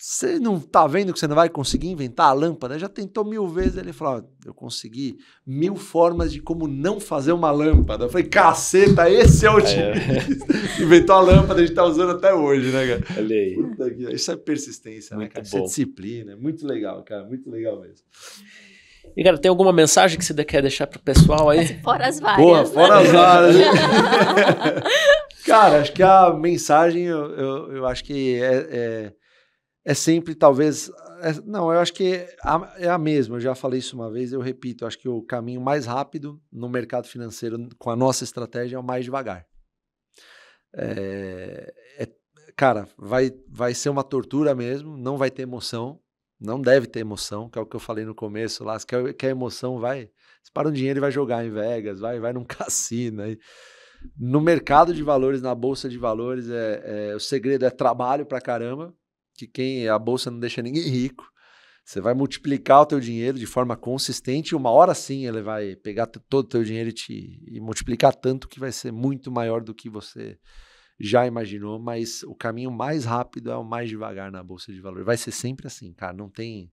você não está vendo que você não vai conseguir inventar a lâmpada? Já tentou mil vezes. Ele falou: Eu consegui mil formas de como não fazer uma lâmpada. Eu falei: Caceta, esse é o time. É. Inventou a lâmpada, a gente está usando até hoje, né, cara? Olha aí. isso é persistência, né, muito né, cara? Bom. Isso é disciplina. É muito legal, cara. Muito legal mesmo. E, cara, tem alguma mensagem que você quer deixar pro pessoal aí? Fora as várias. Boa, né? fora né? as várias. cara, acho que a mensagem, eu, eu, eu acho que é, é é sempre talvez. É, não, eu acho que é a, é a, mesma. Eu já falei isso uma vez, eu repito. Eu acho que o caminho mais rápido no mercado financeiro com a nossa estratégia é o mais devagar. É, é cara, vai, vai ser uma tortura mesmo, não vai ter emoção. Não deve ter emoção, que é o que eu falei no começo lá. Se quer, quer emoção, vai. Você para um dinheiro e vai jogar em Vegas, vai, vai num cassino. Aí no mercado de valores, na bolsa de valores, é, é o segredo é trabalho pra caramba, que quem é a bolsa não deixa ninguém rico. Você vai multiplicar o teu dinheiro de forma consistente e uma hora sim ele vai pegar todo o teu dinheiro e, te, e multiplicar tanto que vai ser muito maior do que você já imaginou, mas o caminho mais rápido é o mais devagar na bolsa de valor. Vai ser sempre assim, cara, não tem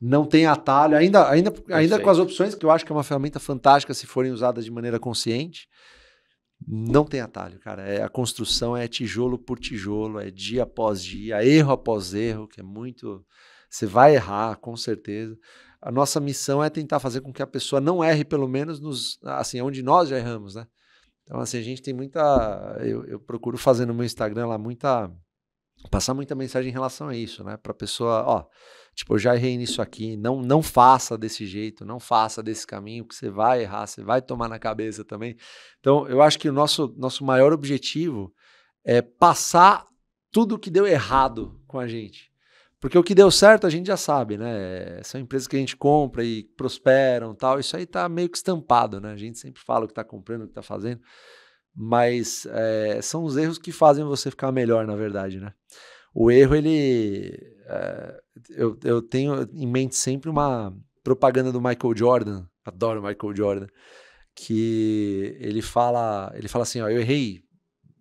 não tem atalho, ainda ainda Perfeito. ainda com as opções que eu acho que é uma ferramenta fantástica se forem usadas de maneira consciente. Não tem atalho, cara. É, a construção é tijolo por tijolo, é dia após dia, erro após erro, que é muito. Você vai errar, com certeza. A nossa missão é tentar fazer com que a pessoa não erre, pelo menos nos, assim, onde nós já erramos, né? Então, assim, a gente tem muita. Eu, eu procuro fazer no meu Instagram lá muita passar muita mensagem em relação a isso, né? Para pessoa, ó, tipo, eu já errei nisso aqui, não não faça desse jeito, não faça desse caminho que você vai errar, você vai tomar na cabeça também. Então, eu acho que o nosso nosso maior objetivo é passar tudo o que deu errado com a gente. Porque o que deu certo a gente já sabe, né? São empresas que a gente compra e prosperam, tal. Isso aí tá meio que estampado, né? A gente sempre fala o que tá comprando, o que tá fazendo mas é, são os erros que fazem você ficar melhor, na verdade, né? O erro, ele... É, eu, eu tenho em mente sempre uma propaganda do Michael Jordan, adoro Michael Jordan, que ele fala, ele fala assim, ó, eu errei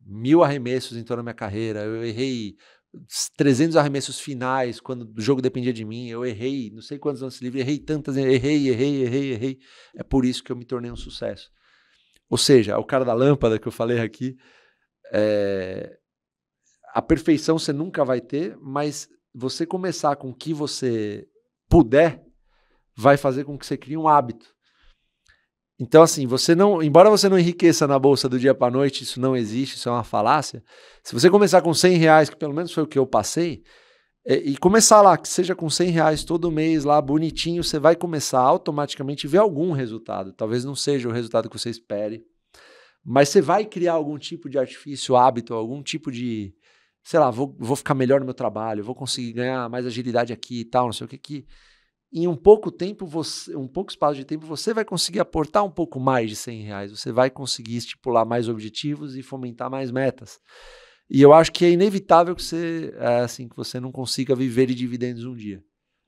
mil arremessos em toda a minha carreira, eu errei 300 arremessos finais quando o jogo dependia de mim, eu errei não sei quantos anos livre, errei tantas, errei, errei, errei, errei. É por isso que eu me tornei um sucesso. Ou seja, o cara da lâmpada que eu falei aqui, é, a perfeição você nunca vai ter, mas você começar com o que você puder vai fazer com que você crie um hábito. Então, assim, você não, embora você não enriqueça na bolsa do dia para noite, isso não existe, isso é uma falácia. Se você começar com 100 reais, que pelo menos foi o que eu passei, é, e começar lá, que seja com 100 reais todo mês lá, bonitinho, você vai começar automaticamente a ver algum resultado. Talvez não seja o resultado que você espere, mas você vai criar algum tipo de artifício, hábito, algum tipo de, sei lá, vou, vou ficar melhor no meu trabalho, vou conseguir ganhar mais agilidade aqui e tal, não sei o que que em um pouco tempo, você, um pouco espaço de tempo, você vai conseguir aportar um pouco mais de 100 reais, você vai conseguir estipular mais objetivos e fomentar mais metas. E eu acho que é inevitável que você, é, assim, que você não consiga viver de dividendos um dia,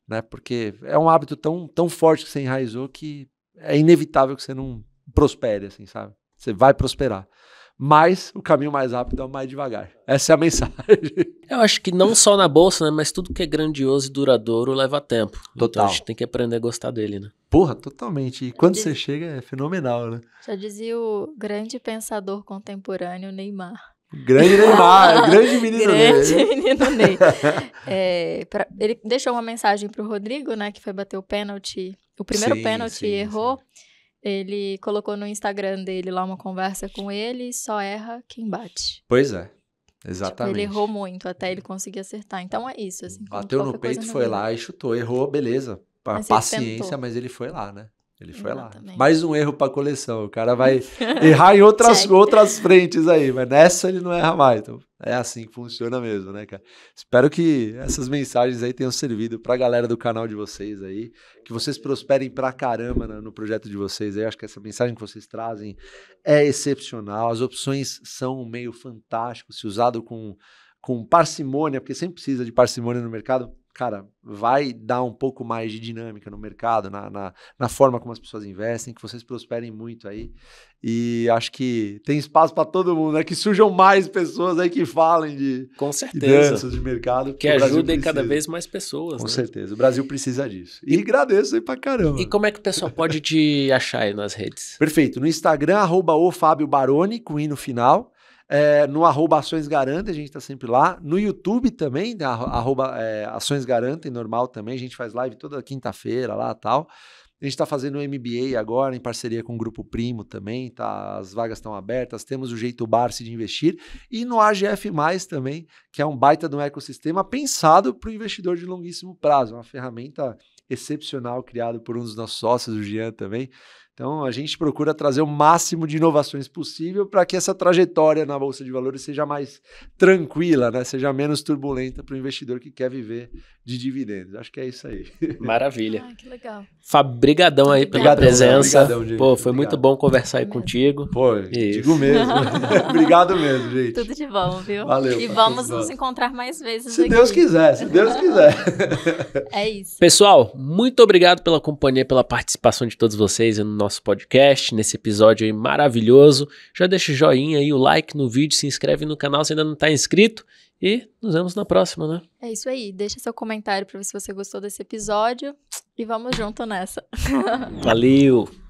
né? Porque é um hábito tão, tão forte que você enraizou que é inevitável que você não prospere, assim, sabe? Você vai prosperar. Mas o caminho mais rápido é o mais devagar. Essa é a mensagem. Eu acho que não só na bolsa, né? Mas tudo que é grandioso e duradouro leva tempo. Total. Então a gente tem que aprender a gostar dele, né? Porra, totalmente. E quando você chega é fenomenal, né? Já dizia o grande pensador contemporâneo Neymar. Grande Neymar, grande menino grande Ney. Grande menino Ney. É, pra, ele deixou uma mensagem para o Rodrigo, né, que foi bater o pênalti, o primeiro sim, pênalti sim, errou. Sim. Ele colocou no Instagram dele lá uma conversa com ele só erra quem bate. Pois é. Exatamente. Tipo, ele errou muito até ele conseguir acertar. Então é isso. Assim, Bateu no peito, foi lá e chutou. Errou, beleza. Mas paciência, mas ele foi lá, né? Ele foi lá. Mais um erro para coleção. O cara vai errar em outras, outras frentes aí, mas nessa ele não erra mais. Então, é assim que funciona mesmo, né, cara? Espero que essas mensagens aí tenham servido para a galera do canal de vocês aí, que vocês prosperem pra caramba no, no projeto de vocês aí. Acho que essa mensagem que vocês trazem é excepcional. As opções são um meio fantástico, se usado com, com parcimônia, porque sempre precisa de parcimônia no mercado, cara, vai dar um pouco mais de dinâmica no mercado, na, na, na, forma como as pessoas investem, que vocês prosperem muito aí. E acho que tem espaço para todo mundo, né? Que surjam mais pessoas aí que falem de, Com certeza. de danças de mercado. Que, que ajudem cada vez mais pessoas. Com né? certeza, o Brasil precisa disso. E, e agradeço aí pra caramba. E como é que o pessoal pode te achar aí nas redes? Perfeito, no Instagram, arroba o Fábio Baroni, com i no final. É, no arroba Ações Garantem, a gente está sempre lá. No YouTube também, né, arroba é, Ações Garantem, normal também. A gente faz live toda quinta-feira lá tal. A gente está fazendo o MBA agora, em parceria com o Grupo Primo também, tá? As vagas estão abertas, temos o jeito Barsi de investir. E no AGF, também, que é um baita de um ecossistema pensado para o investidor de longuíssimo prazo, é uma ferramenta excepcional criada por um dos nossos sócios, o Jean também, então, a gente procura trazer o máximo de inovações possível para que essa trajetória na Bolsa de Valores seja mais tranquila, né? seja menos turbulenta para o investidor que quer viver de dividendos. Acho que é isso aí. Maravilha. Ah, que legal. Fabrigadão aí pela obrigado, presença. Obrigado, Pô, foi obrigado. muito bom conversar aí contigo. Pô, digo mesmo. obrigado mesmo, gente. Tudo de bom, viu? Valeu. E vamos nos encontrar mais vezes Se aqui. Deus quiser, se Deus quiser. é isso. Pessoal, muito obrigado pela companhia, pela participação de todos vocês no nosso podcast, nesse episódio aí maravilhoso. Já deixa o joinha aí, o like no vídeo, se inscreve no canal se ainda não está inscrito. E nos vemos na próxima, né? É isso aí. Deixa seu comentário para ver se você gostou desse episódio. E vamos junto nessa. Valeu!